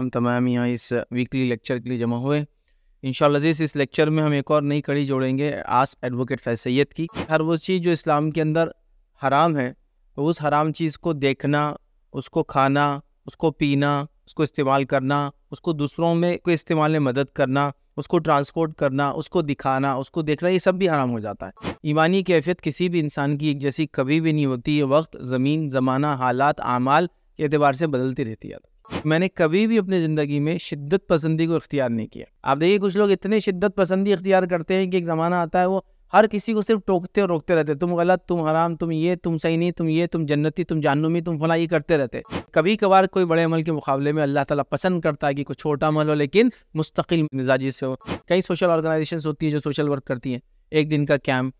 हम तमाम यहाँ इस वीकली लेक्चर के लिए जमा हुए इन अजीज़ इस लेक्चर में हम एक और नई कड़ी जोड़ेंगे आस एडवोकेट सैद की हर वो चीज़ जो इस्लाम के अंदर हराम है तो उस हराम चीज़ को देखना उसको खाना उसको पीना उसको इस्तेमाल करना उसको दूसरों में को इस्तेमाल में मदद करना उसको ट्रांसपोर्ट करना उसको दिखाना उसको देखना ये सब भी हराम हो जाता है ईमानी कैफियत किसी भी इंसान की एक जैसी कभी भी नहीं होती है वक्त ज़मीन ज़माना हालात आमाल के अतबार से बदलती रहती है मैंने कभी भी अपनी ज़िंदगी में शिद्दत पसंदी को इख्तियार नहीं किया आप देखिए कुछ लोग इतने शिद्दत पसंदी इख्तियार करते हैं कि एक ज़माना आता है वो हर किसी को सिर्फ टोकते और रोकते रहते तुम गलत तुम हराम तुम ये तुम सही नहीं तुम ये तुम जन्नती तुम जानूमी तुम फला ये करते रहते कभी कभार कोई बड़े अमल के मुकाबले में अल्लाह ताला पसंद करता है कि कोई छोटा अमल हो लेकिन मुस्तकिल मिजाजी से हो कई सोशल ऑर्गेनाइजेशन होती है जो सोशल वर्क करती हैं एक दिन का कैंप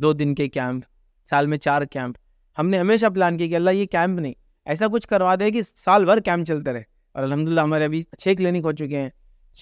दो दिन के कैंप साल में चार कैंप हमने हमेशा प्लान किया कि अल्लाह ये कैंप नहीं ऐसा कुछ करवा दें कि साल भर कैम्प चलते रहे और अलहमदिल्ला हमारे अभी छः क्लिनिक हो चुके हैं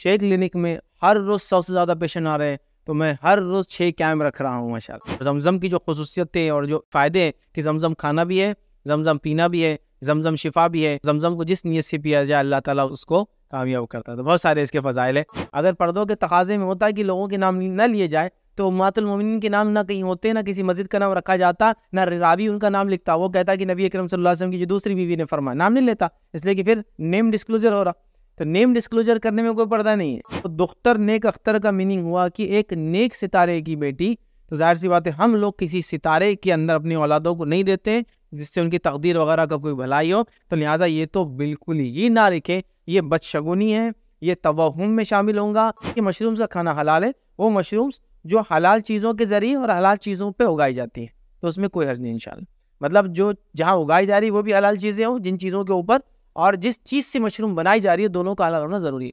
छः क्लिनिक में हर रोज़ सौ से ज़्यादा पेशेंट आ रहे हैं तो मैं हर रोज़ छः कैम्प रख रहा हूँ माशा जमज़म की जो खसूसियतें और जो फ़ायदे हैं कि जमज़म खाना भी है जमज़म पीना भी है जमज़म शिफा भी है जमज़म को जिस नीयत से पिया जाए अल्लाह ताला उसको कामयाब करता है तो बहुत सारे इसके फ़ायल हैं अगर पर्दों के तकाजे में होता है कि लोगों के नाम न लिए जाए तो मातुल मोमिन के नाम ना कहीं होते ना किसी मस्जिद का नाम रखा जाता ना रावी उनका नाम लिखता वो कहता कि नबी अक्रम सल्लल्लाहु अलैहि की जो दूसरी बीवी ने फरमाया नाम नहीं लेता इसलिए कि फिर नेम डिस्क्लोजर हो रहा तो नेम डिस्क्लोजर करने में कोई पर्दा नहीं है तो दुख्तर नेक अख्तर का मीनिंग हुआ कि एक नेक सितारे की बेटी तो जाहिर सी बात है हम लोग किसी सितारे के अंदर अपनी औलादों को नहीं देते जिससे उनकी तकदीर वगैरह का कोई भलाई हो तो लिहाजा ये तो बिल्कुल ही ना रखे ये बदशगुनी है ये तवहम में शामिल होगा कि मशरूम्स का खाना हलाल है वो मशरूम्स जो हलाल चीज़ों के ज़रिए और हलाल चीज़ों पर उगाई जाती है तो उसमें कोई हर्ज नहीं इन मतलब जो जहाँ उगाई जा रही है वो भी हलाल चीज़ें हों जिन चीज़ों के ऊपर और जिस चीज़ से मशरूम बनाई जा रही है दोनों का हलाल होना ज़रूरी है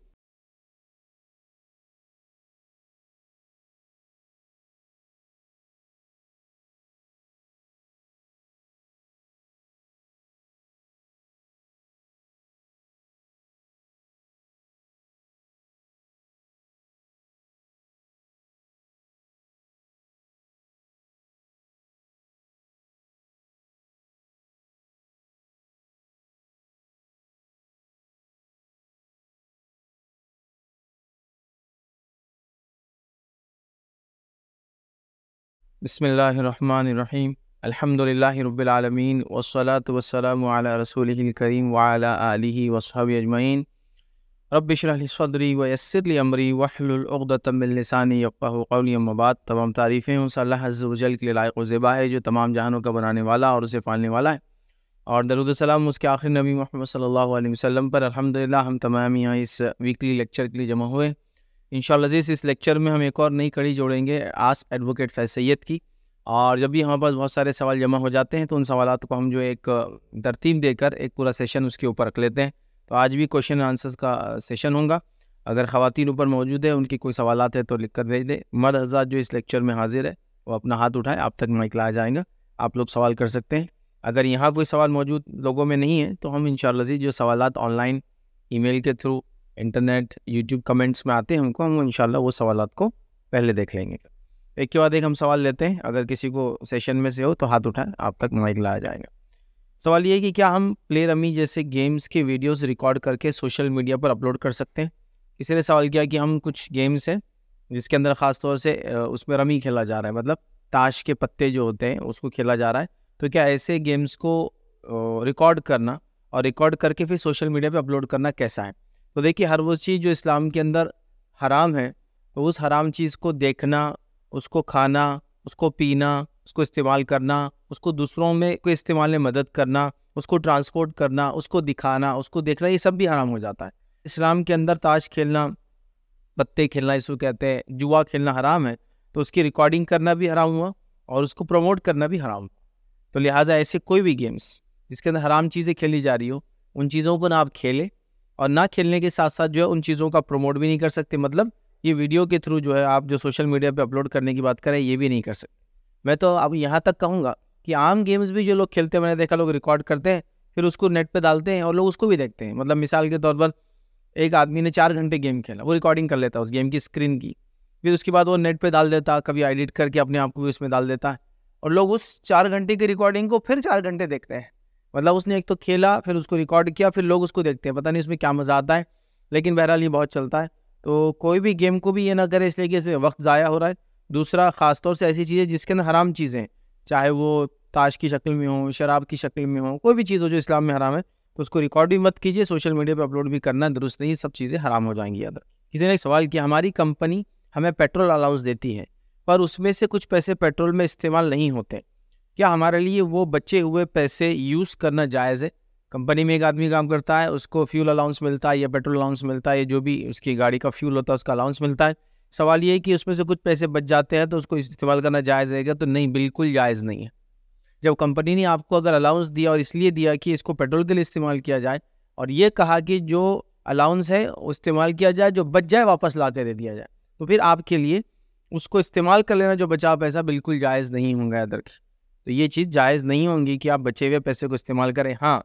बसमीम अल्हम्दुलिल्लाहि वसलात वसलम वस्सलातु वस्सलामु करीम व अला आलिहि वसहबि अमरी तमाम तारीफ़ें उस अल्लाह के लायक ज़िबा है जो तमाम जहानों का बनाने वाला और उसे पालने वाला है और दरुद्लम उसके आखिर नबी महमद सल्ला वसम पर अलहमदिल्ला हम तमाम यहाँ इस वीकली लेक्चर के लिए जमा हुए इन जिस इस लेक्चर में हम एक और नई कड़ी जोड़ेंगे आस एडवोकेट फैज सैद की और जब भी हमारे पास बहुत सारे सवाल जमा हो जाते हैं तो उन सवाल को हम जो एक तरतीब देकर एक पूरा सेशन उसके ऊपर रख लेते हैं तो आज भी क्वेश्चन आंसर्स का सेशन होगा अगर ख़वान ऊपर मौजूद है उनकी कोई सवाल है तो लिख कर भेज दें मर्द हजार जो इस लेक्चर में हाजिर है वो अपना हाथ उठाए आप तक माइक लाया जाएगा आप लोग सवाल कर सकते हैं अगर यहाँ कोई सवाल मौजूद लोगों में नहीं है तो हम इन जो सवाल ऑनलाइन ई के थ्रू इंटरनेट यूट्यूब कमेंट्स में आते हैं हमको हम इन वो सवाल को पहले देख लेंगे एक के बाद एक हम सवाल लेते हैं अगर किसी को सेशन में से हो तो हाथ उठाएं आप तक माइक लाया जाएगा सवाल ये है कि क्या हम प्ले रमी जैसे गेम्स के वीडियोस रिकॉर्ड करके सोशल मीडिया पर अपलोड कर सकते हैं इसलिए ने सवाल किया कि हम कुछ गेम्स हैं जिसके अंदर ख़ास तौर से उसमें रमी खेला जा रहा है मतलब ताश के पत्ते जो होते हैं उसको खेला जा रहा है तो क्या ऐसे गेम्स को रिकॉर्ड करना और रिकॉर्ड करके फिर सोशल मीडिया पर अपलोड करना कैसा है तो देखिए हर वो चीज़ जो इस्लाम के अंदर हराम है तो उस हराम चीज़ को देखना उसको खाना उसको पीना उसको इस्तेमाल करना उसको दूसरों में को इस्तेमाल में मदद करना उसको ट्रांसपोर्ट करना उसको दिखाना उसको देखना ये सब भी हराम हो जाता है इस्लाम के अंदर ताश खेलना पत्ते खेलना इसको कहते हैं जुआ खेलना हराम है तो उसकी रिकॉर्डिंग करना भी हराम हुआ और उसको प्रमोट करना भी हराम हुआ तो लिहाजा ऐसे कोई भी गेम्स जिसके अंदर हराम चीज़ें खेली जा रही हो उन चीज़ों को ना आप खेलें और ना खेलने के साथ साथ जो है उन चीज़ों का प्रमोट भी नहीं कर सकते मतलब ये वीडियो के थ्रू जो है आप जो सोशल मीडिया पे अपलोड करने की बात करें ये भी नहीं कर सकते मैं तो अब यहाँ तक कहूँगा कि आम गेम्स भी जो लोग खेलते हैं मैंने देखा लोग रिकॉर्ड करते हैं फिर उसको नेट पे डालते हैं और लोग उसको भी देखते हैं मतलब मिसाल के तौर पर एक आदमी ने चार घंटे गेम खेला वो रिकॉर्डिंग कर लेता है उस गेम की स्क्रीन की फिर उसके बाद वो नेट पे डाल देता कभी एडिट करके अपने आप को भी उसमें डाल देता है और लोग उस चार घंटे की रिकॉर्डिंग को फिर चार घंटे देखते हैं मतलब उसने एक तो खेला फिर उसको रिकॉर्ड किया फिर लोग उसको देखते हैं पता नहीं उसमें क्या मज़ा आता है लेकिन बहरहाल ये बहुत चलता है तो कोई भी गेम को भी ये ना करे इसलिए कि इसमें वक्त ज़ाया हो रहा है दूसरा ख़ासतौर से ऐसी चीज़ें जिसके अंदर हराम चीज़ें चाहे वो ताश की शक्ल में हो शराब की शक्ल में हो कोई भी चीज़ हो जो इस्लाम में हराम है तो उसको रिकॉर्ड भी मत कीजिए सोशल मीडिया पर अपलोड भी करना दुरुस्त नहीं सब चीज़ें हराम हो जाएंगी अदर किसी ने एक सवाल किया हमारी कंपनी हमें पेट्रोल अलाउंस देती है पर उसमें से कुछ पैसे पेट्रोल में इस्तेमाल नहीं होते क्या हमारे लिए वो बचे हुए पैसे यूज़ करना जायज़ है कंपनी में एक आदमी काम करता है उसको फ्यूल अलाउंस मिलता है या पेट्रोल अलाउंस मिलता है या जो भी उसकी गाड़ी का फ्यूल होता है उसका अलाउंस मिलता है सवाल ये है कि उसमें से कुछ पैसे बच जाते हैं तो उसको इस्तेमाल करना जायज़ रहेगा तो नहीं बिल्कुल जायज़ नहीं है जब कंपनी ने आपको अगर अलाउंस दिया और इसलिए दिया कि इसको पेट्रोल के लिए इस्तेमाल किया जाए और ये कहा कि जो अलाउंस है इस्तेमाल किया जाए जो बच जाए वापस ला दे दिया जाए तो फिर आपके लिए उसको इस्तेमाल कर लेना जो बचा पैसा बिल्कुल जायज़ नहीं होगा याद रखिए तो ये चीज़ जायज़ नहीं होंगी कि आप बचे हुए पैसे को इस्तेमाल करें हाँ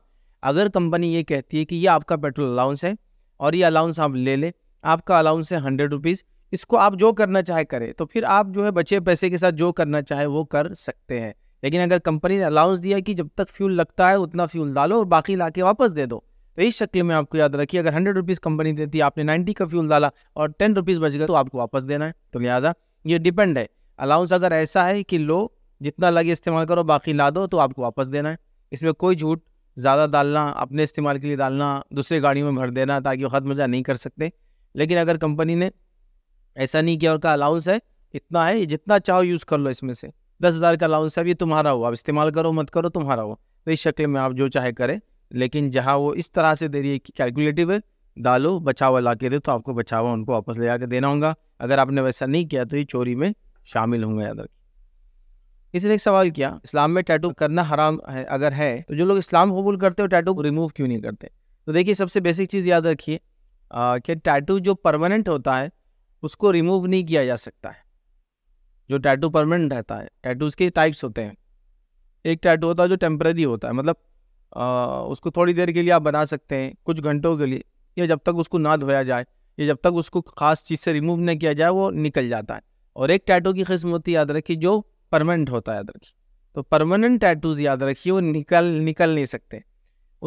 अगर कंपनी ये कहती है कि ये आपका पेट्रोल अलाउंस है और ये अलाउंस आप ले लें आपका अलाउंस है हंड्रेड रुपीज़ इसको आप जो करना चाहे करें तो फिर आप जो है बचे पैसे के साथ जो करना चाहे वो कर सकते हैं लेकिन अगर कंपनी ने अलाउंस दिया कि जब तक फ्यूल लगता है उतना फ्यूल डालो और बाकी ला के वापस दे दो तो इस शक्ल में आपको याद रखिए अगर हंड्रेड रुपीज़ कंपनी देती है आपने नाइन्टी का फ्यूल डाला और टेन रुपीज़ बच गया तो आपको वापस देना है तो लिहाजा ये डिपेंड है अलाउंस अगर ऐसा है कि लो जितना लगे इस्तेमाल करो बाकी ला दो तो आपको वापस देना है इसमें कोई झूठ ज़्यादा डालना अपने इस्तेमाल के लिए डालना दूसरे गाड़ियों में भर देना ताकि वो ख़त्म जा नहीं कर सकते लेकिन अगर कंपनी ने ऐसा नहीं किया और का अलाउंस है इतना है जितना चाहो यूज़ कर लो इसमें से दस हज़ार का अलाउंस है ये तुम्हारा हो आप इस्तेमाल करो मत करो तुम्हारा हो तो इस शक्ल में आप जो चाहे करें लेकिन जहाँ वो इस तरह से दे रही है कि कैलकुलेटिव है डालो बचावा ला के दे तो आपको बचावा उनको वापस ले जाकर देना होगा अगर आपने वैसा नहीं किया तो ये चोरी में शामिल होंगे याद रखें किसी ने एक सवाल किया इस्लाम में टैटू करना हराम है अगर है तो जो लोग इस्लाम कबूल करते हो टैटू रिमूव क्यों नहीं करते तो देखिए सबसे बेसिक चीज़ याद रखिए कि टैटू जो परमानेंट होता है उसको रिमूव नहीं किया जा सकता है जो टैटू परमानेंट रहता है टैटूज के टाइप्स होते हैं एक टैटू होता है जो टेम्प्रेरी होता है मतलब आ, उसको थोड़ी देर के लिए आप बना सकते हैं कुछ घंटों के लिए या जब तक उसको ना धोया जाए या जब तक उसको ख़ास चीज़ से रिमूव नहीं किया जाए वो निकल जाता है और एक टैटू की किस्म होती है याद रखिए जो परमानेंट होता है याद रखिए तो परमानेंट टैटूज याद रखिए वो निकल निकल नहीं सकते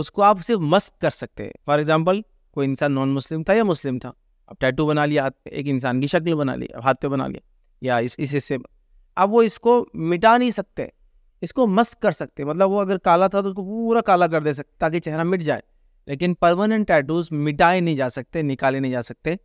उसको आप सिर्फ मस्क कर सकते हैं फॉर एग्जाम्पल कोई इंसान नॉन मुस्लिम था या मुस्लिम था अब टैटू बना लिया हाथ एक इंसान की शक्ल बना ली अब हाथ पे बना लिया या इस इस हिस्से अब वो इसको मिटा नहीं सकते इसको मस्क कर सकते मतलब वो अगर काला था तो उसको पूरा काला कर दे सकते ताकि चेहरा मिट जाए लेकिन परमानेंट टैटूज मिटाए नहीं जा सकते निकाले नहीं जा सकते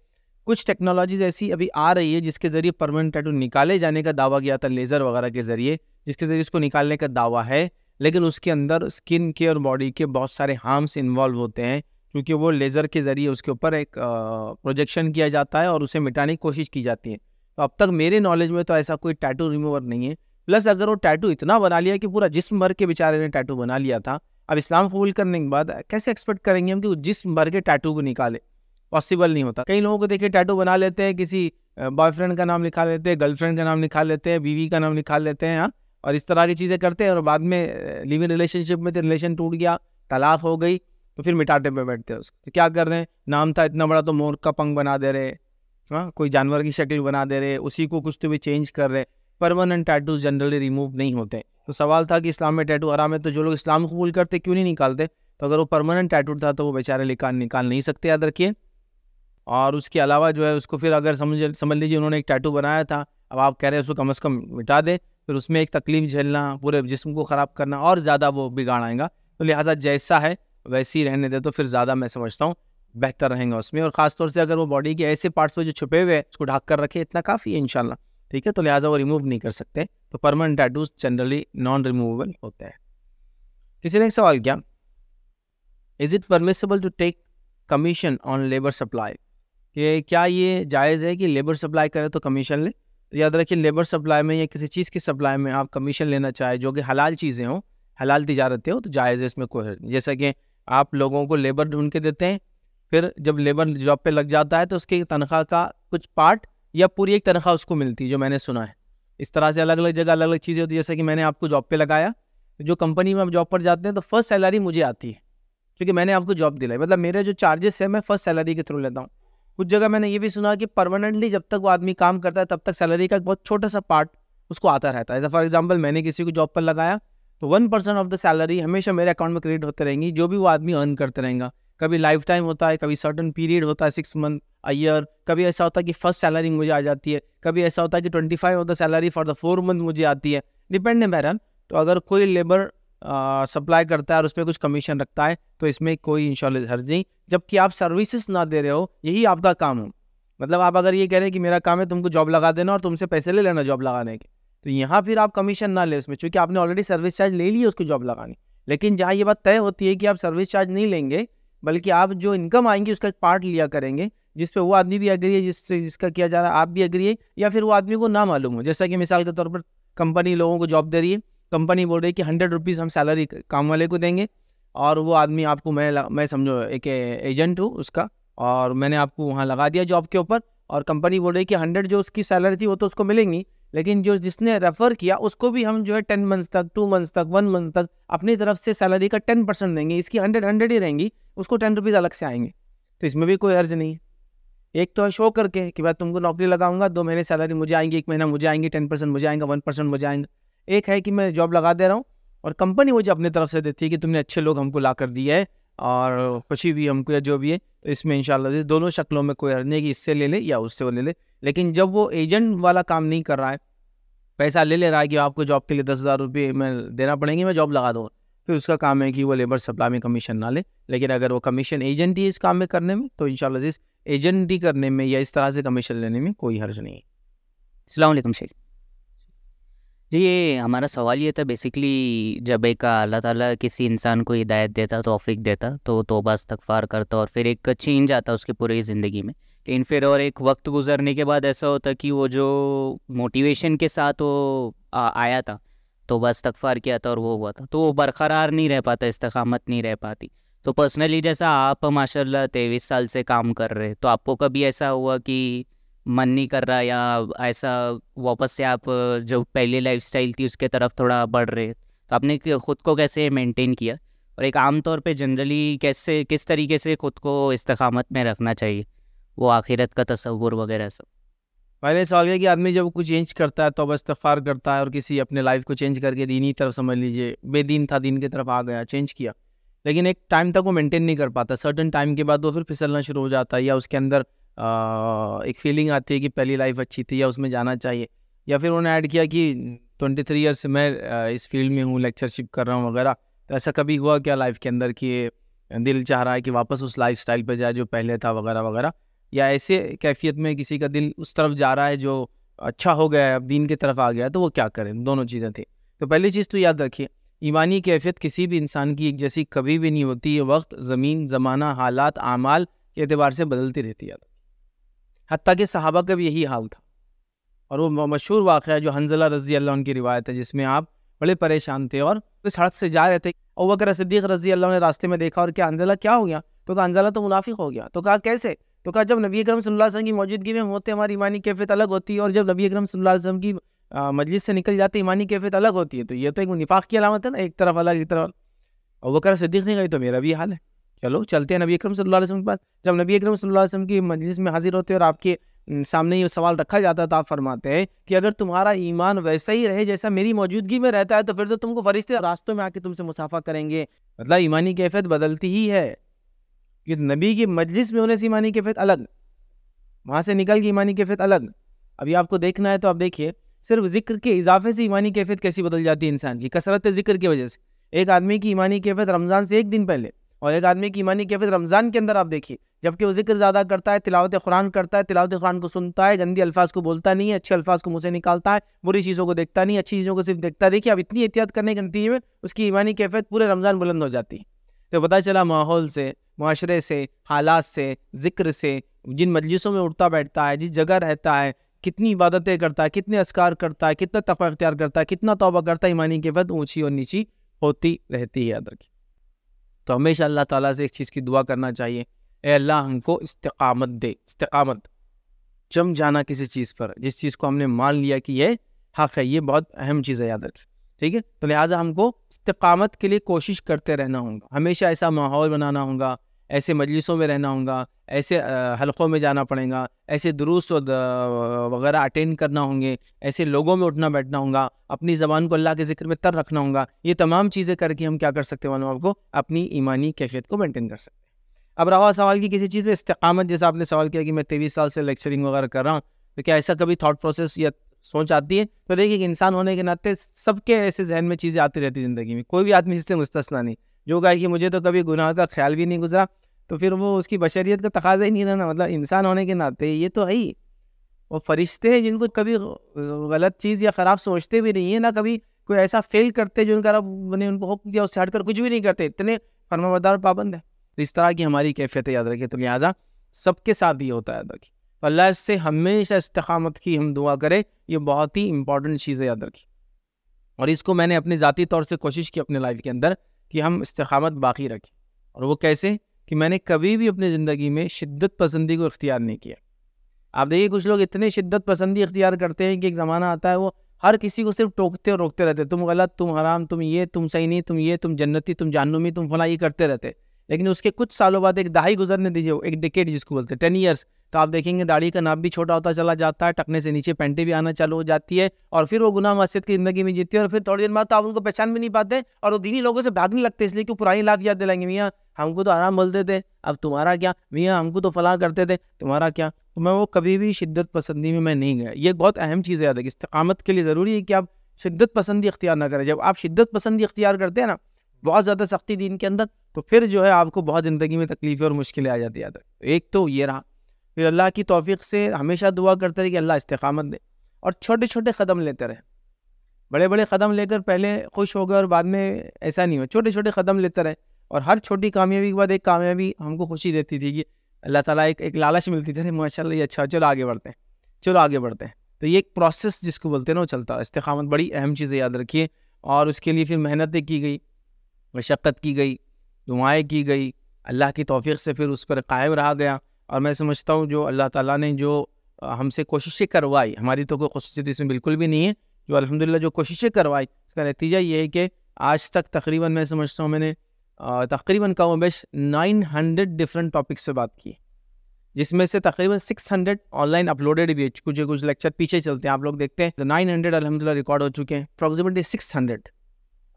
कुछ टेक्नोलॉजीज ऐसी अभी आ रही है जिसके ज़रिए परमानेंट टैटू निकाले जाने का दावा किया था लेज़र वगैरह के ज़रिए जिसके ज़रिए इसको निकालने का दावा है लेकिन उसके अंदर स्किन के और बॉडी के बहुत सारे हार्म्स इन्वॉल्व होते हैं क्योंकि वो लेज़र के ज़रिए उसके ऊपर एक प्रोजेक्शन किया जाता है और उसे मिटाने की कोशिश की जाती है तो अब तक मेरे नॉलेज में तो ऐसा कोई टैटू रिमूवर नहीं है प्लस अगर वो टैटू इतना बना लिया कि पूरा जिस्म भर के बेचारे ने टैटू बना लिया था अब इस्लाम कबूल करने के बाद कैसे एक्सपेक्ट करेंगे हम कि वो जिस्म भर के टैटू को निकाले पॉसिबल नहीं होता कई लोगों को देखिए टैटू बना लेते हैं किसी बॉयफ्रेंड का नाम लिखा लेते हैं गर्लफ्रेंड का नाम लिखा लेते हैं बीवी का नाम लिखा लेते हैं हाँ, और इस तरह की चीज़ें करते हैं और बाद में लिविंग रिलेशनशिप में तो रिलेशन टूट गया तलाक हो गई तो फिर मिटाटे पे बैठते हैं उसको तो क्या कर रहे हैं नाम था इतना बड़ा तो मोर का पंख बना दे रहे हाँ कोई जानवर की शक्ल बना दे रहे उसी को कुछ तो भी चेंज कर रहे परमानेंट टैटू जनरली रिमूव नहीं होते तो सवाल था कि इस्लाम में टैटू आराम है तो जो लोग इस्लाम कबूल करते क्यों नहीं निकालते तो अगर वो परमानेंट टैटू था तो वो बेचारे निकाल निकाल नहीं सकते याद रखिए और उसके अलावा जो है उसको फिर अगर समझ समझ लीजिए उन्होंने एक टैटू बनाया था अब आप कह रहे हैं उसको कम अज़ कम मिटा दें फिर उसमें एक तकलीफ झेलना पूरे जिस्म को ख़राब करना और ज़्यादा वो बिगाड़ आएगा तो लिहाजा जैसा है वैसे ही रहने दे तो फिर ज़्यादा मैं समझता हूँ बेहतर रहेंगे उसमें और ख़ासतौर से अगर वो बॉडी के ऐसे पार्ट्स में जो छुपे हुए हैं उसको ढाक कर रखे इतना काफ़ी है इनशाला ठीक है तो लिहाजा वो रिमूव नहीं कर सकते तो permanent tattoos generally non removable होते हैं किसी ने एक सवाल किया is it permissible to take commission on labour supply कि क्या ये जायज़ है कि लेबर सप्लाई करे तो कमीशन ले तो याद रखिए लेबर सप्लाई में या किसी चीज़ की सप्लाई में आप कमीशन लेना चाहें जो कि हलाल चीज़ें हों हलाल तजारतें हो तो जायज़ है इसमें कोई जैसा कि आप लोगों को लेबर ढूंढ के देते हैं फिर जब लेबर जॉब पे लग जाता है तो उसकी तनख्वाह का कुछ पार्ट या पूरी एक तनख्वाह उसको मिलती है जो मैंने सुना है इस तरह से अलग अलग जगह अलग अलग चीज़ें होती है जैसे कि मैंने आपको जॉब पे लगाया जो कंपनी में आप जॉब पर जाते हैं तो फर्स्ट सैलरी मुझे आती है क्योंकि मैंने आपको जॉब दिलाई मतलब मेरे जो चार्जेस है मैं फर्स्ट सैलरी के थ्रू लेता हूँ कुछ जगह मैंने ये भी सुना कि परमानेंटली जब तक वो आदमी काम करता है तब तक सैलरी का एक बहुत छोटा सा पार्ट उसको आता रहता है जैसे फॉर एग्जाम्पल मैंने किसी को जॉब पर लगाया तो one percent of the salary हमेशा मेरे अकाउंट में क्रेडिट होते रहेंगी जो भी वो आदमी अर्न करते रहेगा कभी लाइफ टाइम होता है कभी सर्टन पीरियड होता है सिक्स मंथ अ ईयर कभी ऐसा होता है कि फर्स्ट सैलरी मुझे आ जाती है कभी ऐसा होता है कि twenty five of the salary for the four month मुझे आती है डिपेंड है बहरहाल तो अगर कोई लेबर सप्लाई करता है और उस पर कुछ कमीशन रखता है तो इसमें कोई इंश्योरेंस हर्ज नहीं जबकि आप सर्विसेज ना दे रहे हो यही आपका काम हो मतलब आप अगर ये कह रहे हैं कि मेरा काम है तुमको जॉब लगा देना और तुमसे पैसे ले लेना जॉब लगाने के तो यहाँ फिर आप कमीशन ना ले उसमें चूँकि आपने ऑलरेडी सर्विस चार्ज ले लिया उसको जॉब लगाने लेकिन जहाँ ये बात तय होती है कि आप सर्विस चार्ज नहीं लेंगे बल्कि आप जो इनकम आएंगी उसका एक पार्ट लिया करेंगे जिस पे वो आदमी भी एग्री है जिससे जिसका किया जा रहा है आप भी एग्री है या फिर वो आदमी को ना मालूम हो जैसा कि मिसाल के तौर पर कंपनी लोगों को जॉब दे रही है कंपनी बोल रही है कि हंड्रेड रुपीज़ हम सैलरी काम वाले को देंगे और वो आदमी आपको मैं मैं समझो एक एजेंट हूँ उसका और मैंने आपको वहाँ लगा दिया जॉब के ऊपर और कंपनी बोल रही है कि हंड्रेड जो उसकी सैलरी थी वो तो उसको मिलेंगी लेकिन जो जिसने रेफ़र किया उसको भी हम जो है टेन मंथ्स तक टू मंथ्स तक वन मंथ तक अपनी तरफ से सैलरी का टेन परसेंट देंगे इसकी हंड्रेड हंड्रेड ही रहेंगी उसको टेन रुपीज़ अलग से आएंगे तो इसमें भी कोई अर्ज नहीं है एक तो है शो करके कि भाई तुमको नौकरी लगाऊंगा दो महीने सैलरी मुझे आएंगी एक महीना मुझे आएंगी टेन परसेंट मुझे आएंगे वन परसेंट मुझे आएंगे एक है कि मैं जॉब लगा दे रहा हूँ और कंपनी मुझे अपने तरफ से देती है कि तुमने अच्छे लोग हमको ला कर दिया है और खुशी भी हमको या जो भी है तो इसमें इंशाल्लाह दोनों शक्लों में कोई हर नहीं कि इससे ले ले या उससे वो ले ले लेकिन जब वो एजेंट वाला काम नहीं कर रहा है पैसा ले ले रहा है कि आपको जॉब के लिए दस हज़ार रुपये मैं देना पड़ेंगे मैं जॉब लगा दूँगा फिर उसका काम है कि वो लेबर सप्लाई में कमीशन ना ले लेकिन अगर वो कमीशन एजेंट ही इस काम में करने में तो इन एजेंट ही करने में या इस तरह से कमीशन लेने में कोई हर्ज नहीं है अलैक्म शेख जी ये हमारा सवाल ये था बेसिकली जब एक अल्लाह ताला किसी इंसान को हिदायत देता तौफीक देता तो तोबा इस्तगफार करता और फिर एक चेंज आता उसकी पूरी ज़िंदगी में लेकिन फिर और एक वक्त गुजरने के बाद ऐसा होता कि वो जो मोटिवेशन के साथ वो आ, आया था तोबा इस्तगफार किया था और वो हुआ था तो वो बरकरार नहीं रह पाता इस्तकामत नहीं रह पाती तो पर्सनली जैसा आप माशाल्लाह तेईस साल से काम कर रहे तो आपको कभी ऐसा हुआ कि मन नहीं कर रहा या ऐसा वापस से आप जो पहले लाइफस्टाइल थी उसके तरफ थोड़ा बढ़ रहे तो आपने ख़ुद को कैसे मेंटेन किया और एक आम तौर पे जनरली कैसे किस तरीके से ख़ुद को इस्तकामत में रखना चाहिए वो आखिरत का तस्वुर वगैरह सब पहले सवाल है कि आदमी जब कुछ चेंज करता है तो अब इस्तफ़ार करता है और किसी अपने लाइफ को चेंज करके ही तरफ समझ लीजिए बेदीन था दीन की तरफ आ गया चेंज किया लेकिन एक टाइम तक वो मेंटेन नहीं कर पाता सर्टन टाइम के बाद वो फिर फिसलना शुरू हो जाता है या उसके अंदर एक फीलिंग आती है कि पहली लाइफ अच्छी थी या उसमें जाना चाहिए या फिर उन्होंने ऐड किया कि ट्वेंटी थ्री ईयर्स से मैं इस फील्ड में हूँ लेक्चरशिप कर रहा हूँ वगैरह तो ऐसा कभी हुआ क्या लाइफ के अंदर कि दिल चाह रहा है कि वापस उस लाइफ स्टाइल पर जाए जो पहले था वगैरह वगैरह या ऐसे कैफियत में किसी का दिल उस तरफ जा रहा है जो अच्छा हो गया है अब दीन की तरफ आ गया तो वो क्या करें दोनों चीज़ें थी तो पहली चीज़ तो याद रखिए ईमानी कैफियत किसी भी इंसान की एक जैसी कभी भी नहीं होती ये वक्त ज़मीन ज़माना हालात आमाल के अतबार से बदलती रहती है हती कि सहाबा का भी यही हाल था और वो मशहूर वाक़ है जो हंजला रज़ी अल्लाह उनकी रिवायत है जिसमें आप बड़े परेशान थे और वे सड़क से जा रहे थे और वकर सदीक रज़ी अल्लाह ने रास्ते में देखा और क्या हंजला क्या हो गया तो कहा हंजला तो मुनाफिक हो गया तो कहा कैसे तो कहा जब नबी अक्रम सल्लल्लाहु की मौजूदगी में होते हमारी ईमानी कैफियत अलग होती है और जब नबी अक्रम सल्लल्लाहु की मजलिस से निकल जाती ईमानी कैफियत अलग होती है तो ये तो एक निफाक की अलामत है ना एक तरफ अलग एक तरफ और वकर सदीक नहीं कही तो मेरा भी हाल है चलो चलते हैं नबी अक्रम सल्लम के पास जब नबी अकरम सल्लल्लाहु की मजलिस में हाजिर होते हैं और आपके सामने ये सवाल रखा जाता था तो आप फरमाते हैं कि अगर तुम्हारा ईमान वैसा ही रहे जैसा मेरी मौजूदगी में रहता है तो फिर तो तुमको फरिश्ते रास्तों में आके तुमसे मुसाफा करेंगे मतलब ईमानी कैफियत बदलती ही है कि नबी की मजलिस में होने से ईमानी कैफियत अलग वहाँ से निकल के ईमानी कैफियत अलग अभी आपको देखना है तो आप देखिए सिर्फ जिक्र के इजाफे से ईमानी कैफियत कैसी बदल जाती है इंसान की कसरत जिक्र की वजह से एक आदमी की ईमानी कैफियत रमज़ान से एक दिन पहले और एक आदमी की ईमानी कैफियत रमज़ान के अंदर आप देखिए जबकि वो जिक्र ज़्यादा करता है तिलावत कुरान करता है तिलावत कुरान को सुनता है गंदी अल्फाज को बोलता नहीं है अच्छे अल्फाज को मुझे निकालता है बुरी चीज़ों को देखता नहीं अच्छी चीज़ों को सिर्फ देखता देखिए अब इतनी एहतियात करने के नतीजे में उसकी ईमानी कैफियत पूरे रमज़ान बुलंद हो जाती है तो पता चला माहौल से माशरे से हालात से जिक्र से जिन मजलिसों में उठता बैठता है जिस जगह रहता है कितनी इबादतें करता है कितने असकार करता है कितना तफा अख्तियार करता है कितना तोबा करता है ईमानी के ऊँची और नीची होती रहती है याद रखिए तो हमेशा अल्लाह ताला से एक चीज़ की दुआ करना चाहिए ए अल्लाह हमको इस्तकामत दे इस्तकामत जम जाना किसी चीज़ पर जिस चीज़ को हमने मान लिया कि ये हक़ है ये बहुत अहम चीज़ है याद रख ठीक है तो लिहाजा हमको इस्तकामत के लिए कोशिश करते रहना होगा हमेशा ऐसा माहौल बनाना होगा ऐसे मजलिसों में रहना होगा ऐसे हलक़ों में जाना पड़ेगा ऐसे दुरुस्त वगैरह अटेंड करना होंगे ऐसे लोगों में उठना बैठना होगा अपनी ज़बान को अल्लाह के ज़िक्र में तर रखना होगा ये तमाम चीज़ें करके हम क्या कर सकते हैं आपको अपनी ईमानी कैफियत को मेंटेन कर सकते हैं अब रहा सवाल की किसी चीज़ में इस्तकामत जैसे आपने सवाल किया कि मैं तेईस साल से लेक्चरिंग वगैरह कर रहा हूँ तो क्या ऐसा कभी थाट प्रोसेस या सोच आती है तो देखिए इंसान होने के नाते सबके ऐसे जहन में चीज़ें आती रहती है ज़िंदगी में कोई भी आदमी इससे मुस्तना नहीं जो कहा कि मुझे तो कभी गुनाह का ख्याल भी नहीं गुजरा तो फिर वो उसकी बशरीत का तकाजा ही नहीं रहना मतलब इंसान होने के नाते ये तो है ही वो फरिश्ते हैं जिनको कभी गलत चीज़ या ख़राब सोचते भी नहीं है ना कभी कोई ऐसा फेल करते जो उनका रब उनको हुक्म दिया उससे हटकर कुछ भी नहीं करते इतने फरमावरदार पाबंद है तो इस तरह की हमारी कैफियत याद रखिए तो लिहाजा सबके साथ ये होता है याद रखिए तो अल्लाह से हमेशा इस्तकामत की हम दुआ करें ये बहुत ही इंपॉर्टेंट चीज़ है याद रखिए और इसको मैंने अपने ज़ाती तौर से कोशिश की अपने लाइफ के अंदर कि हम इस्तकामत बाकी रखें और वो कैसे कि मैंने कभी भी अपनी ज़िंदगी में शिद्दत पसंदी को इख्तियार नहीं किया आप देखिए कुछ लोग इतने शिद्दत पसंदी इख्तियार करते हैं कि एक ज़माना आता है वो हर किसी को सिर्फ टोकते और रोकते रहते तुम गलत तुम हराम तुम ये तुम सही नहीं तुम ये तुम जन्नती तुम जानुमी तुम फला ये करते रहते लेकिन उसके कुछ सालों बाद एक दहाई गुजरने दीजिए एक डिकेट जिसको बोलते हैं टेन ईयर्स तो आप देखेंगे दाढ़ी का नाप भी छोटा होता चला जाता है टकने से नीचे पेंटे भी आना चालू हो जाती है और फिर वो गुना मस्जिद की जिंदगी में जीती है और फिर थोड़ी देर बाद तो आप उनको पहचान भी नहीं पाते और वो दीनी लोगों से भागने लगते इसलिए कि पुरानी लाभ याद दिलाएंगे मियाँ हमको तो आराम बोलते थे अब तुम्हारा क्या मियाँ हमको तो फलाह करते थे तुम्हारा क्या तो मैं वो कभी भी शिद्दत पसंदी में मैं नहीं गया ये बहुत अहम चीज़ है याद है कि इस्तकामत के लिए ज़रूरी है कि आप शिद्दत पसंदी इख्तियार ना करें जब आप शिद्दत पसंदी इख्तियार करते हैं ना बहुत ज़्यादा सख्ती दिन के अंदर तो फिर जो है आपको बहुत ज़िंदगी में तकलीफ़ें और मुश्किलें आ जाती तो एक तो ये रहा फिर अल्लाह की तोफ़ी से हमेशा दुआ करते रहे कि अल्लाह इस्तकामत दे और छोटे छोटे कदम लेते रहे बड़े बड़े कदम लेकर पहले खुश हो गए और बाद में ऐसा नहीं हुआ छोटे छोटे कदम लेते रहे और हर छोटी कामयाबी के बाद एक कामयाबी हमको खुशी देती थी कि अल्लाह ताला एक एक लालच मिलती थी माशा ये अच्छा चलो आगे बढ़ते हैं चलो आगे बढ़ते हैं तो ये एक प्रोसेस जिसको बोलते हैं ना वो चलता है इस्तेकामत बड़ी अहम चीज़ें याद रखिए और उसके लिए फिर मेहनतें की गई मशक्क़त की गई दुआएँ की गई अल्लाह की तोफ़ी से फिर उस पर कायम रहा गया और मैं समझता हूँ जो अल्लाह ताला ने जो हमसे कोशिशें करवाई हमारी तो कोई खसूसियत इसमें बिल्कुल भी नहीं है जो अल्हम्दुलिल्लाह जो कोशिशें करवाई उसका नतीजा ये है कि आज तक तकरीबन मैं समझता हूँ मैंने तकरीबन का बेश नाइन हंड्रेड डिफरेंट टॉपिक से बात की जिसमें से तकरीबन सिक्स हंड्रेड ऑनलाइन अपलोडेड भी है कुछ कुछ लेक्चर पीछे चलते हैं आप लोग देखते हैं तो नाइन हंड्रेड अलहमदिल्ला रिकॉर्ड हो चुके हैं approximately six hundred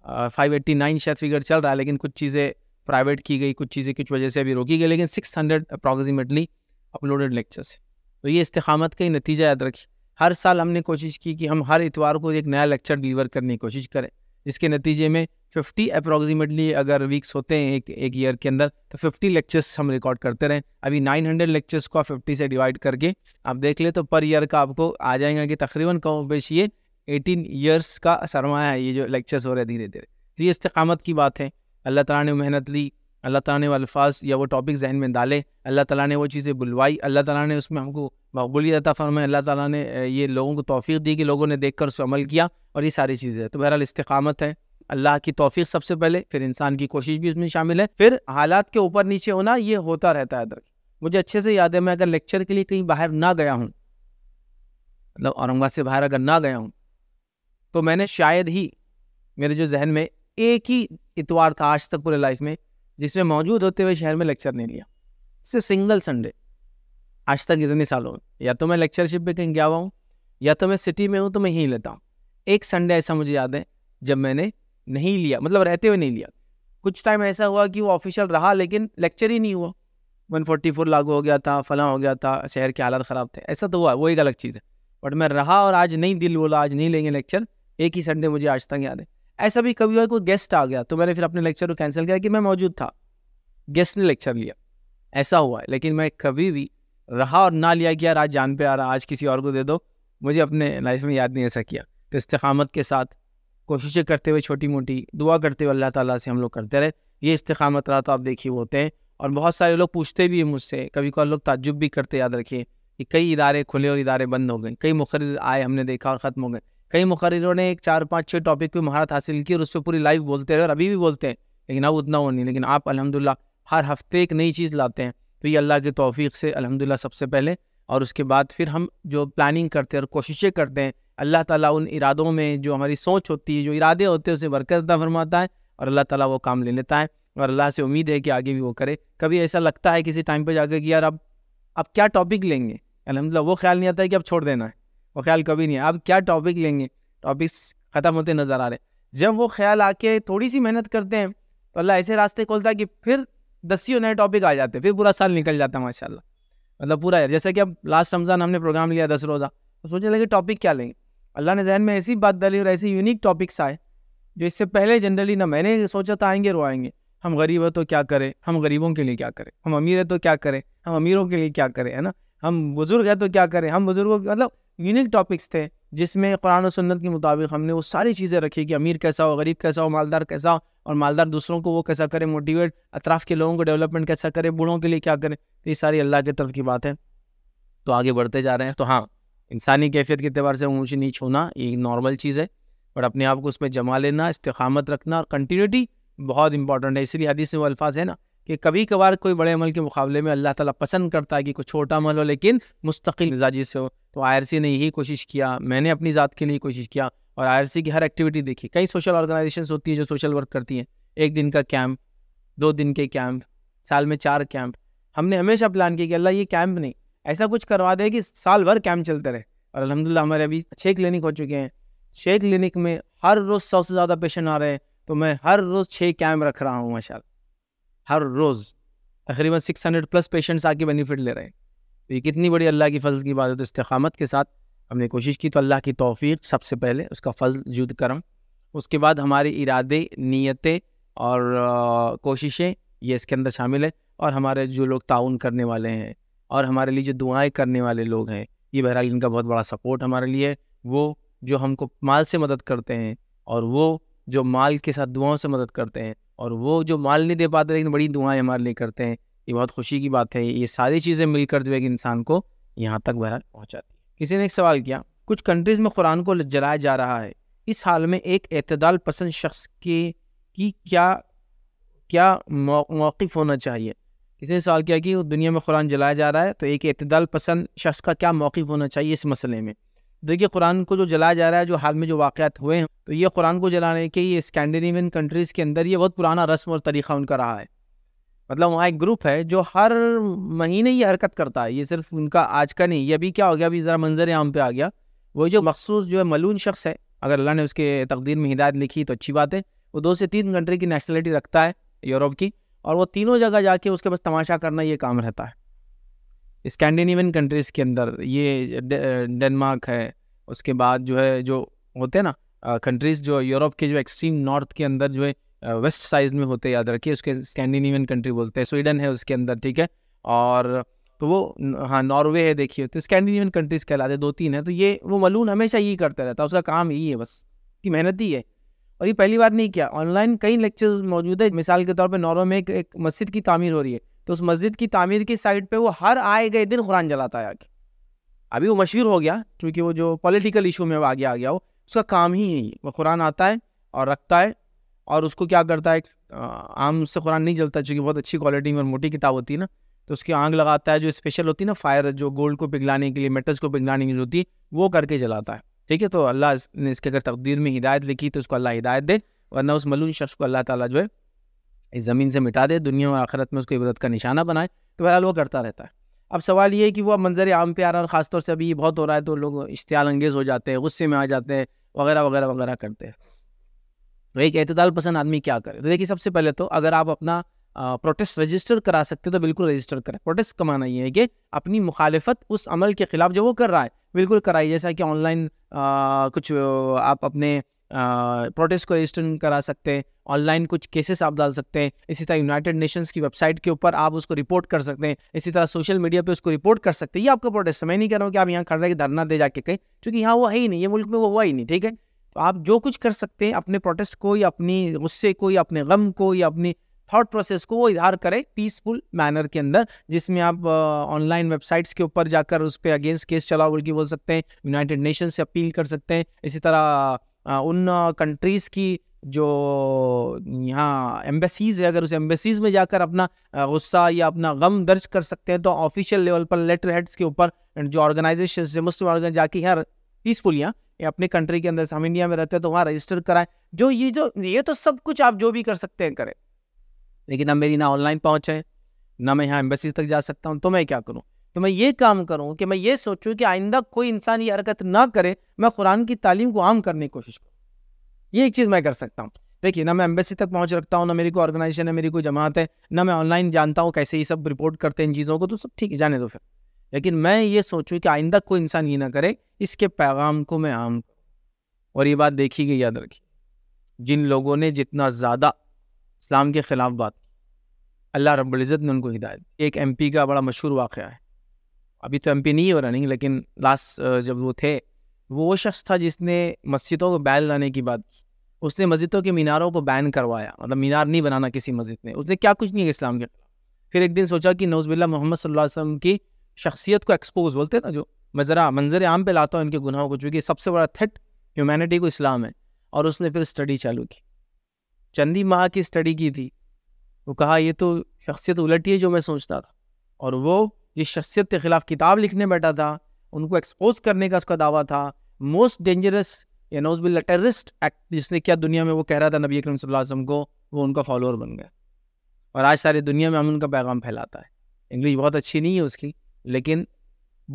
five eighty nine शायद फिगर चल रहा है लेकिन कुछ चीज़ें प्राइवेट की गई कुछ चीज़ें कुछ वजह से अभी रोकी गई लेकिन six hundred approximately uploaded lectures है तो ये इस्तेमाल का ही नतीजा याद रखिए हर साल हमने कोशिश की कि हम हर इतवार को एक नया लेक्चर डिलीवर करने की कोशिश करें जिसके नतीजे में फिफ्टी अप्रॉक्सीमेटली अगर वीक्स होते हैं एक एक ईयर के अंदर तो फिफ्टी लेक्चर्स हम रिकॉर्ड करते रहें अभी नाइन हंड्रेड लेक्चर्स को आप फिफ्टी से डिवाइड करके आप देख ले तो पर ईयर का आपको आ जाएगा कि तकरीबन कम पेश ये एटीन ईयर्स का सरमाया है ये जो लेक्चर्स हो रहे हैं धीरे धीरे तो ये इस्तकामत की बात है अल्लाह ताला ने मेहनत ली अल्लाह ताला ने अल्फाज या वो टॉपिक जहन में डाले अल्लाह ताला ने वो चीज़ें बुलवाई अल्लाह ताला ने उसमें हमको मकबूलियत अता फरमाए अल्लाह ताला ने ये लोगों को तोफ़ी दी कि लोगों ने देख कर उसको अमल किया और ये सारी चीज़ें तो बहरहाल इस्तकामत है अल्लाह की तोफ़ी सबसे पहले फिर इंसान की कोशिश भी उसमें शामिल है फिर हालात के ऊपर नीचे होना ये होता रहता है अदर मुझे अच्छे से याद है मैं अगर लेक्चर के लिए कहीं बाहर ना गया हूँ मतलब औरंगाबाद से बाहर अगर ना गया हूँ तो मैंने शायद ही मेरे जो जहन में एक ही इतवार था आज तक पूरे लाइफ में जिसमें मौजूद होते हुए शहर में लेक्चर नहीं लिया सिर्फ सिंगल संडे आज तक इतने सालों में या तो मैं लेक्चरशिप पे कहीं गया हुआ हूँ या तो मैं सिटी में हूँ तो मैं यहीं लेता हूँ एक संडे ऐसा मुझे याद है जब मैंने नहीं लिया मतलब रहते हुए नहीं लिया कुछ टाइम ऐसा हुआ कि वो ऑफिशियल रहा लेकिन लेक्चर ही नहीं हुआ 144 लागू हो गया था फला हो गया था शहर के हालात ख़राब थे ऐसा तो हुआ वो एक अलग चीज़ है बट मैं रहा और आज नहीं दिल बोला आज नहीं लेंगे लेक्चर एक ही संडे मुझे आज तक याद है ऐसा भी कभी हुआ कोई गेस्ट आ गया तो मैंने फिर अपने लेक्चर को कैंसिल किया कि मैं मौजूद था गेस्ट ने लेक्चर लिया ऐसा हुआ है लेकिन मैं कभी भी रहा और ना लिया कि यार आज जान पे आ रहा आज किसी और को दे दो मुझे अपने लाइफ में याद नहीं ऐसा किया तो इस्तकामत के साथ कोशिशें करते हुए छोटी मोटी दुआ करते हुए अल्लाह ताला से हम लोग करते रहे ये इस्तकामत रहा तो आप देखिए होते हैं और बहुत सारे लोग पूछते भी हैं मुझसे कभी कभार लोग ताजुब भी करते याद रखिए कि कई इदारे खुले और इदारे बंद हो गए कई मुखर आए हमने देखा और ख़त्म हो गए कई मुखरों ने एक चार पाँच छः टॉपिक पर महारत हासिल की और उस पर पूरी लाइफ बोलते रहे और अभी भी बोलते हैं लेकिन अब उतना वो नहीं लेकिन आप अलहमदिल्ला हर हफ्ते एक नई चीज़ लाते हैं तो ये अल्लाह के तोफ़ी से अलहमदिल्ला सबसे पहले और उसके बाद फिर हम जो प्लानिंग करते हैं और कोशिशें करते हैं अल्लाह ताला उन इरादों में जो हमारी सोच होती है जो इरादे होते हैं उसे बरकत फरमाता है और अल्लाह ताला वो काम ले लेता है और अल्लाह से उम्मीद है कि आगे भी वो करे कभी ऐसा लगता है किसी टाइम पर जाकर कि यार अब अब क्या टॉपिक लेंगे अलहमदिल्ला वो ख्याल नहीं आता है कि अब छोड़ देना है वो ख्याल कभी नहीं है आप क्या टॉपिक लेंगे टॉपिक्स ख़त्म होते नज़र आ रहे जब वो ख्याल आके थोड़ी सी मेहनत करते हैं तो अल्लाह ऐसे रास्ते खोलता है कि फिर दसियों नए टॉपिक आ जाते फिर पूरा साल निकल जाता है माशा मतलब पूरा यार जैसे कि अब लास्ट रमज़ान हमने प्रोग्राम लिया दस रोज़ा तो सोचने लगे टॉपिक क्या लेंगे अल्लाह ने जहन में ऐसी बात डाली और ऐसे यूनिक टॉपिक्स आए जो इससे पहले जनरली ना मैंने सोचा था आएंगे रो आएंगे हम गरीब है तो क्या करें हम गरीबों के लिए क्या करें हम अमीर है तो क्या करें हम अमीरों के लिए क्या करें है ना हम बुज़ुर्ग है तो क्या करें हम बुज़ुर्गों मतलब यूनिक टॉपिक्स थे जिसमें कुरान और सुन्नत के मुताबिक हमने वो सारी चीज़ें रखी कि अमीर कैसा हो गरीब कैसा हो मालदार कैसा हो और मालदार दूसरों को वो कैसा करे मोटिवेट अतराफ के लोगों को डेवलपमेंट कैसा करे बूढ़ों के लिए क्या करें तो ये सारी अल्लाह की तरफ की बात है तो आगे बढ़ते जा रहे हैं तो हाँ इंसानी कैफियत के अतबार से ऊँच नीच होना ये नॉर्मल चीज़ है बट अपने आप को उसमें जमा लेना इस्तकामत रखना और कंटिन्यूटी बहुत इंपॉर्टेंट है इसलिए हदीस में वो अल्फाज है ना कि कभी कभार कोई बड़े अमल के मुकाबले में अल्लाह ताला पसंद करता है कि कोई छोटा अमल हो लेकिन मुस्तकिल मिजाजी से हो तो आई ने यही कोशिश किया मैंने अपनी ज़ात के लिए कोशिश किया और आई की हर एक्टिविटी देखी कई सोशल ऑर्गेनाइजेशन होती है जो सोशल वर्क करती हैं एक दिन का कैंप दो दिन के कैंप साल में चार कैंप हमने हमेशा प्लान किया कि अल्लाह ये कैंप नहीं ऐसा कुछ करवा दे कि साल भर कैंप चलते रहे और अलहमदिल्ला हमारे अभी छः क्लिनिक हो चुके हैं छः क्लिनिक में हर रोज़ सौ से ज़्यादा पेशेंट आ रहे हैं तो मैं हर रोज़ छः कैम्प रख रहा हूँ माशा हर रोज़ तकरीबन सिक्स हंड्रेड प्लस पेशेंट्स आके बेनिफिट ले रहे हैं तो ये कितनी बड़ी अल्लाह की फजल की बात है तो इस्तेमत के साथ हमने कोशिश की तो अल्लाह की तोफ़ी सबसे पहले उसका फजल जुद करम उसके बाद हमारे इरादे नीयतें और कोशिशें ये इसके अंदर शामिल है और हमारे जो लोग ताउन करने वाले हैं और हमारे लिए जो दुआएं करने वाले लोग हैं ये बहरहाल इनका बहुत बड़ा सपोर्ट हमारे लिए वो जो हमको माल से मदद करते हैं और वो जो माल के साथ दुआओं से मदद करते हैं और वो जो माल नहीं दे पाते लेकिन बड़ी दुआएं हमारे लिए करते हैं ये बहुत खुशी की बात है ये सारी चीज़ें मिलकर जो है कि इंसान को यहाँ तक बहरहाल पहुँचाती है किसी ने एक सवाल किया कुछ कंट्रीज़ में कुरान को जलाया जा रहा है इस हाल में एक अतदाल पसंद शख्स के की क्या क्या मौक़ होना चाहिए किसी ने सवाल किया कि दुनिया में कुरान जलाया जा रहा है तो एक अतदाल पसंद शख्स का क्या मौक़ होना चाहिए इस मसले में देखिए कुरान को जो जलाया जा रहा है जो हाल में जो वाकत हुए हैं तो ये कुरान को जलाने के ये स्कैंडिनेवियन कंट्रीज़ के अंदर ये बहुत पुराना रस्म और तरीक़ा उनका रहा है मतलब वहाँ एक ग्रुप है जो हर महीने ये हरकत करता है ये सिर्फ उनका आज का नहीं ये अभी क्या हो गया अभी ज़रा मंजर आम पे आ गया वो जो मखसूस जो है मलून शख्स है अगर अल्लाह ने उसके तकदीर में हिदायत लिखी तो अच्छी बात है वो दो से तीन कंट्री की नेशनलिटी रखता है यूरोप की और वो तीनों जगह जाके उसके पास तमाशा करना ये काम रहता है स्कैंडिनेवियन कंट्रीज़ के अंदर ये डेनमार्क है उसके बाद जो है जो होते हैं ना कंट्रीज़ जो यूरोप के जो एक्सट्रीम नॉर्थ के अंदर जो है वेस्ट साइड में होते याद रखिए उसके स्कैंडिनेवियन कंट्री बोलते हैं स्वीडन है उसके अंदर ठीक है और तो वो हाँ नॉर्वे है देखिए तो स्कैंडिनेवियन कंट्रीज़ कहलाते हैं दो तीन है तो ये वो मलून हमेशा यही करता रहता है उसका काम यही है बस उसकी मेहनत ही है और ये पहली बार नहीं किया ऑनलाइन कई लेक्चर्स मौजूद है मिसाल के तौर पर नॉर्वे में एक, एक मस्जिद की तामीर हो रही है कि उस मस्जिद की तामीर की साइड पे वो हर आए गए दिन कुरान जलाता है आगे अभी वो मशहूर हो गया क्योंकि वो जो पॉलिटिकल इशू में वो आगे आ गया वो उसका काम ही है वो कुरान आता है और रखता है और उसको क्या करता है आम से कुरान नहीं जलता चूँकि बहुत अच्छी क्वालिटी में और मोटी किताब होती है ना तो उसकी आँख लगाता है जो स्पेशल होती है ना फायर जो गोल्ड को पिघलाने के लिए मेटल्स को पिघलाने के लिए होती है वो करके जलाता है ठीक है तो अल्लाह ने इसके अगर तकदीर में हिदायत लिखी तो उसको अल्लाह हिदायत दे वरना उस मलून शख्स को अल्लाह ताला जो है इस ज़मीन से मिटा दे दुनिया और आखिरत में उसको इबरत का निशाना बनाए तो बहरहाल वो करता रहता है अब सवाल ये है कि वो अब मंजर आम पे आ रहा है और ख़ासतौर से अभी बहुत हो रहा है तो लोग इश्तियाल अंगेज़ हो जाते हैं गुस्से में आ जाते हैं वगैरह वगैरह वगैरह करते हैं तो एक अतदाल पसंद आदमी क्या करे तो देखिए सबसे पहले तो अगर आप अपना प्रोटेस्ट रजिस्टर करा सकते तो बिल्कुल रजिस्टर करें प्रोटेस्ट का माना ये है कि अपनी मुखालफत उस अमल के ख़िलाफ़ जो वो कर रहा है बिल्कुल कराइए जैसा कि ऑनलाइन कुछ आप अपने प्रोटेस्ट को रजिस्टर करा सकते हैं ऑनलाइन कुछ केसेस आप डाल सकते हैं इसी तरह यूनाइटेड नेशंस की वेबसाइट के ऊपर आप उसको रिपोर्ट कर सकते हैं इसी तरह सोशल मीडिया पे उसको रिपोर्ट कर सकते हैं ये आपका प्रोटेस्ट मैं नहीं कह रहा हूँ कि आप यहाँ खड़े रहे धरना दे जाके कहीं क्योंकि यहाँ हुआ है ही नहीं ये मुल्क में वो हुआ ही नहीं ठीक है तो आप जो कुछ कर सकते हैं अपने प्रोटेस्ट को या अपनी गुस्से को या अपने गम को या अपनी थॉट प्रोसेस को वो इजहार करें पीसफुल मैनर के अंदर जिसमें आप ऑनलाइन वेबसाइट्स के ऊपर जाकर उस पर अगेंस्ट केस चलाओ बोल के बोल सकते हैं यूनाइटेड नेशन से अपील कर सकते हैं इसी तरह उन कंट्रीज़ की जो यहाँ एम्बेसीज़ है अगर उस एम्बेसीज़ में जाकर अपना गुस्सा या अपना गम दर्ज कर सकते हैं तो ऑफिशियल लेवल पर लेटर हेड्स के ऊपर जो ऑर्गेनाइजेशन से मुस्लिम ऑर्गेनाइज जाके यहाँ पीसफुल यहाँ या अपने कंट्री के अंदर हम इंडिया में रहते हैं तो वहाँ रजिस्टर कराएं जो ये जो ये तो सब कुछ आप जो भी कर सकते हैं करें लेकिन अब मेरी ना ऑनलाइन पहुँचें ना मैं यहाँ एम्बेसी तक जा सकता हूँ तो मैं क्या करूँ तो मैं ये काम करूँ कि मैं ये सोचूँ कि आइंदा कोई इंसान ये हरकत ना करे मैं कुरान की तालीम को आम करने की कोशिश करूँ ये एक चीज़ मैं कर सकता हूँ देखिए ना मैं एम्बेसी तक पहुँच रखता हूँ ना मेरी कोई ऑर्गेनाइजेशन है मेरी कोई जमात है ना मैं ऑनलाइन जानता हूँ कैसे ये सब रिपोर्ट करते हैं इन चीज़ों को तो सब ठीक है जाने दो फिर लेकिन मैं ये सोचूँ कि आइंदा कोई इंसान ये ना करे इसके पैगाम को मैं आम और ये बात देखी गई याद रखी जिन लोगों ने जितना ज़्यादा इस्लाम के ख़िलाफ़ बात की अल्लाह रब्ज़त ने उनको हिदायत एक एमपी का बड़ा मशहूर वाक़ है अभी तो एम नहीं हो रनिंग लेकिन लास्ट जब वो थे वो शख्स था जिसने मस्जिदों को बैन लाने की बात की उसने मस्जिदों के मीनारों को बैन करवाया मतलब मीनार नहीं बनाना किसी मस्जिद ने उसने क्या कुछ नहीं इस्लाम के फिर एक दिन सोचा कि नौजबिल्ला मोहम्मद सल्लल्लाहु वसल्लम की शख्सियत को एक्सपोज बोलते ना जो मज़रा मंजर आम पे लाता हूँ इनके गुनाहों को चूँकि सबसे बड़ा थेट ह्यूमैनिटी को इस्लाम है और उसने फिर स्टडी चालू की चंदी माह की स्टडी की थी वो कहा ये तो शख्सियत उलटी है जो मैं सोचता था और वो जिस शख्सियत के ख़िलाफ़ किताब लिखने बैठा था उनको एक्सपोज करने का उसका दावा था मोस्ट डेंजरस या नोजबिल्ला टेररिस्ट एक्ट जिसने क्या दुनिया में वो कह रहा था नबी अकरम वसल्लम को वो उनका फॉलोअर बन गया और आज सारी दुनिया में हम उनका पैगाम फैलाता है इंग्लिश बहुत अच्छी नहीं है उसकी लेकिन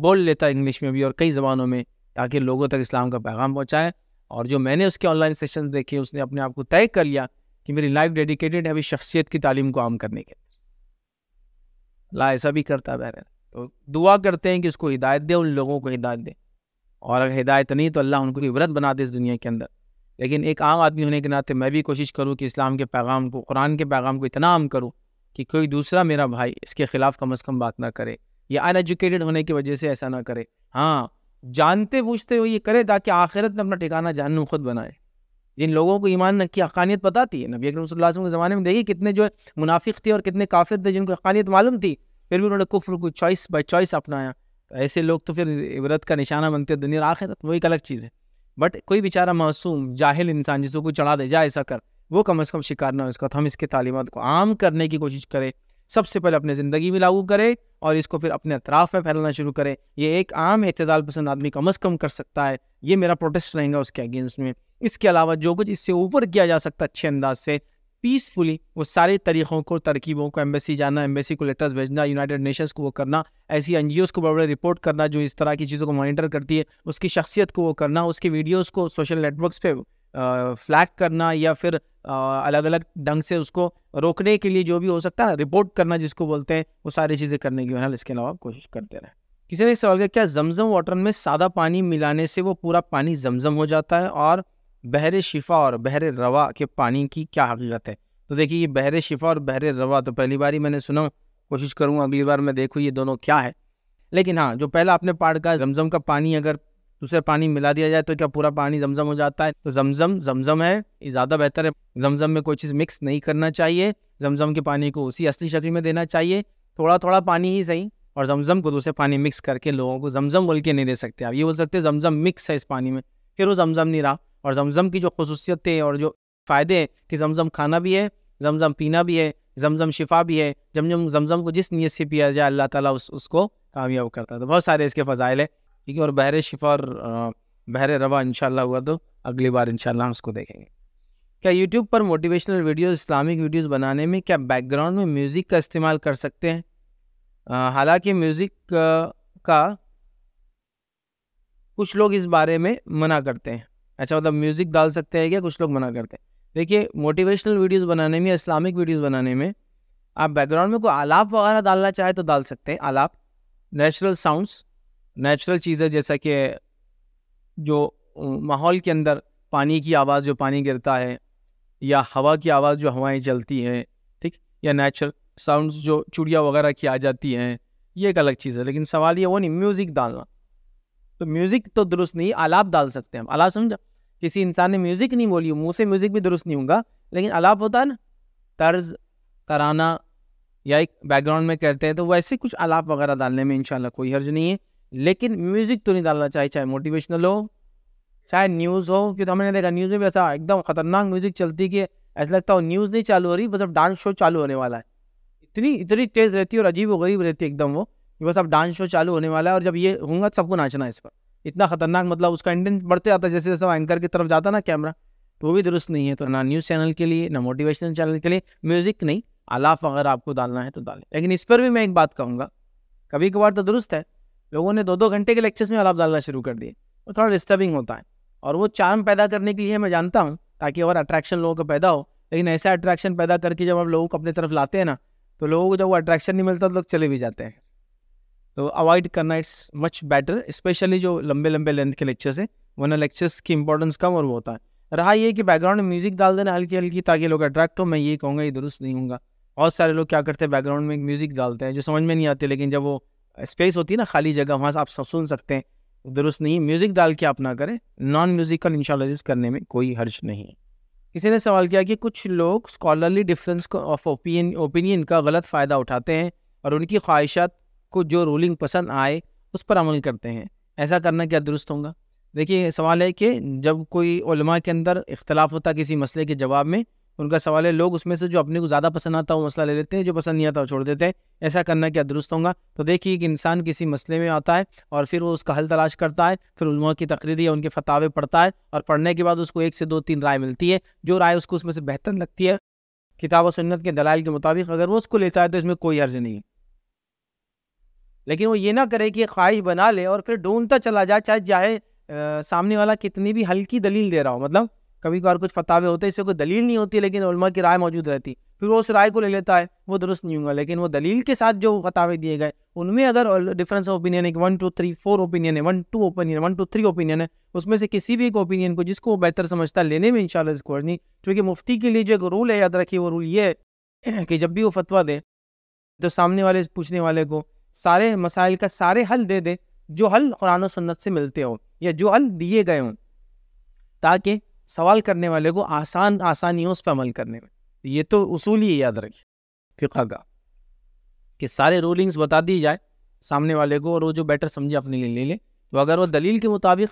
बोल लेता है इंग्लिश में भी और कई ज़बानों में ताकि लोगों तक इस्लाम का पैगाम पहुँचाए और जो मैंने उसके ऑनलाइन सेशन देखे उसने अपने आप को तय कर लिया कि मेरी लाइफ डेडिकेटेड है अभी शख्सियत की तालीम को आम करने के लिए ला ऐसा भी करता बहरा तो दुआ करते हैं कि उसको हिदायत दे उन लोगों को हिदायत दे और अगर हिदायत नहीं तो अल्लाह उनको इबरत बना दे इस दुनिया के अंदर लेकिन एक आम आदमी होने के नाते मैं भी कोशिश करूँ कि इस्लाम के पैगाम को कुरान के पैगाम को इतना आम करूँ कि कोई दूसरा मेरा भाई इसके ख़िलाफ़ कम अज़ कम बात ना करे या अनएजुकेटेड होने की वजह से ऐसा ना करे हाँ जानते बूझते हुए ये करे ताकि आखिरत में अपना ठिकाना जानू खुद बनाए जिन लोगों को ईमान की अकानियत पता थी नबी अकरम सल्लल्लाहु अलैहि वसल्लम के ज़माने में देखिए कितने जो मुनाफिक थे और कितने काफिर थे जिनको अकानियत मालूम थी फिर भी उन्होंने कुफर को चॉइस बाई चॉइस अपनाया तो ऐसे लोग तो फिर इबरत का निशाना बनते दुनिया आखिर तो वो एक अलग चीज़ है बट कोई बेचारा मासूम जाहिल इंसान जिसको कोई चढ़ा दे जाए ऐसा कर वो कम अज़ कम शिकार ना हो इसका तो हम इसके तालीमत को आम करने की कोशिश करें सबसे पहले अपने ज़िंदगी में लागू करें और इसको फिर अपने अतराफ़ में फैलाना शुरू करें ये एक आम अतदाल पसंद आदमी कम अज़ कम कर सकता है ये मेरा प्रोटेस्ट रहेगा उसके अगेंस्ट में इसके अलावा जो कुछ इससे ऊपर किया जा सकता है अच्छे अंदाज से पीसफुली वो सारे तरीक़ों को तरकीबों को एम्बेसी जाना एम्बेसी को लेटर्स भेजना यूनाइटेड नेशंस को वो करना ऐसी एन को बड़े बड़े रिपोर्ट करना जो इस तरह की चीज़ों को मॉनिटर करती है उसकी शख्सियत को वो करना उसके वीडियोज़ को सोशल नेटवर्क्स पे फ्लैग करना या फिर अलग अलग ढंग से उसको रोकने के लिए जो भी हो सकता है ना रिपोर्ट करना जिसको बोलते हैं वो सारी चीज़ें करने की इसके अलावा कोशिश करते रहें किसी ने सवाल किया क्या जमजम वाटर में सादा पानी मिलाने से वो पूरा पानी जमजम हो जाता है और बहर शिफा और बहरे रवा के पानी की क्या हकीकत है तो देखिए ये बहर शिफा और बहरे रवा तो पहली बार ही मैंने सुना कोशिश करूँ अगली बार मैं देखूँ ये दोनों क्या है लेकिन हाँ जो पहला आपने पार्ट का जमजम का पानी अगर दूसरे पानी मिला दिया जाए तो क्या पूरा पानी जमजम हो जाता है तो जमजम जमजम है ये ज़्यादा बेहतर है जमजम में कोई चीज़ मिक्स नहीं करना चाहिए जमजम के पानी को उसी असली शक्ल में देना चाहिए थोड़ा थोड़ा पानी ही सही और जमजम को दूसरे पानी मिक्स करके लोगों को जमजम बोल के नहीं दे सकते आप ये बोल सकते जमजम मिक्स है इस पानी में फिर वो जमजम नहीं रहा और जमज़म की जो खसूसियतें और जो फ़ायदे हैं कि जमज़म खाना भी है जमज़म पीना भी है जमज़म शिफा भी है जमजम जमज़म को जिस नीयत से पिया जाए अल्लाह ताला उस उसको कामयाब करता है तो बहुत सारे इसके फ़जाइल हैं ठीक है और बहर शिफा और बहर रवा इन हुआ तो अगली बार इनशाला हम उसको देखेंगे क्या यूट्यूब पर मोटिवेशनल वीडियोज़ इस्लामिक वीडियोज़ बनाने में क्या बैकग्राउंड में म्यूज़िक का इस्तेमाल कर सकते हैं हालाँकि म्यूज़िक का कुछ लोग इस बारे में मना करते हैं अच्छा मतलब म्यूज़िक डाल सकते हैं क्या कुछ लोग मना करते हैं देखिए मोटिवेशनल वीडियोज़ बनाने में इस्लामिक वीडियोज़ बनाने में आप बैकग्राउंड में कोई आलाप वगैरह डालना चाहे तो डाल सकते हैं आलाप नेचुरल साउंड्स नेचुरल चीज़ें जैसा कि जो माहौल के अंदर पानी की आवाज़ जो पानी गिरता है या हवा की आवाज़ जो हवाएं चलती हैं ठीक या नेचुरल साउंड्स जो चुड़िया वगैरह की आ जाती हैं ये एक अलग चीज़ है लेकिन सवाल ये वो नहीं म्यूज़िक डालना तो म्यूजिक तो दुरुस्त नहीं आलाप डाल सकते हैं आलाप समझा किसी इंसान ने म्यूजिक नहीं बोली मुँह से म्यूजिक भी दुरुस्त नहीं होगा लेकिन आलाप होता है ना तर्ज कराना या एक बैकग्राउंड में कहते हैं तो वैसे कुछ आलाप वगैरह डालने में इंशाल्लाह कोई हर्ज नहीं है लेकिन म्यूजिक तो नहीं डालना चाहिए चाहे मोटिवेशनल हो चाहे न्यूज़ हो क्योंकि हमने देखा न्यूज़ में भी ऐसा एकदम खतरनाक म्यूजिक चलती कि ऐसा लगता हो न्यूज़ नहीं चालू हो रही बस अब डांस शो चालू होने वाला है इतनी इतनी तेज़ रहती है और अजीब व गरीब रहती है एकदम वो कि बस अब डांस शो चालू होने वाला है और जब ये होगा तो सबको नाचना है इस पर इतना खतरनाक मतलब उसका इंटेंस बढ़ते जाता है जैसे जैसे एंकर की तरफ जाता ना कैमरा तो वो भी दुरुस्त नहीं है तो ना न्यूज़ चैनल के लिए ना मोटिवेशनल चैनल के लिए म्यूज़िक नहीं आलाफ अगर आपको डालना है तो डालें लेकिन इस पर भी मैं एक बात कहूँगा कभी कभार तो दुरुस्त है लोगों ने दो दो घंटे के लेक्चर्स में आलाफ डालना शुरू कर दिए वो थोड़ा डिस्टर्बिंग होता है और वो चार्म पैदा करने के लिए मैं जानता हूँ ताकि और अट्रैक्शन लोगों का पैदा हो लेकिन ऐसा अट्रैक्शन पैदा करके जब हम लोगों को अपनी तरफ लाते हैं ना तो लोगों को जब वो अट्रैक्शन नहीं मिलता तो लोग चले भी जाते हैं तो अवॉइड करना इट्स मच बेटर स्पेशली जो लंबे लंबे लेंथ के लेक्चर्स हैं वरना लेक्चर्स की इंपॉर्टेंस कम और वो होता है रहा ये कि बैकग्राउंड में म्यूज़िक डाल देना हल्की हल्की ताकि लोग अट्रैक्ट हो मैं ये कहूँगा ये दुरुस्त नहीं हूँ बहुत सारे लोग क्या करते हैं बैकग्राउंड में म्यूज़िक डालते हैं जो समझ में नहीं आते लेकिन जब वो स्पेस होती है ना खाली जगह वहाँ से आप सुन सकते हैं दुरुस्त नहीं म्यूज़िक डाल के आप ना करें नॉन म्यूज़िकल इंशाल्लाह करने में कोई हर्ज नहीं है किसी ने सवाल किया कि कुछ लोग scholarly difference of opinion opinion का गलत फ़ायदा उठाते हैं और उनकी ख्वाहिशात को जो रूलिंग पसंद आए उस पर अमल करते हैं ऐसा करना क्या दुरुस्त होगा देखिए सवाल है कि जब कोई उलमा के अंदर इख्तलाफ होता किसी मसले के जवाब में उनका सवाल है लोग उसमें से जो अपने को ज़्यादा पसंद आता वो मसला ले लेते हैं जो पसंद नहीं आता वो छोड़ देते हैं ऐसा करना क्या दुरुस्त होगा तो देखिए कि इंसान किसी मसले में आता है और फिर वो उसका हल तलाश करता है फिर उलमा की तकरीरी या उनके फतावे पढ़ता है और पढ़ने के बाद उसको एक से दो तीन राय मिलती है जो राय उसको उसमें से बेहतर लगती है किताब व सुन्नत के दलाल के मुताबिक अगर वो उसको लेता है तो इसमें कोई अर्ज नहीं है लेकिन वो ये ना करे कि ख्वाहिश बना ले और फिर ढूंढता चला जाए चाहे चाहे सामने वाला कितनी भी हल्की दलील दे रहा हो मतलब कभी कभार कुछ फतावे होते हैं इसमें कोई दलील नहीं होती लेकिन उलमा की राय मौजूद रहती फिर वो उस राय को ले लेता है वो दुरुस्त नहीं होगा लेकिन वो दलील के साथ जो फतावे दिए गए उनमें अगर डिफरेंस ऑफ ओपिनियन है कि one two three four opinion है one two opinion one two three opinion है उसमें से किसी भी एक ओपिनियन को जिसको वो बेहतर समझता लेने में इंशाल्लाह इसको नहीं क्योंकि मुफ्ती के लिए जो एक रूल है याद रखिए वो रूल ये है कि जब भी वो फतवा दे तो सामने वाले पूछने वाले को सारे मसाइल का सारे हल दे दे जो हल कुरान सन्नत से मिलते हों या जो हल दिए गए हों ताकि सवाल करने वाले को आसान आसानी हो उस पर अमल करने में ये तो उसूल ही याद रखिए फ़िका का कि सारे रूलिंग्स बता दी जाए सामने वाले को और वो जो बेटर समझे अपने लिए ले लें तो अगर वो दलील के मुताबिक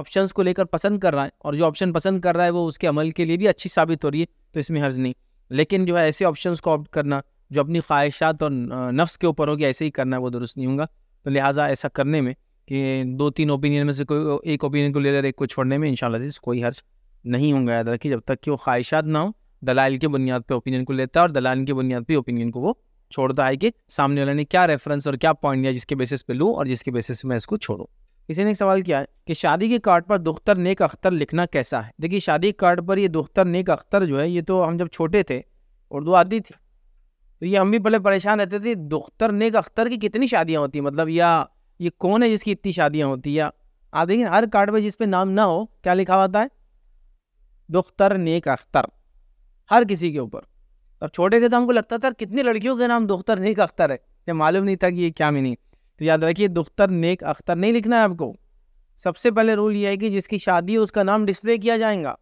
ऑप्शन को लेकर पसंद कर रहा है और जो ऑप्शन पसंद कर रहा है वो उसके अमल के लिए भी अच्छी साबित हो रही है तो इसमें हर्ज नहीं लेकिन जो है ऐसे ऑप्शन को ऑप्ट करना जो अपनी ख्वाहिशात और नफ्स के ऊपर हो कि ऐसे ही करना है वो दुरुस्त नहीं होगा तो लिहाजा ऐसा करने में कि दो तीन ओपिनियन में से कोई एक ओपिनियन को ले लेकर एक को छोड़ने में इन कोई हर्ज नहीं होगा याद रखिए जब तक कि वो ख्वाहिशात ना हो दलाइल की बुनियाद पर ओपिनियन को लेता है और दलाइल की बुनियाद पर ओपिनियन को वो छोड़ता है कि सामने वाले ने क्या रेफरेंस और क्या पॉइंट दिया जिसके बेसिस पे लूँ और जिसके बेसिस पे मैं इसको छोड़ूँ किसी ने एक सवाल किया कि शादी के कार्ड पर दुख्तर नेक अख्तर लिखना कैसा है देखिए शादी कार्ड पर ये दुख्तर नेक अख्तर जो है ये तो हम जब छोटे थे उर्दू आती थी तो ये हम भी पहले परेशान रहते थे दोख्तर नेक अख्तर की कितनी शादियाँ होती मतलब या ये कौन है जिसकी इतनी शादियाँ होती या आप देखिए हर कार्ड में जिसपे नाम ना हो क्या लिखा होता है दोख्तर नेक अख्तर हर किसी के ऊपर और छोटे से तो हमको लगता था कितनी लड़कियों के नाम दोख्तर नेक अख्तर है ये मालूम नहीं था कि ये क्या मीनिंग तो याद रखिए दोख्तर नेक अख्तर नहीं लिखना है आपको सबसे पहले रूल ये है कि जिसकी शादी है उसका नाम डिस्प्ले किया जाएगा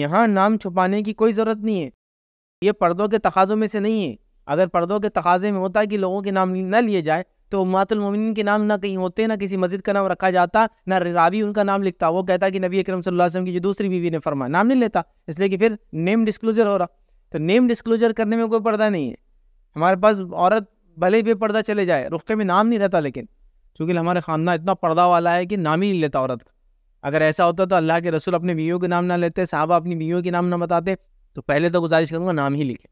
यहाँ नाम छुपाने की कोई ज़रूरत नहीं है ये पर्दों के तकाज़ों में से नहीं है अगर पर्दों के तकाजे में होता कि लोगों के नाम न लिए जाए तो मातुलमिन के नाम ना कहीं होते ना किसी मस्जिद का नाम रखा जाता ना रावी उनका नाम लिखता वो कहता कि नबी अकरम सल्लल्लाहु अलैहि वसल्लम की जो दूसरी बीवी ने फरमाया नाम नहीं लेता इसलिए कि फिर नेम डिस्क्लोजर हो रहा तो नेम डिस्क्लोजर करने में कोई पर्दा नहीं है हमारे पास औरत भले ही बेपर्दा चले जाए रुखे में नाम नहीं रहता लेकिन चूँकि हमारे ख़ानदान इतना पर्दा वाला है कि नाम ही नहीं लेता औरत का अगर ऐसा होता तो अल्लाह के रसूल अपने बीवियों के नाम ना लेते साहबा अपनी बीवियों के नाम ना बताते तो पहले तो गुजारिश करूँगा नाम ही लिखें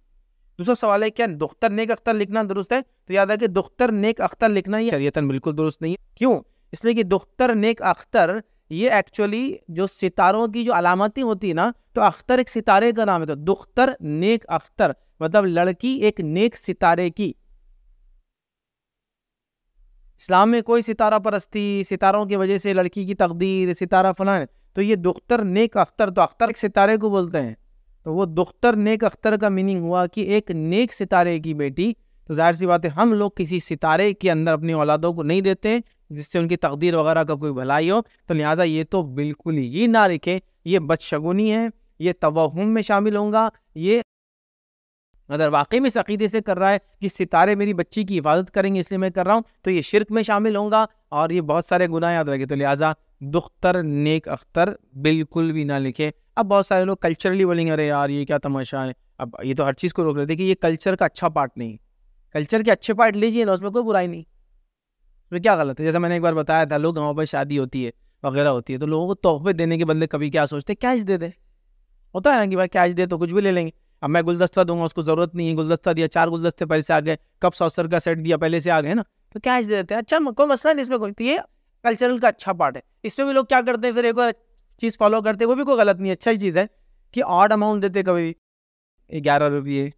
दूसरा सवाल है क्या दुख्तर नेक अख्तर लिखना दुरुस्त है तो याद है कि दुख्तर नेक अख्तर लिखना ही शरीयतन बिल्कुल दुरुस्त नहीं है क्यों इसलिए कि दुख्तर नेक अख्तर ये एक्चुअली जो सितारों की जो अलामती होती है ना तो अख्तर एक सितारे का नाम है तो दुख्तर नेक अख्तर मतलब लड़की एक नेक सितारे की इस्लाम में कोई सितारा परस्ती सितारों की वजह से लड़की की तकदीर सितारा फलान तो ये दुख्तर नेक अख्तर तो अख्तर एक सितारे को बोलते हैं तो वो दुख्तर नेक अख्तर का मीनिंग हुआ कि एक नेक सितारे की बेटी तो जाहिर सी बात है हम लोग किसी सितारे के अंदर अपनी औलादों को नहीं देते जिससे उनकी तकदीर वगैरह का कोई भलाई हो तो लिहाजा ये तो बिल्कुल ही ना रखें ये बदशगुनी है ये तवहम में शामिल होंगे ये अगर वाकई में सकीदे से कर रहा है कि सितारे मेरी बच्ची की हिफाजत करेंगे इसलिए मैं कर रहा हूँ तो ये शिरक में शामिल होंगे और ये बहुत सारे गुनाह याद रखे तो लिहाजा दुख्तर नेक अख्तर बिल्कुल भी ना लिखे अब बहुत सारे लोग कल्चरली बोलेंगे अरे यार ये क्या तमाशा है अब ये तो हर चीज़ को रोक रहे थे कि ये कल्चर का अच्छा पार्ट नहीं है कल्चर के अच्छे पार्ट लीजिए ना उसमें कोई बुराई नहीं उसमें तो क्या गलत है जैसे मैंने एक बार बताया था लोग गाँव पर शादी होती है वगैरह होती है तो लोगों को तोहफे देने के बदले कभी क्या सोचते कैश दे दे होता है ना कि भाई कैश दे तो कुछ भी ले लेंगे अब मैं गुलदस्ता दूंगा उसको ज़रूरत नहीं है गुलदस्ता दिया चार गुलदस्ते पहले से आ गए कप सौसर का सेट दिया पहले से आ गए ना तो कैश दे देते हैं अच्छा कोई मसला नहीं इसमें कोई तो ये कल्चरल का अच्छा पार्ट है इसमें भी लोग क्या करते हैं फिर एक बार चीज़ फॉलो करते वो भी कोई गलत नहीं अच्छा ही चीज़ है कि ऑड अमाउंट देते कभी भी ग्यारह रुपये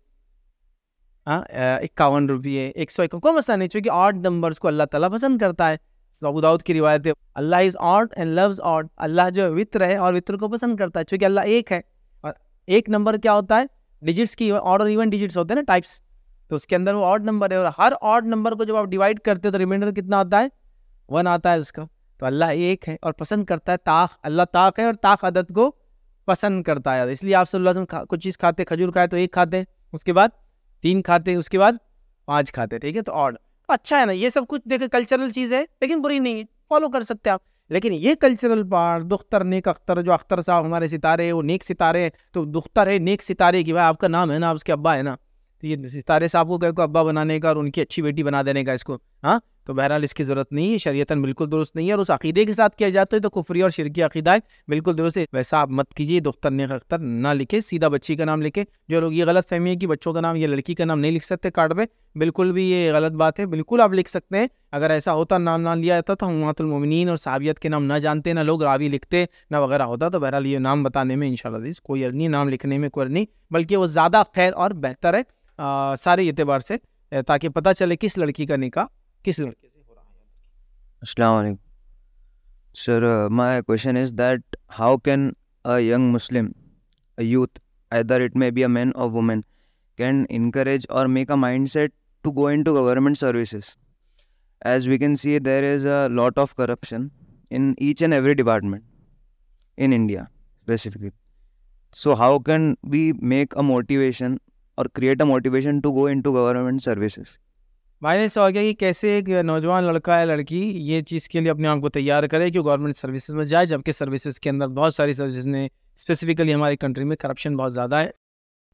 हाँ इक्यावन रुपये एक सौ इक्का कोई मसला नहीं चूँकि ऑड नंबर्स को अल्लाह तला पसंद करता है दाऊद की रिवायत है Allah is odd and loves odd Allah जो वित्र है और वित्र को पसंद करता है चूँकि अल्लाह एक है और एक नंबर क्या होता है डिजिट्स की ऑड और इवन डिजिट्स होते हैं ना टाइप्स तो उसके अंदर वो ऑड नंबर है और हर ऑड नंबर को जब आप डिवाइड करते हो तो रिमाइंडर कितना आता है वन आता है उसका तो अल्लाह एक है और पसंद करता है ताक अल्लाह ताक है और ताक आदत को पसंद करता है इसलिए आप सल्लल्लाहु अलैहि वसल्लम कुछ चीज़ खाते खजूर खाए तो एक खाते उसके बाद तीन खाते उसके बाद पाँच खाते ठीक है तो और अच्छा है ना ये सब कुछ देखे कल्चरल चीज़ है लेकिन बुरी नहीं है फॉलो कर सकते आप लेकिन ये कल्चरल पार्ट दुख्तर नेक अख्तर जो अख्तर साहब हमारे सितारे हैं वो नेक सितारे हैं तो दुख्तर है नेक सितारे की भाई आपका नाम है ना उसके अब्बा है ना तो ये सितारे साहब को कहे को अब्बा बनाने का और उनकी अच्छी बेटी बना देने का इसको हाँ तो बहरहाल इसकी ज़रूरत नहीं है शरीयतन बिल्कुल दुरुस्त नहीं है और उस अकीदे के साथ किया जाता है तो कुफरी और शिरकी अकीदा है बिल्कुल दुरुस्त है वैसा आप मत कीजिए दुख्तर ने अख्तर ना लिखे सीधा बच्ची का नाम लिखे जो लोग ये गलत फहमी है कि बच्चों का नाम या लड़की का नाम नहीं लिख सकते कार्ड पर बिल्कुल भी ये गलत बात है बिल्कुल आप लिख सकते हैं अगर ऐसा होता नाम ना लिया जाता तो हम हमातुलमिन और साबियत के नाम ना जानते ना लोग रावी लिखते ना वगैरह होता तो बहरहाल ये नाम बताने में इन शजीज़ कोई अर नाम लिखने में कोई नहीं बल्कि वो ज़्यादा खैर और बेहतर है सारे एतबार से ताकि पता चले किस लड़की का निका किसी लड़के से हो रहा है अस्सलाम वालेकुम sir my question is that a youth either it may be a man or woman can encourage or make a mindset to go into government services as we can see there is a lot of corruption in each and every department in india specifically so how can we make a motivation or create a motivation to go into government services मैंने हो गया कि कैसे एक नौजवान लड़का या लड़की ये चीज़ के लिए अपने आप को तैयार करे कि गवर्नमेंट सर्विसेज में जाए जबकि सर्विसेज के अंदर बहुत सारी सर्विसेज में स्पेसिफिकली हमारी कंट्री में करप्शन बहुत ज़्यादा है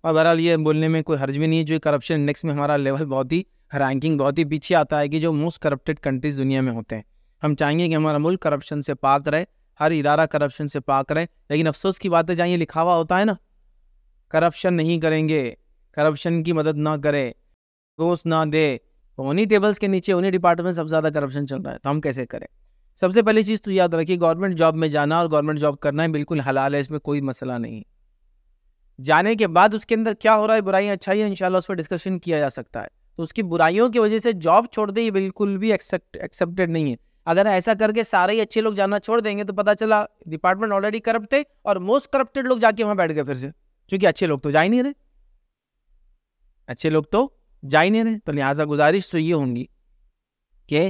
और बहरहाल ये बोलने में कोई हर्ज भी नहीं है जो करप्शन इंडेक्स में हमारा लेवल बहुत ही रैंकिंग बहुत ही पीछे आता है कि जो मोस्ट करप्टेड कंट्रीज़ दुनिया में होते हैं हम चाहेंगे कि हमारा मुल्क करप्शन से पाक रहे हर इदारा करप्शन से पाक रहे लेकिन अफसोस की बात है जहाँ ये लिखा हुआ होता है ना करप्शन नहीं करेंगे करप्शन की मदद ना करें दोस्त ना दे तो उन्हीं टेबल्स के नीचे उन्हीं डिपार्टमेंट में सबसे ज़्यादा करप्शन चल रहा है तो हम कैसे करें सबसे पहली चीज़ तो याद रखिए गवर्नमेंट जॉब में जाना और गवर्नमेंट जॉब करना है बिल्कुल हलाल है इसमें कोई मसला नहीं जाने के बाद उसके अंदर क्या हो रहा है बुराई अच्छाई है इनशाला उस पर डिस्कशन किया जा सकता है तो उसकी बुराइयों की वजह से जॉब छोड़ दे ये बिल्कुल भी एक्सेप्टेड नहीं है अगर ऐसा करके सारे ही अच्छे लोग जाना छोड़ देंगे तो पता चला डिपार्टमेंट ऑलरेडी करप्ट थे और मोस्ट करप्टेड लोग जाके वहाँ बैठ गए फिर से क्योंकि अच्छे लोग तो जा ही नहीं रहे अच्छे लोग तो जा ही नहीं रहे तो लिहाजा गुजारिश तो ये होंगी कि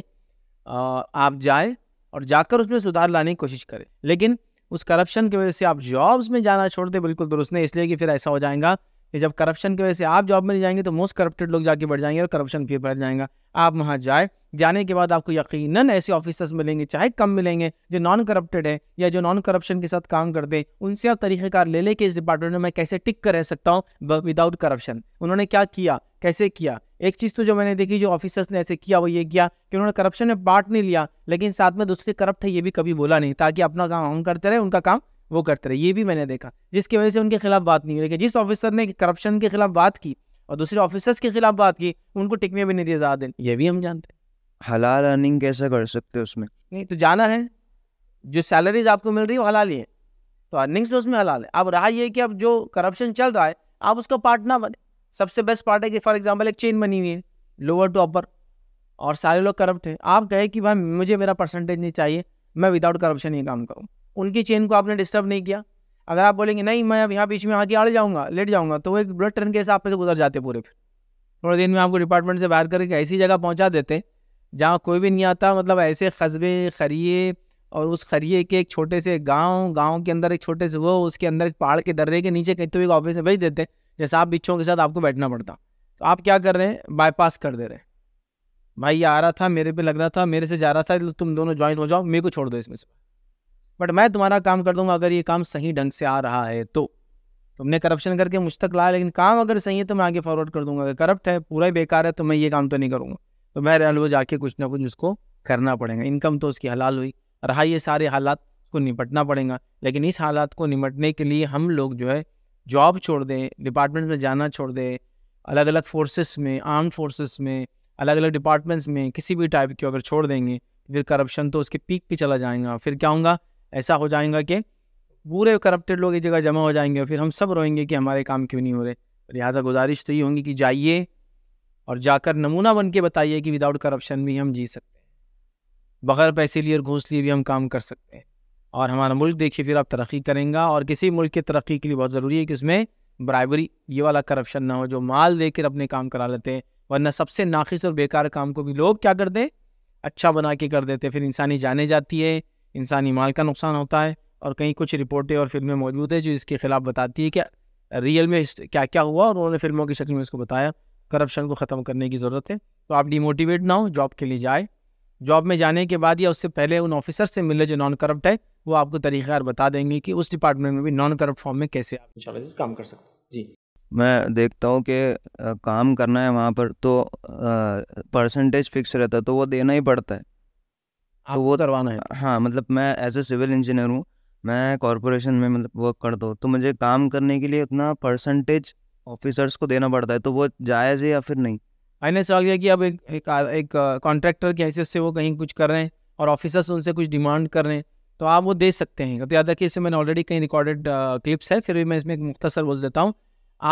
आप जाए और जाकर उसमें सुधार लाने की कोशिश करें लेकिन उस करप्शन की वजह से आप जॉब्स में जाना छोड़ दें बिल्कुल दुरुस्त नहीं इसलिए कि फिर ऐसा हो जाएगा कि जब करप्शन की वजह से आप जॉब में नहीं जाएंगे तो मोस्ट करप्टेड लोग जाके बढ़ जाएंगे और करप्शन फिर बढ़ जाएगा आप वहाँ जाए जाने के बाद आपको यकीनन ऐसे ऑफिसर्स मिलेंगे चाहे कम मिलेंगे जो नॉन करप्टेड है या जो नॉन करप्शन के साथ काम करते हैं उनसे आप तरीक़ेकार ले लें कि इस डिपार्टमेंट में मैं कैसे टिक कर रह सकता हूँ विदाउट करप्शन उन्होंने क्या किया कैसे किया एक चीज़ तो जो मैंने देखी जो ऑफिसर्स ने ऐसे किया वो ये किया कि उन्होंने करप्शन में पार्ट नहीं लिया लेकिन साथ में दूसरे करप्ट है ये भी कभी बोला नहीं ताकि अपना काम हम करते रहे उनका काम वो करते रहे ये भी मैंने देखा जिसकी वजह से उनके खिलाफ बात नहीं लेकिन जिस ऑफिसर ने करप्शन के खिलाफ बात की और दूसरे ऑफिसर्स के खिलाफ बात की उनको टिकने भी नहीं दिया ज़्यादा दिन ये भी हम जानते हैं हलाल अर्निंग कैसे कर सकते हो उसमें नहीं तो जाना है जो सैलरीज आपको मिल रही है वो हलाल ही है तो अर्निंग्स तो उसमें हलाल है अब रहा ये कि अब जो करप्शन चल रहा है आप उसका पार्ट ना बने सबसे बेस्ट पार्ट है कि फॉर एग्जाम्पल एक चेन बनी हुई है लोअर टू अपर और सारे लोग करप्ट हैं आप कहें कि भाई मुझे मेरा परसेंटेज नहीं चाहिए मैं विदाउट करप्शन ये काम करूँ उनकी चेन को आपने डिस्टर्ब नहीं किया अगर आप बोलेंगे नहीं मैं अब यहाँ बीच में आके अड़ जाऊँगा लेट जाऊँगा तो वो एक ब्लड ट्रेन के हिसाब से गुजर जाते पूरे फिर थोड़े दिन में आपको डिपार्टमेंट से बाहर करके ऐसी जगह पहुँचा देते जहाँ कोई भी नहीं आता मतलब ऐसे कस्बे खरिए और उस खरिए के एक छोटे से गांव गांव के अंदर एक छोटे से वो उसके अंदर एक पहाड़ के दर्रे के नीचे कहीं तो एक ऑफिस में भेज देते जैसे आप बिच्छों के साथ आपको बैठना पड़ता तो आप क्या कर रहे हैं बाईपास कर दे रहे हैं भाई ये आ रहा था मेरे पे लग रहा था मेरे से जा रहा था तो तुम दोनों ज्वाइन हो जाओ मेरे को छोड़ दो इसमें से बट मैं तुम्हारा काम कर दूंगा अगर ये काम सही ढंग से आ रहा है तो तुमने करप्शन करके मुझ तक लाया लेकिन काम अगर सही है तो मैं आगे फॉरवर्ड कर दूंगा अगर करप्ट है पूरा ही बेकार है तो मैं ये काम तो नहीं करूँगा तो रहा वो जाके कुछ ना कुछ उसको करना पड़ेगा इनकम तो उसकी हलाल हुई रहा ये सारे हालात को निपटना पड़ेगा लेकिन इस हालात को निपटने के लिए हम लोग जो है जॉब छोड़ दें डिपार्टमेंट में जाना छोड़ दें अलग अलग फोर्सेस में आर्म फोर्सेस में अलग अलग डिपार्टमेंट्स में किसी भी टाइप की अगर छोड़ देंगे फिर करप्शन तो उसके पीक पे चला जाएगा फिर क्या होगा ऐसा हो जाएगा कि पूरे करप्टेड लोग एक जगह जमा हो जाएंगे फिर हम सब रोएंगे कि हमारे काम क्यों नहीं हो रहे लिहाजा गुजारिश तो ये होंगी कि जाइए और जाकर नमूना बन के बताइए कि विदाउट करप्शन भी हम जी सकते हैं बगैर पैसे लिए और घूस लिए भी हम काम कर सकते हैं और हमारा मुल्क देखिए फिर आप तरक्की करेंगे और किसी मुल्क की तरक्की के लिए बहुत ज़रूरी है कि उसमें ब्राइबरी ये वाला करप्शन ना हो जो माल देकर अपने काम करा लेते हैं वरना सबसे नाखिस और बेकार काम को भी लोग क्या कर दें अच्छा बना के कर देते फिर इंसानी जाने जाती है इंसानी माल का नुकसान होता है और कहीं कुछ रिपोर्टें और फिल्में मौजूद है जो इसके खिलाफ बताती है कि रियल में क्या क्या हुआ और उन्होंने फिल्मों की शक्ल में इसको बताया करप्शन को ख़त्म करने की ज़रूरत है तो आप डीमोटिवेट ना हो जॉब के लिए जाए जॉब में जाने के बाद या उससे पहले उन ऑफिसर से मिले जो नॉन करप्ट है वो आपको तरीक़ार बता देंगे कि उस डिपार्टमेंट में भी नॉन करप्ट फॉर्म में कैसे आप इंशाल्लाह काम कर सकते जी मैं देखता हूँ कि काम करना है वहाँ पर तो परसेंटेज फिक्स रहता है तो वो देना ही पड़ता है तो वो करवाना है हाँ मतलब मैं एज ए सिविल इंजीनियर हूँ मैं कॉरपोरेशन में मतलब वर्क करता हूँ तो मुझे काम करने के लिए उतना परसेंटेज ऑफिसर्स को देना पड़ता है तो वो जायज़ है या फिर नहीं मैंने सवाल किया कि अब एक एक, एक कॉन्ट्रैक्टर की हैसियत से वो कहीं कुछ कर रहे हैं और ऑफिसर्स उनसे कुछ डिमांड कर रहे हैं तो आप वो दे सकते हैं तो याद रखिए इसमें मैंने ऑलरेडी कहीं रिकॉर्डेड क्लिप्स है फिर भी मैं इसमें एक मुख्तसर बोल देता हूँ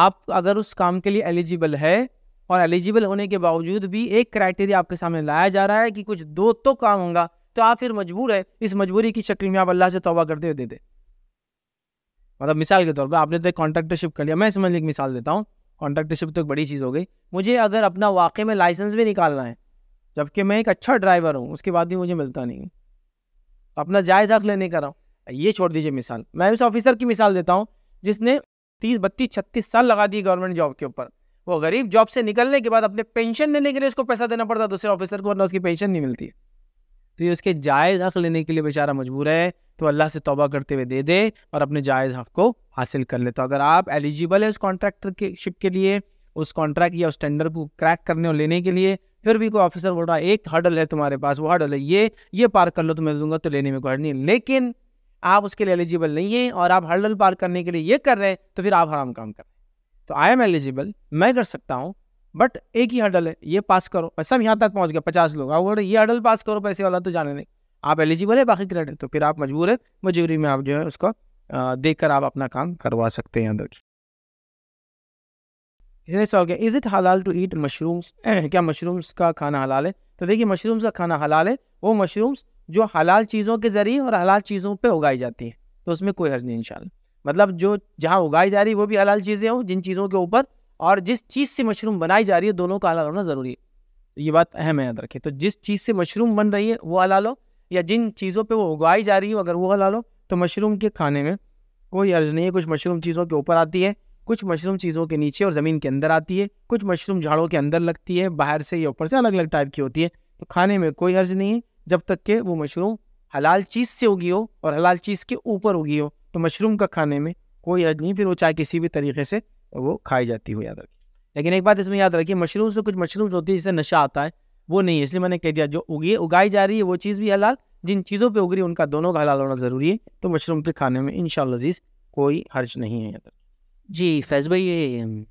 आप अगर उस काम के लिए एलिजिबल है और एलिजिबल होने के बावजूद भी एक क्राइटेरिया आपके सामने लाया जा रहा है कि कुछ दो तो काम होगा तो आप फिर मजबूर है इस मजबूरी की शक्ल में आप अल्लाह से तोबा करते हुए दे दें मतलब मिसाल के तौर पर आपने तो एक कॉन्ट्रैक्टरशिप कर लिया मैं समझ ली मिसाल देता हूँ कॉन्ट्रैक्टरशिप तो एक बड़ी चीज़ हो गई मुझे अगर अपना वाक़े में लाइसेंस भी निकालना है जबकि मैं एक अच्छा ड्राइवर हूँ उसके बाद भी मुझे मिलता नहीं तो अपना जायज़ हक लेने का रहा हूँ ये छोड़ दीजिए मिसाल मैं उस ऑफिसर की मिसाल देता हूँ जिसने तीस बत्तीस छत्तीस साल लगा दिए गवर्नमेंट जॉब के ऊपर वो गरीब जॉब से निकलने के बाद अपने पेंशन लेने के लिए उसको पैसा देना पड़ता दूसरे ऑफिसर को वरना उसकी पेंशन नहीं मिलती है तो ये उसके जायज़ हक लेने के लिए बेचारा मजबूर है तो अल्लाह से तोबा करते हुए दे दे और अपने जायज़ हक़ को हासिल कर ले तो अगर आप एलिजिबल है उस कॉन्ट्रैक्टर के शिप के लिए उस कॉन्ट्रैक्ट या उस टेंडर को क्रैक करने और लेने के लिए फिर भी कोई ऑफिसर बोल रहा है एक हर्डल है तुम्हारे पास वो हर्डल है ये ये पार कर लो तो मैं दूंगा तो लेने में कोई नहीं लेकिन आप उसके लिए एलिजिबल नहीं है और आप हर्डल पार करने के लिए ये कर रहे हैं तो फिर आप हराम काम कर रहे हैं तो आई एम एलिजिबल मैं कर सकता हूँ बट एक ही हर्डल है ये पास करो सब यहाँ तक पहुँच गया पचास लोग आप बोल रहे ये हर्डल पास करो पैसे वाला तो जाने नहीं आप एलिजिबल है बाकी क्रेडिट तो फिर आप मजबूर है मजबूरी में आप जो है उसको देख कर आप अपना काम करवा सकते हैं अंदर इसने सवाल किया is it halal to eat mushrooms क्या मशरूम्स का खाना हलाल है तो देखिए मशरूम्स का खाना हलाल है वो मशरूम्स जो हलाल चीज़ों के ज़रिए और हलाल चीज़ों पे उगाई जाती है तो उसमें कोई हर्ज नहीं इंशाल्लाह मतलब जो जहाँ उगाई जा रही है वो भी हलाल चीज़ें हों जिन चीज़ों के ऊपर और जिस चीज़ से मशरूम बनाई जा रही है दोनों का हलाल होना ज़रूरी है ये बात अहम है याद रखें तो जिस चीज़ से मशरूम बन रही है वो हलाल हो या जिन चीज़ों पे वो उगाई जा रही हो अगर वो हला लो तो मशरूम के खाने में कोई अर्ज नहीं है कुछ मशरूम चीज़ों के ऊपर आती है कुछ मशरूम चीज़ों के नीचे और ज़मीन के अंदर आती है कुछ मशरूम झाड़ों के अंदर लगती है बाहर से या ऊपर से अलग अलग टाइप की होती है तो खाने में कोई हर्ज नहीं है जब तक कि वो मशरूम हलाल चीज़ से उगी हो और हलाल चीज़ के ऊपर उगी हो तो मशरूम का खाने में कोई हर्ज नहीं फिर वो चाहे किसी भी तरीके से वो खाई जाती हो याद रखिए लेकिन एक बात इसमें याद रखिए मशरूम से कुछ मशरूम होती है जिससे नशा आता है वो नहीं है इसलिए मैंने कह दिया जो उगी उगाई जा रही है वो चीज़ भी हलाल जिन चीज़ों पे उग रही है उनका दोनों का हलाल होना ज़रूरी है तो मशरूम के खाने में इन शजीज़ कोई हर्ज नहीं है यहाँ जी फैज़ भाई ये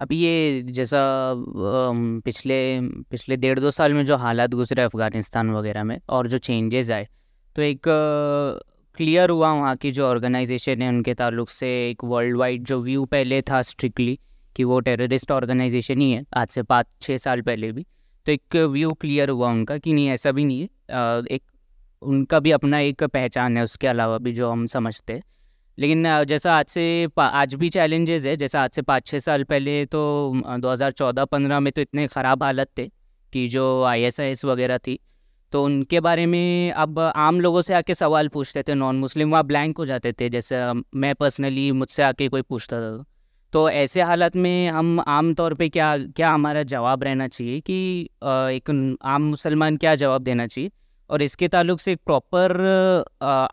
अभी ये जैसा पिछले पिछले डेढ़ दो साल में जो हालात गुजरे अफ़गानिस्तान वगैरह में और जो चेंजेस आए तो एक क्लियर हुआ वहाँ की जो ऑर्गेनाइजेशन है उनके ताल्लुक से एक वर्ल्ड वाइड जो व्यू पहले था स्ट्रिक्टली कि वो टेररिस्ट ऑर्गेनाइजेशन ही है आज से पाँच छः साल पहले भी तो एक व्यू क्लियर हुआ उनका कि नहीं ऐसा भी नहीं है एक उनका भी अपना एक पहचान है उसके अलावा भी जो हम समझते हैं लेकिन जैसा आज से आज भी चैलेंजेस है जैसा आज से पाँच छः साल पहले तो 2014-15 में तो इतने ख़राब हालत थे कि जो आई वगैरह थी तो उनके बारे में अब आम लोगों से आके सवाल पूछते थे नॉन मुस्लिम वहाँ ब्लैंक हो जाते थे जैसे मैं पर्सनली मुझसे आके कोई पूछता था तो ऐसे हालत में हम आम तौर पे क्या क्या हमारा जवाब रहना चाहिए कि एक आम मुसलमान क्या जवाब देना चाहिए और इसके ताल्लुक से एक प्रॉपर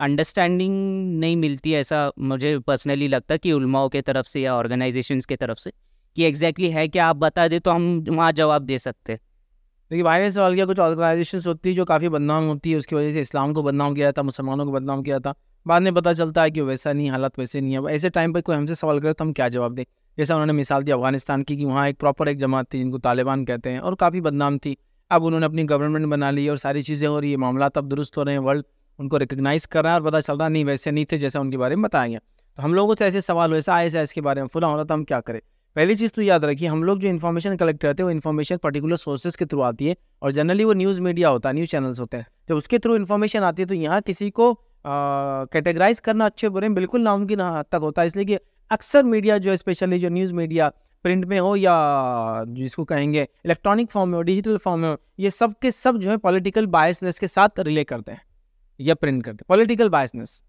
अंडरस्टैंडिंग नहीं मिलती ऐसा मुझे पर्सनली लगता कि उलमाओं के तरफ से या ऑर्गेनाइजेशंस के तरफ से कि एग्जैक्टली exactly है क्या आप बता दें तो हम वहाँ जवाब दे सकते हैं देखिए बाहर सवाल किया कुछ ऑर्गेनाइजेशन होती है जो काफ़ी बदनाम होती है उसकी वजह से इस्लाम को बदनाम किया था मुसलमानों को बदनाम किया था बाद में पता चलता है कि वैसा नहीं हालत वैसे नहीं है ऐसे टाइम पर कोई हमसे सवाल करे तो हम क्या जवाब दें जैसा उन्होंने मिसाल दी अफगानिस्तान की कि वहाँ एक प्रॉपर एक जमात थी जिनको तालिबान कहते हैं और काफ़ी बदनाम थी अब उन्होंने अपनी गवर्नमेंट बना ली और सारी चीज़ें हो रही है मामला अब दुरुस्त हो रहे हैं वर्ल्ड उनको रिकग्नाइज़ कर रहा है और पता चल रहा नहीं वैसे नहीं थे जैसा उनके बारे में बताया गया तो हम लोगों से ऐसे सवाल वैसा आए ऐसे इसके बारे में फुला हो रहा था हम क्या करें पहली चीज़ तो याद रखिए हम लोग जो इन्फॉर्मेशन कलेक्ट करते हैं वो इन्फॉर्मेशन पर्टिकुलर सोर्सेज के थ्रू आती है और जनरली वो न्यूज़ मीडिया होता है न्यूज़ चैनल्स होते हैं जब उसके थ्रू इन्फॉर्मेशन आती है तो यहाँ किसी को कैटेगराइज करना अच्छे बुरे बिल्कुल नामुमकिन हद तक होता है इसलिए कि अक्सर मीडिया जो है स्पेशली जो न्यूज़ मीडिया प्रिंट में हो या जिसको कहेंगे इलेक्ट्रॉनिक फॉर्म में हो डिजिटल फॉर्म में हो ये सब के सब जो है पॉलिटिकल बायसनेस के साथ रिले करते हैं या प्रिंट करते हैं पॉलिटिकल बायसनेस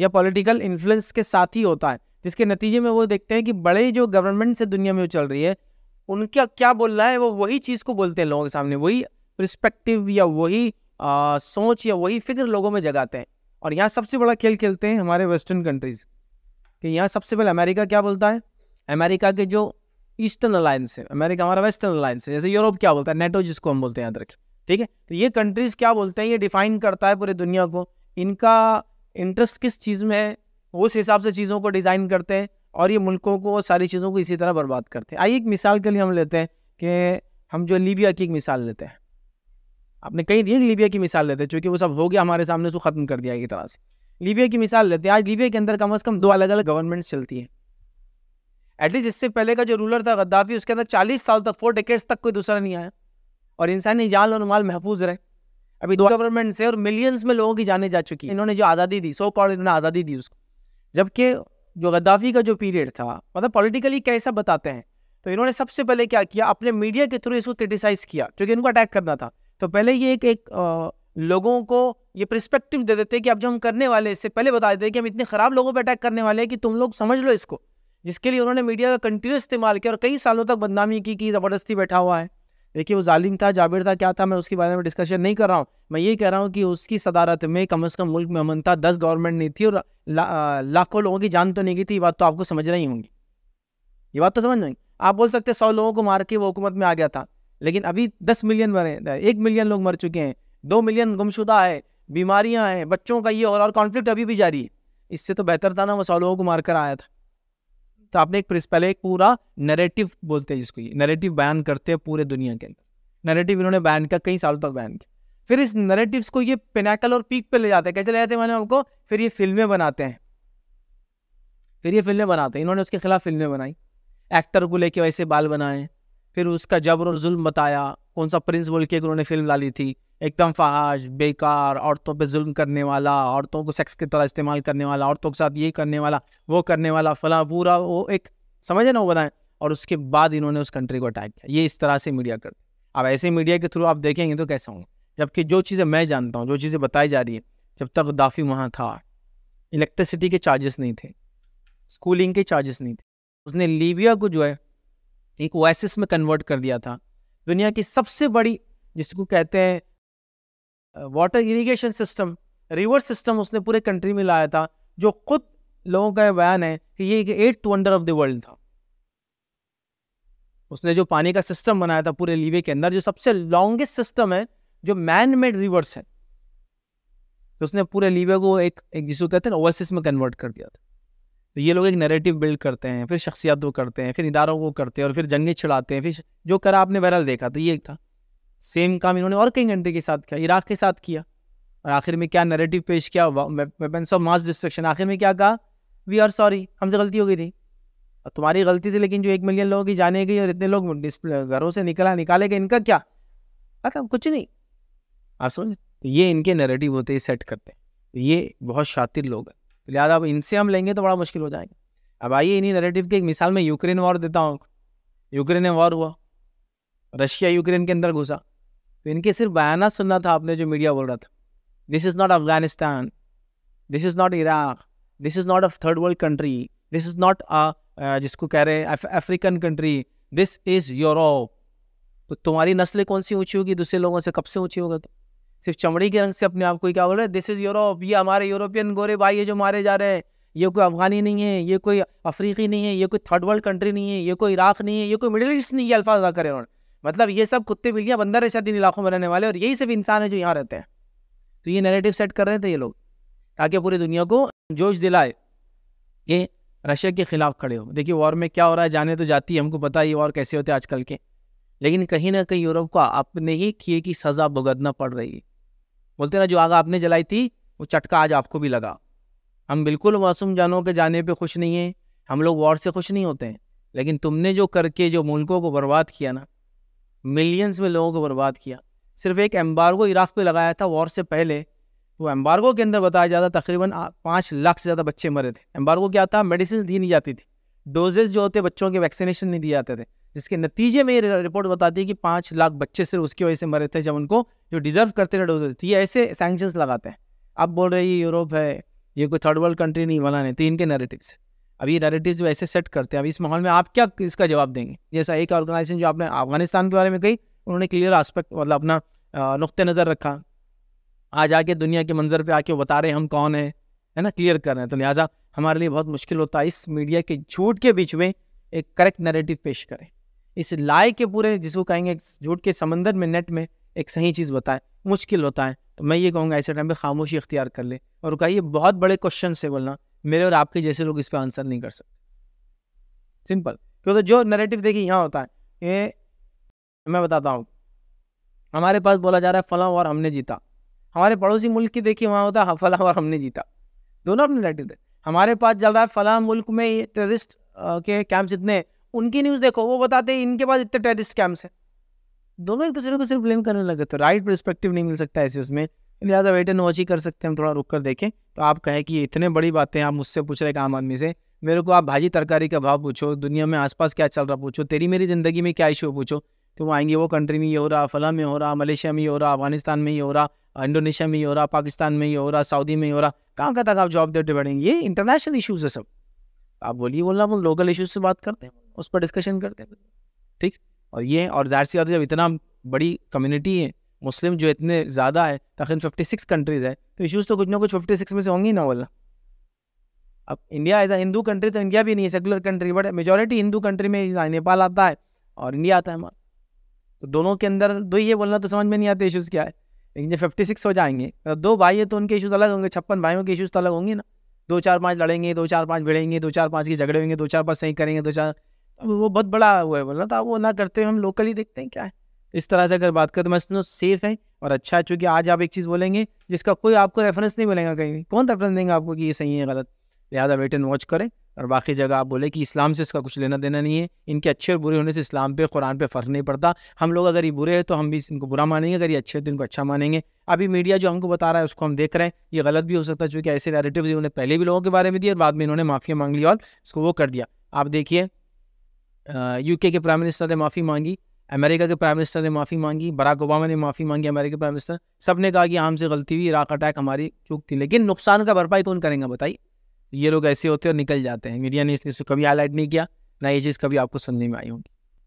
या पॉलिटिकल इन्फ्लुएंस के साथ ही होता है जिसके नतीजे में वो देखते हैं कि बड़े जो गवर्नमेंट से दुनिया में चल रही है उनका क्या बोल रहा है वो वही चीज़ को बोलते हैं लोगों के सामने वही परस्पेक्टिव या वही आ, सोच या वही फिक्र लोगों में जगाते हैं और यहाँ सबसे बड़ा खेल खेलते हैं हमारे वेस्टर्न कंट्रीज कि यहाँ सबसे पहले अमेरिका क्या बोलता है अमेरिका के जो ईस्टर्न अलायंस है अमेरिका हमारा वेस्टर्न अलायंस है जैसे यूरोप क्या बोलता है नेटो जिसको हम बोलते हैं याद रखें ठीक है तो ये कंट्रीज क्या बोलते हैं ये डिफाइन करता है पूरी दुनिया को इनका इंटरेस्ट किस चीज़ में है उस हिसाब से चीज़ों को डिज़ाइन करते हैं और ये मुल्कों को सारी चीज़ों को इसी तरह बर्बाद करते हैं आइए एक मिसाल के लिए हम लेते हैं कि हम जो लीबिया की एक मिसाल लेते हैं आपने कहीं दिया लीबिया की मिसाल लेते चूँकि वो सब हो गया हमारे सामने उसको तो ख़त्म कर दिया एक तरह से लीबिया की मिसाल लेते हैं आज लीबिया के अंदर कम अज़ कम दो अलग अलग गवर्नमेंट्स चलती हैं एटलीस्ट इससे पहले का जो रूलर था गद्दाफी उसके अंदर चालीस साल तक फोर डेकेट्स तक कोई दूसरा नहीं आया और इंसानी जान और माल महफूज रहे अभी दो गवर्नमेंट से और मिलियंस में लोगों की जाने जा चुकी इन्होंने जो आज़ादी दी सौ करोड़ इन्होंने आज़ादी दी उसको जबकि जो गद्दाफी का जो पीरियड था मतलब पॉलिटिकली कैसा बताते हैं तो इन्होंने सबसे पहले क्या किया अपने मीडिया के थ्रू इसको क्रिटिसाइज़ किया क्योंकि इनको अटैक करना था तो पहले ये एक, एक आ, लोगों को ये प्रस्पेक्टिव दे देते हैं कि अब जो हम करने वाले इससे पहले बता देते हैं कि हम इतने ख़राब लोगों पर अटैक करने वाले हैं कि तुम लोग समझ लो इसको जिसके लिए उन्होंने मीडिया का कंटिन्यू इस्तेमाल किया और कई सालों तक बदनामी की कि ज़बरदस्ती बैठा हुआ है देखिए वो जालिम था जाबिर था क्या था मैं उसके बारे में डिस्कशन नहीं कर रहा हूँ मैं ये कह रहा हूँ कि उसकी सदारत में कम अज़ कम मुल्क में अमन था दस गवर्नमेंट नहीं थी और लाखों लोगों की जान तो नहीं गई थी ये बात तो आपको समझ रही होंगी ये बात तो समझ नहीं आप बोल सकते सौ लोगों को मार के वो हुकूमत में आ गया था लेकिन अभी दस मिलियन मरे एक मिलियन लोग मर चुके हैं दो मिलियन गुमशुदा है बीमारियां हैं बच्चों का ये और और कॉन्फ्लिक्ट अभी भी जारी है इससे तो बेहतर था ना सौ लोगों को मारकर आया था तो आपने एक पहले एक पूरा नरेटिव बोलते हैं जिसको ये नरेटिव बयान करते हैं पूरे दुनिया के अंदर नरेटिव इन्होंने बयान किया कई सालों तक बयान किया फिर इस नरेटिव्स को ये पेनाकल और पीक पे ले जाते हैं कैसे ले जाते हैं मैंने आपको फिर ये फिल्में बनाते हैं फिर ये फिल्में बनाते हैं इन्होंने उसके खिलाफ फिल्में बनाई एक्टर को लेके वैसे बाल बनाए फिर उसका जबर और जुल्म बताया कौन सा प्रिंस बोल के एक उन्होंने फिल्म डाली थी एकदम फहाज बेकार औरतों पे जुल्म करने वाला औरतों को सेक्स की तरह इस्तेमाल करने वाला औरतों के साथ ये करने वाला वो करने वाला फला पूरा वो एक समझे ना वो बनाए और उसके बाद इन्होंने उस कंट्री को अटैक किया ये इस तरह से मीडिया कर अब ऐसे मीडिया के थ्रू आप देखेंगे तो कैसे होंगे जबकि जो चीज़ें मैं जानता हूँ जो चीज़ें बताई जा रही है जब तक दाफी वहाँ था इलेक्ट्रिसिटी के चार्जेस नहीं थे स्कूलिंग के चार्जेस नहीं थे उसने लीबिया को जो है एक ओएसएस में कन्वर्ट कर दिया था दुनिया की सबसे बड़ी जिसको कहते हैं water irrigation system river system उसने पूरे कंट्री में लाया था जो खुद लोगों का बयान है कि ये एक eight wonder of the world था उसने जो पानी का सिस्टम बनाया था पूरे लीवे के अंदर जो सबसे लॉन्गेस्ट सिस्टम है जो मैन मेड रिवर्स है तो उसने पूरे लीवे को एक, एक जिसको कहते हैं ओएसएस में कन्वर्ट कर दिया था तो ये लोग एक नैरेटिव बिल्ड करते हैं फिर शख्सियत को करते हैं फिर इदारों को करते हैं और फिर जंगे छिड़ाते हैं फिर जो करा आपने बहरहाल देखा तो ये एक था सेम काम इन्होंने और कई घंटे के साथ किया इराक के साथ किया और आखिर में क्या नैरेटिव पेश किया वेपन्स ऑफ मास डिस्ट्रक्शन आखिर में क्या कहा वी आर सॉरी हमसे गलती हो गई थी और तुम्हारी गलती थी लेकिन जो एक मिलियन लोगों की जाने गई और इतने लोग घरों से निकला निकाले गए इनका क्या अरे मतलब कुछ नहीं आप समझ तो ये इनके नैरेटिव होते सेट करते हैं तो ये बहुत शातिर लोग हैं तो लिहाजा अब इनसे हम लेंगे तो बड़ा मुश्किल हो जाएगा अब आइए इन्हीं नरेटिव की एक मिसाल मैं यूक्रेन वॉर देता हूँ यूक्रेन में वॉर हुआ रशिया यूक्रेन के अंदर घुसा तो इनके सिर्फ बयाना सुनना था आपने जो मीडिया बोल रहा था this is not Afghanistan this is not Iraq this is not a third world country this is not a जिसको कह रहे हैं African country this is Europe तो तुम्हारी नस्लें कौन सी ऊँची होगी दूसरे लोगों से कब से ऊँची होगा तो सिर्फ चमड़ी के रंग से अपने आप को क्या बोल रहे हैं दिस इज़ यूरोप ये हमारे यूरोपियन गोरे भाई है जो मारे जा रहे हैं ये कोई अफगानी नहीं है ये कोई अफ्रीकी नहीं है ये कोई थर्ड वर्ल्ड कंट्री नहीं है ये कोई इराक नहीं है ये कोई मिडिल ईस्ट नहीं है अल्फाज अदा करें उन्होंने मतलब ये सब कुत्ते बिल्लियाँ बंदर है शायद इन इलाकों में रहने वाले और यही सब इंसान है जो यहाँ रहते हैं तो ये नैरेटिव सेट कर रहे थे तो ये लोग ताकि पूरी दुनिया को जोश दिलाए ये रशिया के खिलाफ खड़े हो देखिए वॉर में क्या हो रहा है जाने तो जाती है हमको पता ही ये वॉर कैसे होते हैं आजकल के लेकिन कहीं ना कहीं यूरोप को अपने ही किए की सज़ा भुगतना पड़ रही है बोलते ना जो आग आपने जलाई थी वो चटका आज आपको भी लगा हम बिल्कुल मासूम जानों के जाने पे खुश नहीं हैं हम लोग वॉर से खुश नहीं होते हैं लेकिन तुमने जो करके जो मुल्कों को बर्बाद किया ना मिलियंस में लोगों को बर्बाद किया सिर्फ एक एम्बार्गो इराक़ पे लगाया था वॉर से पहले वो एम्बार्गो के अंदर बताया जाता तकरीबन पाँच लाख से ज़्यादा बच्चे मरे थे एम्बार्गो क्या था मेडिसिन दी नहीं जाती थी डोजेज जो होते बच्चों के वैक्सीनेशन नहीं दिए जाते थे जिसके नतीजे में ये रिपोर्ट बताती है कि पाँच लाख बच्चे सिर्फ उसकी वजह से मरे थे जब उनको जो डिजर्व करते थे डोजेज तो ये ऐसे सैंक्शंस लगाते हैं अब बोल रहे ये यूरोप है ये कोई थर्ड वर्ल्ड कंट्री नहीं वाला नहीं तो इनके नरेटिव्स अब ये नरेटिव्स ऐसे सेट करते हैं अब इस माहौल में आप क्या इसका जवाब देंगे जैसा एक ऑर्गेनाइजेशन जो आपने अफगानिस्तान के बारे में कही उन्होंने क्लियर आस्पेक्ट मतलब अपना नुक़ नज़र रखा आज आके दुनिया के मंजर पर आके बता रहे हम कौन है है ना क्लियर कर रहे हैं तो लिहाजा हमारे लिए बहुत मुश्किल होता है इस मीडिया के झूठ के बीच में एक करेक्ट नैरेटिव पेश करें इस लाए के पूरे जिसको कहेंगे झूठ के समंदर में नेट में एक सही चीज़ बताएं मुश्किल होता है तो मैं ये कहूँगा ऐसे टाइम पर खामोशी इख्तियार कर ले और कहा ये बहुत बड़े क्वेश्चन से बोलना मेरे और आपके जैसे लोग इस पर आंसर नहीं कर सकते सिंपल क्योंकि जो नरेटिव देखिए यहाँ होता है ये मैं बताता हूँ हमारे पास बोला जा रहा है फलाँ और हमने जीता हमारे पड़ोसी मुल्क की देखिए वहाँ होता है हाँ, फलाँ और हमने जीता दोनों अपने नरेटिव हमारे पास चल रहा है फला मुल्क में ये टेररिस्ट के कैंप्स इतने उनकी न्यूज़ देखो वो बताते हैं इनके पास इतने टेररिस्ट कैंप्स हैं दोनों एक दूसरे को सिर्फ ब्लेम करने लगे तो राइट परस्पेक्टिव नहीं मिल सकता ऐसे उसमें लिहाजा वेट एंड वॉच ही कर सकते हैं हम थोड़ा रुक कर देखें तो आप कहें कि इतने बड़ी बातें आप मुझसे पूछ रहे एक आम आदमी से मेरे को आप भाजी तरकारी का भाव पूछो दुनिया में आसपास क्या चल रहा पूछो तेरी मेरी ज़िंदगी में क्या इशू पूछो तो वो आएंगे वो कंट्री में ये हो रहा फला में हो रहा मलेशिया में ये हो रहा अफगानिस्तान में ये हो रहा इंडोनेशिया में ही हो रहा पाकिस्तान में ही हो रहा सऊदी में ही हो रहा कहाँ कहाँ तक आप जॉब देते बढ़ेंगे ये इंटरनेशनल इशूज़ है सब आप बोलिए बोलना हम लोकल इशूज़ से बात करते हैं उस पर डिस्कशन करते हैं ठीक और ये और जाहिर सी बात है जब इतना बड़ी कम्युनिटी है मुस्लिम जो इतने ज़्यादा है तकरीबन फिफ्टी सिक्स कंट्रीज़ है तो इशूज़ तो कुछ ना कुछ फिफ्टी सिक्स में से होंगे ना बोलना अब India as a Hindu country तो इंडिया भी नहीं है secular country but majority Hindu country में नेपाल आता है और इंडिया आता है हमारा तो दोनों के अंदर दो ये बोलना तो समझ में नहीं आते इशूज़ क्या है लेकिन जब फिफ्टी सिक्स हो जाएंगे तो दो भाई है तो उनके इशूज़ अलग होंगे छप्पन भाइयों के इशूज़ तो अलग होंगे ना दो चार पाँच लड़ेंगे दो चार पाँच भिड़ेंगे दो चार पाँच के झगड़े होंगे दो चार पाँच सही करेंगे दो चार वो बहुत बड़ा हुआ है बोलना तो वो ना करते हुए हम लोकली देखते हैं क्या है तो इस तरह से अगर बात करें तो मैं सुनो सेफ है और अच्छा है चूँकि आज आप एक चीज़ बोलेंगे जिसका कोई आपको रेफरेंस नहीं मिलेगा कहीं कौन रेफरेंस देंगे आपको कि ये सही है गलत लिहाजा वेट एंड वॉच करें और बाकी जगह आप बोले कि इस्लाम से इसका कुछ लेना देना नहीं है इनके अच्छे और बुरे होने से इस्लाम पे कुरान पे फ़र्क नहीं पड़ता हम लोग अगर ये बुरे हैं तो हम भी इनको बुरा मानेंगे अगर ये अच्छे हैं तो इनको अच्छा मानेंगे अभी मीडिया जो हमको बता रहा है उसको हम देख रहे हैं ये गलत भी हो सकता है चूँकि ऐसे नैरेटिव इन्होंने पहले भी लोगों के बारे में दिए और बाद में इन्होंने माफ़ी मांग ली और उसको वो कर दिया आप देखिए यू के प्राइम मिनिस्टर ने माफ़ी मांगी अमेरिका के प्राइम मिनिस्टर ने माफ़ी मांगी बराक ओबामा ने माफ़ी मांगी अमेरिका के प्राइम मिनिस्टर सब ने कहा कि हमसे गलती हुई इराक अटैक हमारी चूक थी लेकिन नुकसान का भरपाई कौन करेंगे बताइए ये लोग ऐसे होते हैं और निकल जाते हैं मीडिया ने इस चीज़ को कभी हाईलाइट नहीं किया ना ये चीज़ कभी आपको सुनने में आई होगी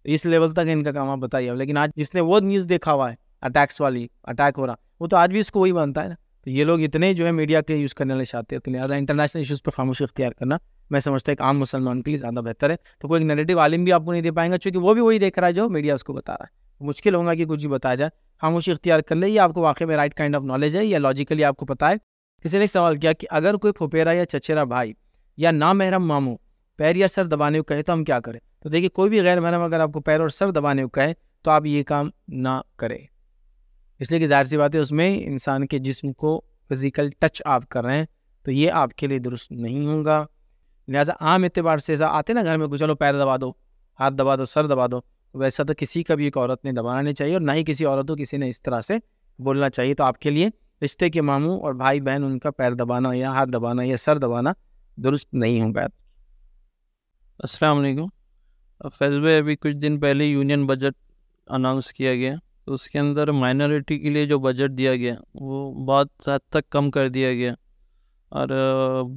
तो इस लेवल तक इनका काम आप बताइए लेकिन आज जिसने वो न्यूज़ देखा हुआ है अटैक्स वाली अटैक हो रहा वो तो आज भी इसको वही मानता है ना तो ये लोग इतने जो है मीडिया के यूज़ करने वाले चाहते हैं तो लिहाजा इंटरनेशनल इशूज़ पर खामोशी अख्तियार करना मैं समझता हूँ एक आम मुसलमान के लिए ज़्यादा बेहतर है तो कोई एक नेगेटिव आलिम भी आपको नहीं दे पाएंगे क्योंकि वो भी वही देख रहा है जो मीडिया उसको बता रहा है तो मुश्किल होगा कि कुछ भी बताया जाए खामोशी इख्तियार कर ले ये आपको वाकई में राइट काइंड ऑफ नॉलेज है या लॉजिकली आपको पता है किसी ने सवाल किया कि अगर कोई फुपेरा या चचेरा भाई या ना महरम मामू पैर या सर दबाने को कहे तो हम क्या करें तो देखिए कोई भी गैर महरम अगर आपको पैर और सर दबाने को कहे तो आप ये काम ना करें इसलिए कि जाहिर सी बात है उसमें इंसान के जिस्म को फिज़िकल टच आप कर रहे हैं तो ये आपके लिए दुरुस्त नहीं होगा लिहाजा आम एतबार से ऐसा आते ना घर में चलो पैर दबा दो हाथ दबा दो सर दबा दो तो वैसा तो किसी का भी एक औरत ने दबाना नहीं चाहिए और ना ही किसी औरत को किसी ने इस तरह से बोलना चाहिए तो आपके लिए रिश्ते के मामू और भाई बहन उनका पैर दबाना या हाथ दबाना या सर दबाना दुरुस्त नहीं होगा अस्सलाम वालेकुम फैज अभी कुछ दिन पहले यूनियन बजट अनाउंस किया गया तो उसके अंदर माइनॉरिटी के लिए जो बजट दिया गया वो बहुत हद तक कम कर दिया गया और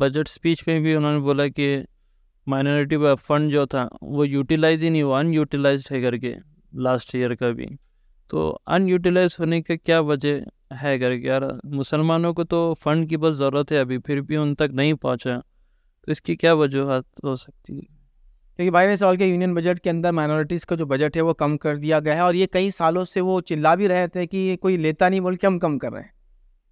बजट स्पीच में भी उन्होंने बोला कि माइनॉरिटी फंड जो था वो यूटिलाइज ही नहीं हुआ अनयूटिलाइज है करके लास्ट ईयर का भी तो अनयूटिलाइज होने का क्या वजह है करके यार मुसलमानों को तो फ़ंड की बहुत ज़रूरत है अभी फिर भी उन तक नहीं पहुँचा तो इसकी क्या वजूहत हो सकती है क्योंकि बाईस साल के यूनियन बजट के अंदर माइनॉरिटीज़ का जो बजट है वो कम कर दिया गया है और ये कई सालों से वो चिल्ला भी रहे थे कि कोई लेता नहीं बोल के हम कम कर रहे हैं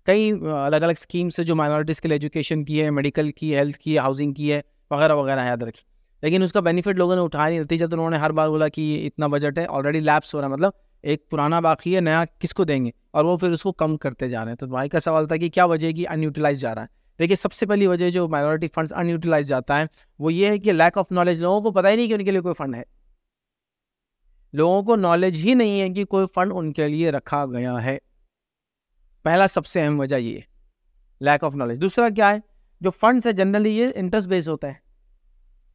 कई अलग अलग स्कीम्स है जो माइनॉरिटीज़ के लिए एजुकेशन की है मेडिकल की हेल्थ की हाउसिंग की है वगैरह वगैरह है अदर की लेकिन उसका बेनिफिट लोगों ने उठाया नहीं नतीजा तो उन्होंने हर बार बोला कि इतना बजट है ऑलरेडी लैप्स हो रहा है मतलब एक पुराना बाकी है नया किसको देंगे और वो फिर उसको कम करते जा रहे हैं तो भाई का सवाल था कि क्या वजह है कि अनयूटिलाइज जा रहा है देखिए सबसे पहली वजह जो माइनॉरिटी फंड्स अनयूटिलाइज जाता है वो ये है कि लैक ऑफ नॉलेज लोगों को पता ही नहीं कि उनके लिए कोई फंड है लोगों को नॉलेज ही नहीं है कि कोई फंड उनके लिए रखा गया है पहला सबसे अहम वजह ये लैक ऑफ नॉलेज दूसरा क्या है जो फंड्स है जनरली ये इंटरेस्ट बेस्ड होता है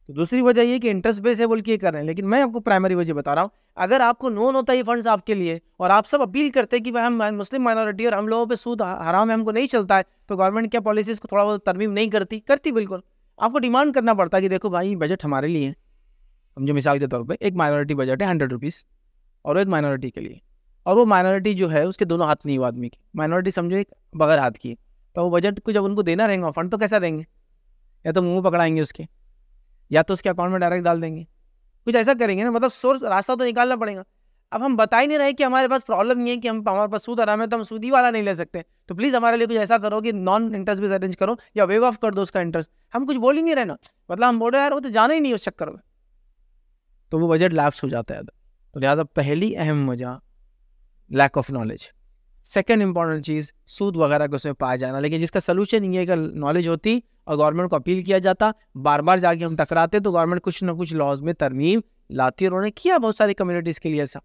तो दूसरी वजह ये कि इंटरेस्ट बेस है बोल के कर रहे हैं लेकिन मैं आपको प्राइमरी वजह बता रहा हूँ अगर आपको नोन होता है ये फंड्स आपके लिए और आप सब अपील करते हैं कि भाई हम मुस्लिम माइनॉरिटी और हम लोगों पे सूद हराम है हमको नहीं चलता है तो गवर्नमेंट क्या पॉलिसीज़ को थोड़ा बहुत तरमीम नहीं करती करती बिल्कुल आपको डिमांड करना पड़ता है कि देखो भाई बजट हमारे लिए है समझो मिसाल के तौर पर एक माइनॉरिटी बजट है हंड्रेड रुपीज़ और एक माइनॉरिटी के लिए और वो माइनॉरिटी जो है उसके दोनों हाथ नहीं हुआ आदमी की माइनॉरिटी समझो एक बगैर हाथ की तो वो बजट को जब उनको देना रहेगा फंड तो कैसा देंगे या तो मुँह पकड़ाएंगे उसके या तो उसके अकाउंट में डायरेक्ट डाल देंगे कुछ ऐसा करेंगे ना मतलब सोर्स रास्ता तो निकालना पड़ेगा अब हम बता ही नहीं रहे कि हमारे पास प्रॉब्लम ये है कि हम हमारे पास सूद आराम है तो हम सूदी वाला नहीं ले सकते तो प्लीज़ हमारे लिए कुछ ऐसा करो कि नॉन इंटरेस्ट बेस अरेंज करो या वेव ऑफ कर दो उसका इंटरेस्ट हम कुछ बोल ही नहीं रहे ना मतलब हम बोल रहे यार वो तो जाना ही नहीं उस चक्कर में तो वो बजट लैप्स हो जाता है तो लिहाजा पहली अहम वजह lack of knowledge second important चीज़ सूद वगैरह को उसमें पाया जाना लेकिन जिसका सोल्यूशन ये अगर नॉलेज होती और गवर्नमेंट को अपील किया जाता बार बार जाके हम टकराते तो गवर्नमेंट कुछ ना कुछ लॉज में तरमीम लाती और उन्होंने किया बहुत सारी कम्युनिटीज़ के लिए ऐसा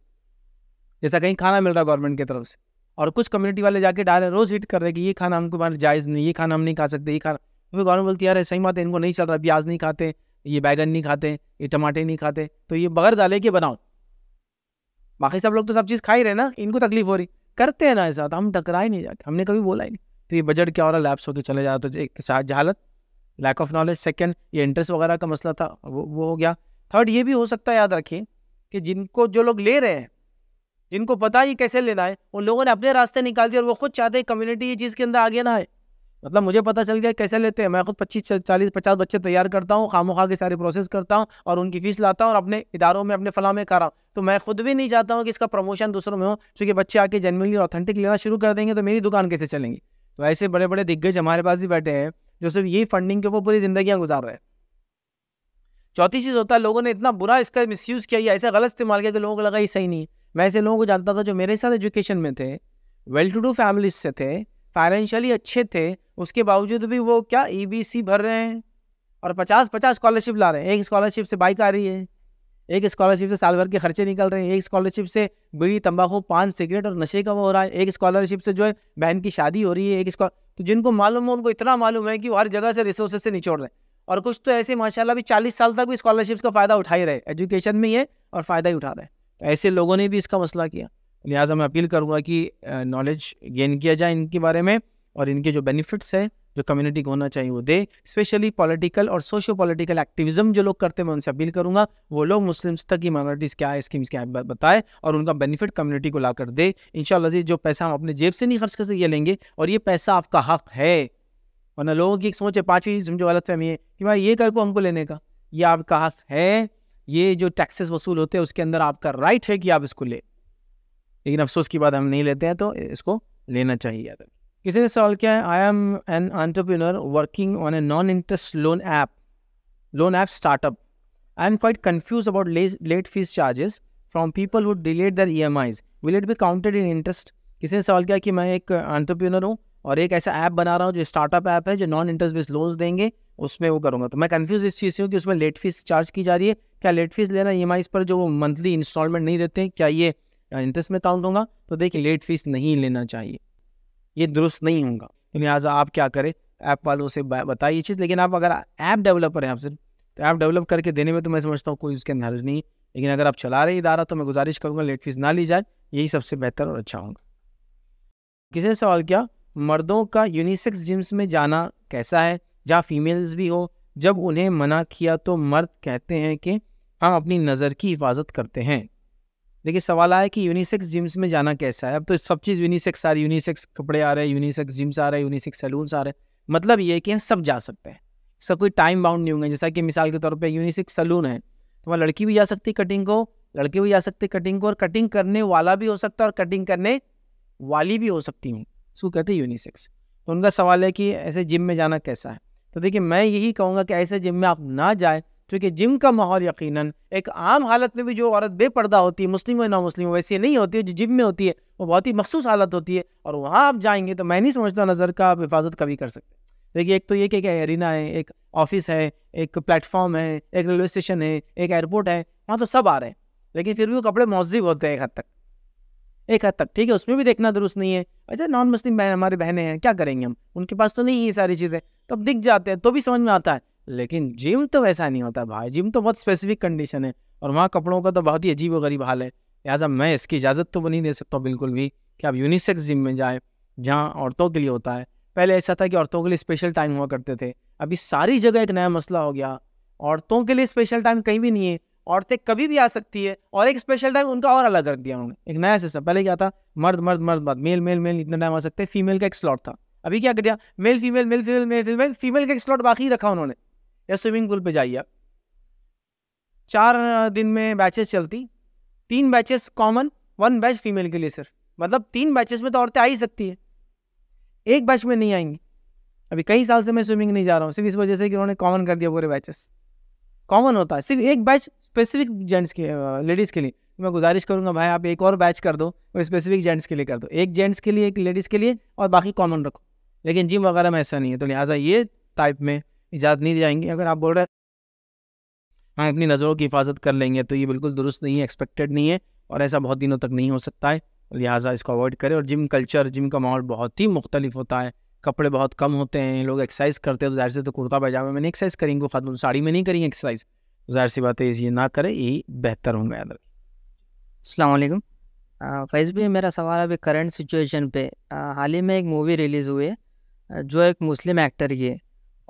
जैसा कहीं खाना मिल रहा है गवर्नमेंट की तरफ से और कुछ कम्युनिटी वाले जाके डाले रोज़ हिट कर रहे कि ये खाना हमको हमारे जायज़ नहीं ये खाना हम नहीं खा सकते ये खाना तो फिर गवर्नमेंट बोलती यार सही बात है इनको नहीं चल रहा प्याज नहीं खाते ये बैगन नहीं खाते ये टमाटे नहीं खाते तो ये बगैर डाले के बनाओ बाकी सब लोग तो सब चीज़ खा ही रहे ना इनको तकलीफ हो रही करते हैं ना ऐसा तो हम टकराए नहीं जाते हमने कभी बोला ही नहीं तो ये बजट क्या हो रहा लैप्स होकर चले जाते तो एक जहालत लैक ऑफ नॉलेज सेकेंड ये इंटरेस्ट वगैरह का मसला था वो वो हो गया थर्ड ये भी हो सकता है याद रखिए कि जिनको जो लोग ले रहे हैं जिनको पता ही कैसे लेना है उन लोगों ने अपने रास्ते निकाल दिए और वो खुद चाहते हैं कम्युनिटी ये चीज़ के अंदर आगे ना आए मतलब मुझे पता चल गया कैसे लेते हैं मैं खुद पच्चीस चालीस पचास बच्चे तैयार करता हूँ खामो खा के सारे प्रोसेस करता हूँ और उनकी फीस लाता हूँ और अपने इदारों में अपने फला में करा रहा हूँ तो मैं खुद भी नहीं चाहता हूँ कि इसका प्रमोशन दूसरों में हो चूँकि बच्चे आके जेनविनली ऑथेंटिक लेना शुरू कर देंगे तो मेरी दुकान कैसे चलेंगी तो ऐसे बड़े बड़े दिग्गज हमारे पास ही बैठे हैं जो सिर्फ यही फंडिंग के ऊपर पूरी जिंदगियाँ गुजार रहे हैं चौथी चीज़ होता है लोगों ने इतना बुरा इसका मिसयूज़ किया या ऐसा गलत इस्तेमाल किया कि लोगों को लगा ये सही नहीं मैं ऐसे लोगों को जानता था जो मेरे साथ एजुकेशन में थे वेल टू डू फैमिलीज से थे फाइनेंशियली अच्छे थे उसके बावजूद भी वो क्या ई बी सी भर रहे हैं और पचास पचास स्कॉलरशिप ला रहे हैं एक स्कॉलरशिप से बाइक आ रही है एक स्कॉलरशिप से साल भर के खर्चे निकल रहे हैं एक स्कॉलरशिप से बीड़ी तंबाकू पान सिगरेट और नशे का वो हो रहा है एक स्कॉलरशिप से जो है बहन की शादी हो रही है एक तो जिनको मालूम है उनको इतना मालूम है कि वो हर जगह से रिसोर्सेज से निचोड़ रहे हैं और कुछ तो ऐसे माशाल्लाह भी चालीस साल तक भी स्कॉलरशिप्स का फ़ायदा उठा ही रहे एजुकेशन में ही है और फ़ायदा ही उठा रहे तो ऐसे लोगों ने भी इसका मसला किया लिहाजा मैं अपील करूँगा कि नॉलेज गेन किया जाए इनके बारे में और इनके जो बेनिफिट्स हैं जो कम्युनिटी को होना चाहिए वो दे स्पेशली पॉलिटिकल और सोशो पॉलिटिकल एक्टिविज्म जो लोग करते हैं मैं उनसे अपील करूंगा वो लोग मुस्लिम्स तक की माइनॉरिटीज़ क्या है स्कीम्स क्या बताए और उनका बेनिफिट कम्युनिटी को ला कर दे इन जो पैसा हम अपने जेब से नहीं खर्च कर सकते ये लेंगे और ये पैसा आपका हक है वरना लोगों की एक सोच है पाँचवीं समझो गलत फहमी है कि भाई ये कह को हमको लेने का ये आपका हक है ये जो टैक्सेस वसूल होते हैं उसके अंदर आपका राइट है कि आप इसको ले लेकिन अफसोस की बात हम नहीं लेते हैं तो इसको लेना चाहिए किसी ने सवाल किया है I am an entrepreneur working on a non interest loan app loan app startup I am quite confuse about late fees charges from people who delete their E M I's will it be counted in interest किसी ने सवाल किया कि मैं एक entrepreneur हूँ और एक ऐसा ऐप बना रहा हूँ जो स्टार्टअप ऐप है जो नॉन इंटरेस्ट बेस्ड लोन्स देंगे उसमें वो करूँगा तो मैं कन्फ्यूज इस चीज़ से हूँ कि उसमें लेट फीस चार्ज की जा रही है क्या लेट फीस लेना ई एम आईज पर जो मंथली इंस्टॉलमेंट नहीं देते हैं क्या ये इंटरेस्ट में काउंट होगा तो देखिए लेट फीस नहीं लेना चाहिए ये दुरुस्त नहीं होगा तो लिहाजा आप क्या करें ऐप वालों से बताइए चीज़ लेकिन आप अगर ऐप डेवलपर हैं आपसे तो ऐप डेवलप करके देने में तो मैं समझता हूँ कोई उसके अंदर नहीं लेकिन अगर आप चला रहे इदारा तो मैं गुजारिश करूँगा लेट फीस ना ली जाए यही सबसे बेहतर और अच्छा होगा किसी ने सवाल किया मर्दों का यूनिसेक्स जिम्स में जाना कैसा है जहाँ फीमेल्स भी हो जब उन्हें मना किया तो मर्द कहते हैं कि हम हाँ, अपनी नज़र की हिफाजत करते हैं देखिए सवाल आया कि यूनिसेक्स जिम्स में जाना कैसा है अब तो सब चीज़ यूनिसेक्स आ रही यूनिसेक्स कपड़े आ रहे हैं यूनिसेक्स जिम्स आ रहे हैं यूनिसेक्स सैलून्स आ रहे हैं मतलब ये है कि सब जा सकते हैं सब कोई टाइम बाउंड नहीं होंगे जैसा कि मिसाल के तौर पर यूनिसेक्स सैलून है तो वहाँ लड़की भी जा सकती है कटिंग को लड़के भी जा सकते कटिंग को और कटिंग करने वाला भी हो सकता है और कटिंग करने वाली भी हो सकती हूँ इसको कहते हैं यूनिसेक्स तो उनका सवाल है कि ऐसे जिम में जाना कैसा है तो देखिए मैं यही कहूँगा कि ऐसे जिम में आप ना जाए क्योंकि जिम का माहौल यकीनन एक आम हालत में भी जो औरत बेपर्दा होती है मुस्लिम या ना मुस्लिम वैसे नहीं होती है जो जिम में होती है वो बहुत ही मखसूस हालत होती है और वहाँ आप जाएंगे तो मैं नहीं समझता नज़र का आप हिफाजत कभी कर सकते देखिए एक तो ये कि एरिना है एक ऑफिस है एक प्लेटफॉर्म है एक रेलवे स्टेशन है एक एयरपोर्ट है वहाँ तो सब आ रहे हैं लेकिन फिर भी वो कपड़े मौजिब होते हैं एक हद तक एक हद तक ठीक है उसमें भी देखना दुरुस्त नहीं है अच्छा नॉन मुस्लिम बहन हमारे बहनें हैं क्या करेंगे हम उनके पास तो नहीं है ये सारी चीज़ें तो अब दिख जाते हैं तो भी समझ में आता है लेकिन जिम तो वैसा नहीं होता भाई जिम तो बहुत स्पेसिफिक कंडीशन है और वहाँ कपड़ों का तो बहुत ही अजीब गरीब हाल है लिहाजा मैं इसकी इजाज़त तो नहीं दे सकता बिल्कुल भी कि आप यूनिसेक्स जिम में जाएँ जहाँ औरतों के लिए होता है पहले ऐसा था कि औरतों के लिए स्पेशल टाइम हुआ करते थे अभी सारी जगह एक नया मसला हो गया औरतों के लिए स्पेशल टाइम कहीं भी नहीं है औरतें कभी भी आ सकती है और एक स्पेशल टाइम उनका और अलग रख दिया उन्होंने एक नया सिस्टम पहले क्या था मर्द मर्द मर्द मर्द मेल मेल मेल इतना टाइम आ सकते हैं फीमेल का एक स्लॉट था अभी क्या कर दिया male female male female male female female का एक स्लॉट बाकी रखा उन्होंने या स्विमिंग पूल पे जाइए आप चार दिन में बैचेस चलती तीन batches common one batch female के लिए सर मतलब तीन बैचेस में तो औरतें आ ही सकती है एक बैच में नहीं आएंगी अभी कई साल से मैं स्विमिंग नहीं जा रहा हूँ सिर्फ इस वजह से कि उन्होंने कॉमन कर दिया पूरे बैचेस कॉमन होता है सिर्फ एक बैच स्पेसिफिक जेंट्स के लेडीज़ के लिए मैं गुजारिश करूंगा भाई आप एक और बैच कर दो और स्पेसिफिक जेंट्स के लिए कर दो एक जेंट्स के लिए एक लेडीज़ के लिए और बाकी कॉमन रखो लेकिन जिम वगैरह में ऐसा नहीं है तो लिहाजा ये टाइप में इजाज़त नहीं दी जाएंगी अगर आप बोल रहे हैं हाँ, अपनी नज़रों की हिफाजत कर लेंगे तो ये बिल्कुल दुरुस्त नहीं है एक्सपेक्टेड नहीं है और ऐसा बहुत दिनों तक नहीं हो सकता है लिहाजा इसको अवॉइड करें और जिम कल्चर जिम का माहौल बहुत ही मुख्तलिफ होता है कपड़े बहुत कम होते हैं लोग एक्सरसाइज करते हैं तो जाहिर से तो कुर्ता पैजामे में नहीं एक्सरसाइज करेंगे खातून साड़ी में नहीं करेंगे एक्सरसाइज जाहिर सी बात है ये ना करें यही बेहतर होंगे याद रखें फैज़ भी मेरा सवाल अभी करंट सिचुएशन पे हाल ही में एक मूवी रिलीज़ हुई है जो एक मुस्लिम एक्टर की है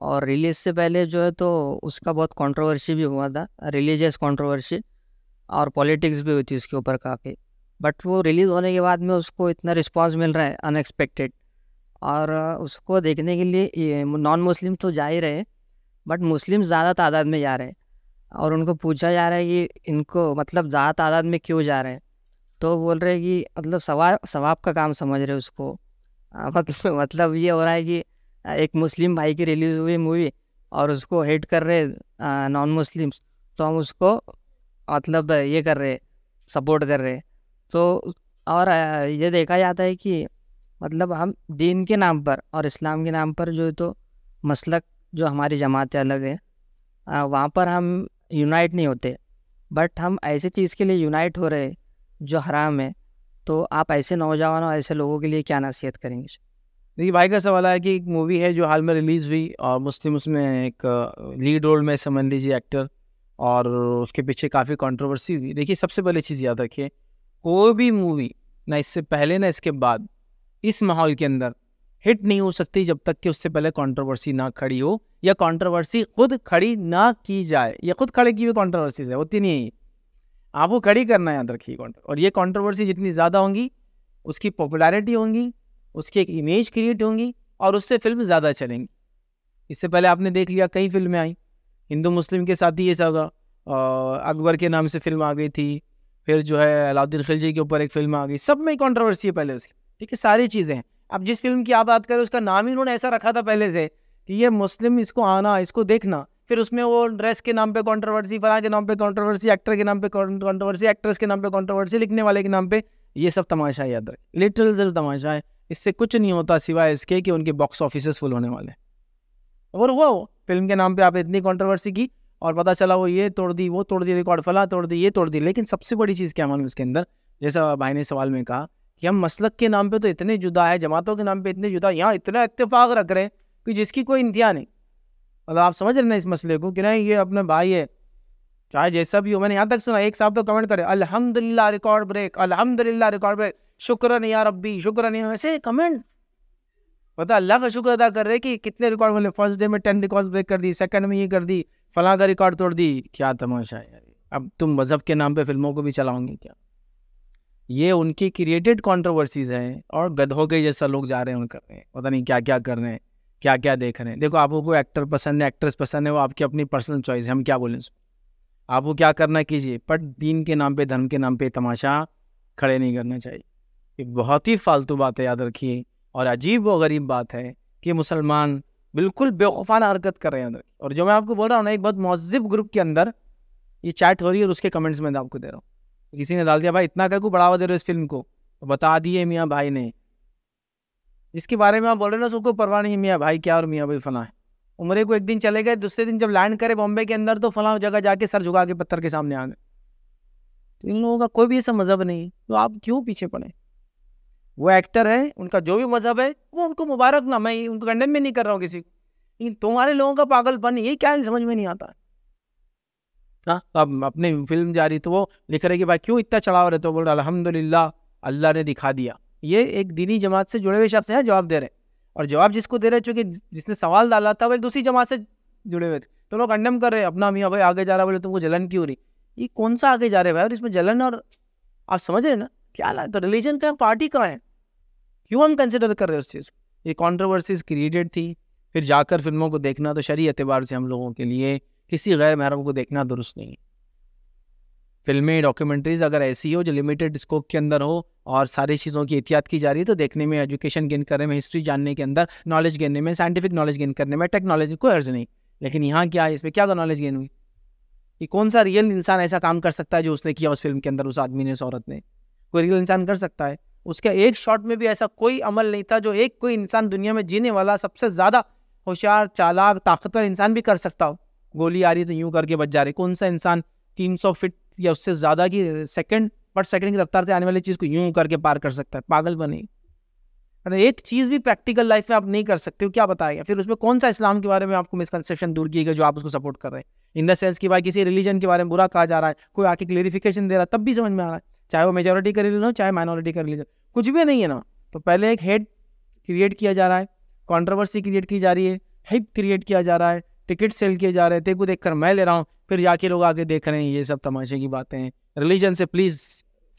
और रिलीज से पहले जो है तो उसका बहुत कंट्रोवर्सी भी हुआ था रिलीजियस कंट्रोवर्सी और पॉलिटिक्स भी हुई थी उसके ऊपर काफ़ी बट वो रिलीज़ होने के बाद में उसको इतना रिस्पांस मिल रहा है अनएक्सपेक्टेड और उसको देखने के लिए नॉन मुस्लिम तो जा ही रहे बट मुस्लिम ज़्यादा तादाद में जा रहे हैं और उनको पूछा जा रहा है कि इनको मतलब ज़्यादा तादाद में क्यों जा रहे हैं तो बोल रहे हैं कि मतलब सवाब सवाब का काम समझ रहे उसको मतलब मतलब ये हो रहा है कि एक मुस्लिम भाई की रिलीज़ हुई मूवी और उसको हेट कर रहे नॉन मुस्लिम्स तो हम उसको मतलब ये कर रहे सपोर्ट कर रहे तो और ये देखा जाता है कि मतलब हम दीन के नाम पर और इस्लाम के नाम पर जो तो मसलक जो हमारी जमात अलग है वहाँ पर हम यूनाइट नहीं होते बट हम ऐसे चीज़ के लिए यूनाइट हो रहे जो हराम है तो आप ऐसे नौजवानों ऐसे लोगों के लिए क्या नसीहत करेंगे देखिए भाई का सवाल है कि एक मूवी है जो हाल में रिलीज़ हुई और मुस्लिम उसमें एक लीड रोल में समझ लीजिए एक्टर और उसके पीछे काफ़ी कंट्रोवर्सी हुई देखिए सबसे पहले चीज़ याद रखिए कोई भी मूवी ना इससे पहले ना इसके बाद इस माहौल के अंदर हिट नहीं हो सकती जब तक कि उससे पहले कंट्रोवर्सी ना खड़ी हो या कंट्रोवर्सी खुद खड़ी ना की जाए या खुद खड़े की हुई कॉन्ट्रोवर्सीज है होती नहीं है आपको खड़ी करना याद रखिए और ये कंट्रोवर्सी जितनी ज़्यादा होंगी उसकी पॉपुलैरिटी होंगी उसकी एक इमेज क्रिएट होंगी और उससे फिल्म ज़्यादा चलेंगी इससे पहले आपने देख लिया कई फिल्में आई हिंदू मुस्लिम के साथ ही ये सब अकबर के नाम से फिल्म आ गई थी फिर जो है अलाउद्दीन खिलजी के ऊपर एक फिल्म आ गई सब में कॉन्ट्रोवर्सी है पहले उसकी ठीक है सारी चीज़ें हैं अब जिस फिल्म की आप बात करें उसका नाम ही उन्होंने ऐसा रखा था पहले से कि ये मुस्लिम इसको आना इसको देखना फिर उसमें वो ड्रेस के नाम पे कंट्रोवर्सी फला के नाम पे कंट्रोवर्सी एक्टर के नाम पे कंट्रोवर्सी एक्ट्रेस के नाम पे कंट्रोवर्सी लिखने वाले के नाम पे ये सब तमाशा याद रखें लिटरल सिर्फ तमाशा है इससे कुछ नहीं होता सिवाय इसके कि उनके बॉक्स ऑफिस फुल होने वाले और हुआ वो फिल्म के नाम पे आपने इतनी कंट्रोवर्सी की और पता चला वो ये तोड़ दी वो तोड़ दी रिकॉर्ड फला तोड़ दी ये तोड़ दी लेकिन सबसे बड़ी चीज़ क्या मालूम इसके अंदर जैसा भाई ने सवाल में कहा कि हम मसलक के नाम पे तो इतने जुदा है जमातों के नाम पे इतने जुदा यहाँ इतना इतफाक़ रख रहे हैं कि जिसकी कोई इंतहा नहीं मतलब आप समझ रहे ना इस मसले को कि नहीं ये अपने भाई है चाहे जैसा भी हो मैंने यहाँ तक सुना एक साहब तो कमेंट करे अलहमदिल्ला रिकॉर्ड ब्रेक अलहमदिल्ला रिकॉर्ड ब्रेक शुक्रन या रब्बी शुक्रन या वैसे कमेंट पता अल्लाह का शुक्र अदा कर रहे कि कितने रिकॉर्ड बोले फर्स्ट डे में टेन रिकॉर्ड ब्रेक कर दी सेकंड में ये कर दी फलां का रिकॉर्ड तोड़ दी क्या तमाशा है अब तुम मज़हब के नाम पे फिल्मों को भी चलाओगे क्या ये उनकी क्रिएटेड कंट्रोवर्सीज हैं और गधों के जैसा लोग जा रहे हैं कर रहे हैं पता नहीं क्या क्या कर रहे हैं क्या क्या देख रहे हैं देखो आपको कोई एक्टर पसंद है एक्ट्रेस पसंद है वो आपकी अपनी पर्सनल चॉइस है हम क्या बोलें आपको क्या करना कीजिए बट दीन के नाम पे धर्म के नाम पर तमाशा खड़े नहीं करना चाहिए एक बहुत ही फालतू बात है याद रखिए और अजीब व गरीब बात है कि मुसलमान बिल्कुल बेवकूफ़ाना हरकत कर रहे हैं अंदर और जो मैं आपको बोल रहा हूँ ना एक बहुत महजिब ग्रुप के अंदर ये चैट हो रही है और उसके कमेंट्स में आपको दे रहा हूँ किसी ने डाल दिया भाई इतना को बढ़ावा दे रहे हो इस फिल्म को तो बता दिए मियाँ भाई ने जिसके बारे में आप बोल रहे हो ना उसको परवाह नहीं मियाँ भाई क्या और मियाँ भाई फला है उम्र को एक दिन चले गए दूसरे दिन जब लैंड करे बॉम्बे के अंदर तो फला जगह जाके सर झुका के पत्थर के सामने आ गए तो इन लोगों का कोई भी ऐसा मजहब नहीं तो आप क्यों पीछे पड़े वो एक्टर है उनका जो भी मजहब है वो उनको मुबारक ना मैं उनको कंडेम भी नहीं कर रहा हूँ किसी को लेकिन तुम्हारे लोगों का पागलपन ये क्या समझ में नहीं आता हाँ अब तो अपने फिल्म जा रही तो वो लिख रहे कि भाई क्यों इतना चढ़ाव रहे तो बोल रहा अलहमदिल्ला अल्लाह ने दिखा दिया ये एक दीनी जमात से जुड़े हुए शख्स हैं जवाब दे रहे हैं और जवाब जिसको दे रहे चूँकि जिसने सवाल डाला था वो दूसरी जमात से जुड़े हुए थे तो लोग कंडेम कर रहे हैं अपना मियाँ भाई आगे जा रहा बोले तुमको जलन क्यों रही ये कौन सा आगे जा रहे भाई और इसमें जलन और आप समझ रहे ना क्या ला तो रिलीजन का पार्टी कहाँ है क्यों हम कंसिडर कर रहे हैं उस चीज़ ये कॉन्ट्रोवर्सीज क्रिएटेड थी फिर जाकर फिल्मों को देखना तो शरी एतबार से हम लोगों के लिए किसी गैर महरम को देखना दुरुस्त नहीं है फिल्में डॉक्यूमेंट्रीज अगर ऐसी हो जो लिमिटेड स्कोप के अंदर हो और सारी चीज़ों की एहतियात की जा रही है तो देखने में एजुकेशन गेन करने में हिस्ट्री जानने के अंदर नॉलेज गेनने में साइंटिफिक नॉलेज गेन करने में टेक्नोलॉजी कोई अर्ज नहीं लेकिन यहाँ क्या है इसमें क्या नॉलेज गेन हुई कि कौन सा रियल इंसान ऐसा काम कर सकता है जो उसने किया उस फिल्म के अंदर उस आदमी ने उस औरत ने रियल इंसान कर सकता है उसके एक शॉट में भी ऐसा कोई अमल नहीं था जो एक कोई इंसान दुनिया में जीने वाला सबसे ज़्यादा होशियार चालाक ताकतवर इंसान भी कर सकता हो गोली आ रही तो यूं करके बच जा रही कौन सा इंसान तीन सौ फिट या उससे ज़्यादा की सेकेंड पर सेकेंड की रफ्तार से आने वाली चीज़ को यूं करके पार कर सकता है पागल बने एक चीज़ भी प्रैक्टिकल लाइफ में आप नहीं कर सकते हो क्या बताएगा फिर उसमें कौन सा इस्लाम के बारे में आपको मिसकनसेप्शन दूर की गई जो आप उसको सपोर्ट कर रहे हैं इन द सेंस कि भाई किसी रिलीजन के बारे में बुरा कहा जा रहा है कोई आके क्लेरिफिकेशन दे रहा है तब भी समझ में आ रहा है चाहे वो मेजोरिटी का रिलीजन हो चाहे माइनॉरिटी का रिलीजन कुछ भी नहीं है ना तो पहले एक हेड क्रिएट किया जा रहा है कॉन्ट्रोवर्सी क्रिएट की जा रही है हाइप क्रिएट किया जा रहा है टिकट सेल किए जा रहे हैं देखो देख कर मैं ले रहा हूँ फिर जाके लोग आके देख रहे हैं ये सब तमाशे की बातें हैं रिलीजन से प्लीज़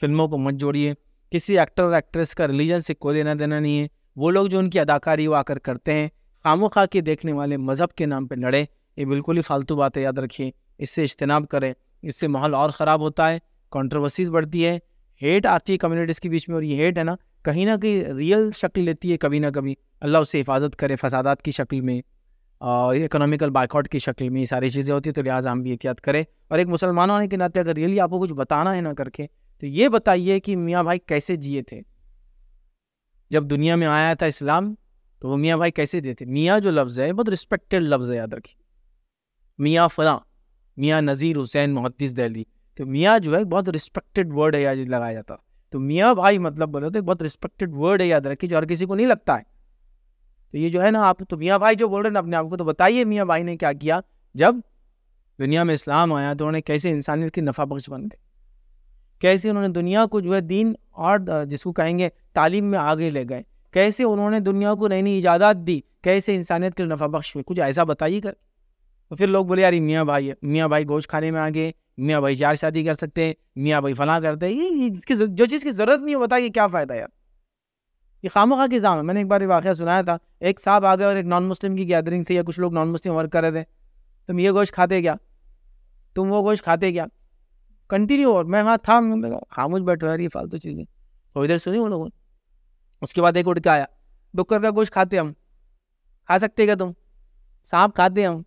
फिल्मों को मत जोड़िए किसी एक्टर और एक्ट्रेस का रिलीजन से कोई लेना देना नहीं है वो लोग जो उनकी अदाकारी वो आकर करते हैं खामो खा के देखने वाले मज़हब के नाम पर लड़े ये बिल्कुल ही फालतू बातें याद रखिए इससे इज्तनाब करें इससे माहौल और ख़राब होता है कॉन्ट्रोवर्सीज बढ़ती है हेट आती है कम्युनिटीज़ के बीच में और ये हेट है ना कहीं ना कहीं रियल शक्ल लेती है कभी ना कभी अल्लाह उससे हिफाजत करे फसादात की शक्ल में इकोनॉमिकल बाइकआउट की शक्ल में ये सारी चीज़ें होती है तो लिहाजा हम भी एहतियात करें और एक मुसलमान होने के नाते अगर रियली आपको कुछ बताना है ना करके तो ये बताइए कि मियाँ भाई कैसे जिए थे जब दुनिया में आया था इस्लाम तो वो मियाँ भाई कैसे देते मियाँ जो लफ्ज़ है बहुत रिस्पेक्टेड लफ्ज़ है याद रखिए मियाँ फ़लाँ मियाँ नज़ीर हुसैन मुहदस दहली तो मियाँ जो है बहुत रिस्पेक्टेड वर्ड है याद लगाया जाता तो मियाँ भाई मतलब बोले तो एक बहुत रिस्पेक्टेड वर्ड है याद रखिए जो हर किसी को नहीं लगता है तो ये जो है ना आप तो मियाँ भाई जो बोल रहे हैं अपने आप को तो बताइए मियाँ भाई ने क्या किया जब दुनिया में इस्लाम आया तो उन्होंने कैसे इंसानियत की नफा बख्श बन गए कैसे उन्होंने दुनिया को जो है दीन और जिसको कहेंगे तालीम में आगे ले गए कैसे उन्होंने दुनिया को नई नई इजादात दी कैसे इंसानियत के नफा बख्श हुए कुछ ऐसा बताइए कर तो फिर लोग बोले यार मियाँ भाई मियाँ भाई गोश्त खाने में आ गए मियाँ भाई चार शादी कर सकते हैं मियाँ भाई फलां करते हैं ये, जिसकी जो चीज़ की ज़रूरत नहीं होता ये कि क्या फ़ायदा यार ये खामो खा के है मैंने एक बार ये वाक़ सुनाया था एक साहब आ गए और एक नॉन मुस्लिम की गैदरिंग थी या कुछ लोग नॉन मुस्लिम वर्क कर रहे थे तुम ये गोश्त खाते क्या तुम वो गोश्त खाते क्या कंटिन्यू और मैं वहाँ था खामोश बैठो यार ये फालतू चीज़ें थोड़ी देर सुनी उन लोगों उसके बाद एक उठ के आया डुक्कर का गोश्त खाते हम खा सकते क्या तुम सांप खाते हम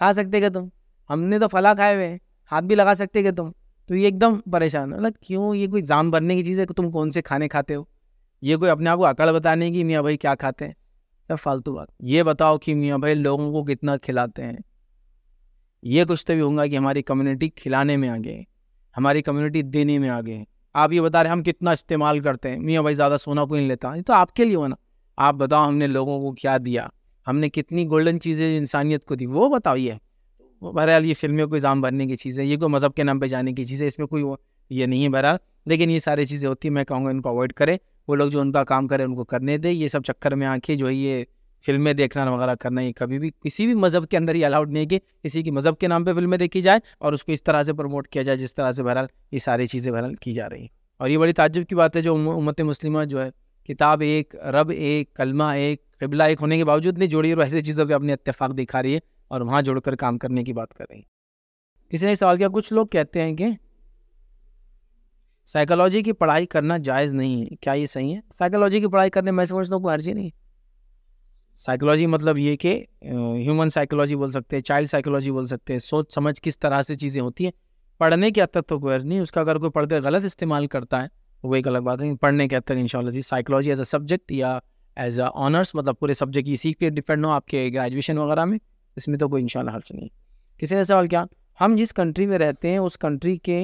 खा सकते क्या तुम हमने तो फला खाए हुए हैं हाथ भी लगा सकते क्या तुम तो ये एकदम परेशान मतलब क्यों ये कोई जाम भरने की चीज़ है कि तुम कौन से खाने खाते हो ये कोई अपने आप को अकड़ बताने की मियाँ भाई क्या खाते हैं सब फालतू बात ये बताओ कि मियाँ भाई लोगों को कितना खिलाते हैं ये कुछ तो भी होगा कि हमारी कम्युनिटी खिलाने में आगे है हमारी कम्युनिटी देने में आगे है आप ये बता रहे हम कितना इस्तेमाल करते हैं मियाँ भाई ज़्यादा सोना कोई नहीं लेता ये तो आपके लिए होना आप बताओ हमने लोगों को क्या दिया हमने कितनी गोल्डन चीज़ें इंसानियत को दी वो बताओ ये बहरहाल ये फिल्मियों को इल्ज़ाम भरने की चीज़ है ये कोई मज़हब के नाम पे जाने की चीज़ है इसमें कोई ये नहीं है बहरहाल लेकिन ये सारी चीज़ें होती हैं मैं कहूँगा इनको अवॉइड करें वो लोग जो उनका काम करें उनको करने दें ये सब चक्कर में आके जो है ये फिल्में देखना वगैरह करना ये कभी भी किसी भी मज़हब के अंदर ये अलाउड नहीं है कि किसी की मज़हब के नाम पर फिल्में देखी जाए और उसको इस तरह से प्रमोट किया जाए जिस तरह से बहरहाल ये सारी चीज़ें बहरहाल की जा रही हैं और ये बड़ी ताजुब की बात है जो उम्मत मुस्लिम जो है किताब एक रब एक कलमा एक कबला एक होने के बावजूद नहीं जोड़ी और ऐसी चीज़ों पर अपने इतफाक़ दिखा रही है और वहाँ जोड़कर काम करने की बात कर रही किसी ने सवाल किया कुछ लोग कहते हैं कि साइकोलॉजी की पढ़ाई करना जायज़ नहीं है क्या ये सही है साइकोलॉजी की पढ़ाई करने मैं समझता हूँ कोई अर्जी नहीं साइकोलॉजी मतलब ये कि ह्यूमन साइकोलॉजी बोल सकते हैं चाइल्ड साइकोलॉजी बोल सकते हैं सोच समझ किस तरह से चीज़ें होती हैं पढ़ने के हद तक तो कोई अर्ज नहीं उसका अगर कोई पढ़ते गलत इस्तेमाल करता है तो वो एक अलग बात है पढ़ने के हद तक इंशाल्लाह जी साइकोलॉजी एज अ सब्जेक्ट या एज अ ऑनर्स मतलब पूरे सब्जेक्ट की इसी पे डिपेंड हो आपके ग्रेजुएशन वगैरह में इसमें तो कोई इंशाल्लाह हर्ज नहीं किसी ने सवाल किया हम जिस कंट्री में रहते हैं उस कंट्री के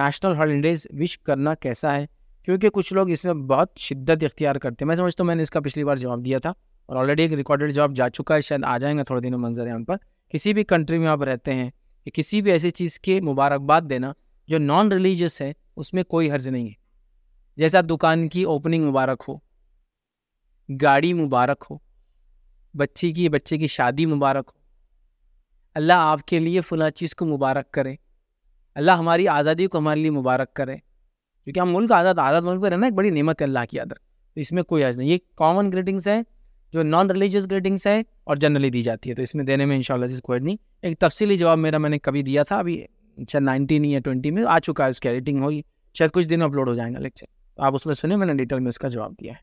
नेशनल हॉलीडेज़ विश करना कैसा है क्योंकि कुछ लोग इसमें बहुत शिद्दत इख्तियार करते हैं मैं समझता हूँ मैंने इसका पिछली बार जवाब दिया था और ऑलरेडी एक रिकॉर्डेड जवाब जा चुका है शायद आ जाएंगे थोड़े दिनों मंजर है उन पर किसी भी कंट्री में आप रहते हैं कि किसी भी ऐसी चीज़ के मुबारकबाद देना जो नॉन रिलीजियस है उसमें कोई हर्ज नहीं है जैसा दुकान की ओपनिंग मुबारक हो गाड़ी मुबारक हो बच्ची की बच्चे की शादी मुबारक हो अल्लाह आपके लिए फ़लाँ चीज़ को मुबारक करे अल्लाह हमारी आज़ादी को हमारे लिए मुबारक करे क्योंकि हम मुल्क आज़ाद आज़ाद मुल्क में रहना एक बड़ी नेमत है अल्लाह की अदर तो इसमें कोई आज नहीं ये कॉमन ग्रीटिंग्स हैं जो नॉन रिलीजियस ग्रीटिंग्स हैं और जनरली दी जाती है तो इसमें देने में इनशाला कोई नहीं एक तफसीली जवाब मेरा मैंने कभी दिया था अभी शायद नाइनटीन या ट्वेंटी में आ चुका है उसकी एडिटिंग होगी शायद कुछ दिन अपलोड हो जाएगा लेक्चर तो आप उसमें सुने मैंने डिटेल में उसका जवाब दिया है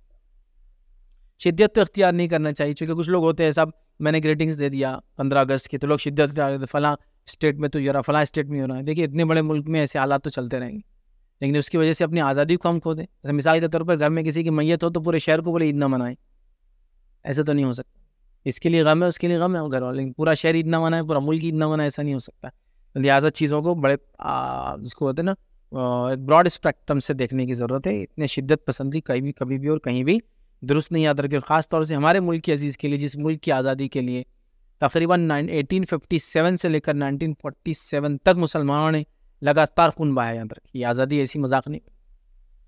शिद्दत तो इख्तियार नहीं करना चाहिए क्योंकि कुछ लोग होते हैं सब मैंने ग्रेटिंग्स दे दिया पंद्रह अगस्त की तो लोग शिद्दत फ़लाँ स्टेट में तो ये रहा फलां स्टेट में हो रहा है देखिए इतने बड़े मुल्क में ऐसे हालात तो चलते रहेंगे लेकिन उसकी वजह से अपनी आज़ादी को हम खो दें जैसे मिसाल के तौर पर घर में किसी की मैयत हो तो पूरे शहर को बोले ईद ना मनाएं ऐसा तो नहीं हो सकता इसके लिए गम है उसके लिए गम है घर वाले लेकिन पूरा शहर ईद ना मनाए पूरा मुल्क ईद ना मनाए ऐसा नहीं हो सकता लिहाजा चीज़ों को बड़े जिसको होते हैं ना एक ब्रॉड स्पेक्ट्रम से देखने की ज़रूरत है इतने शिद्दत पसंदी कहीं भी कभी भी और कहीं भी दुरुस्त नहीं याद रखें ख़ास तौर से हमारे मुल्क के अजीज़ के लिए जिस मुल्क की आज़ादी के लिए तकरीबन 1857 से लेकर 1947 तक मुसलमानों ने लगातार खून बहाया याद ये आज़ादी ऐसी मजाक नहीं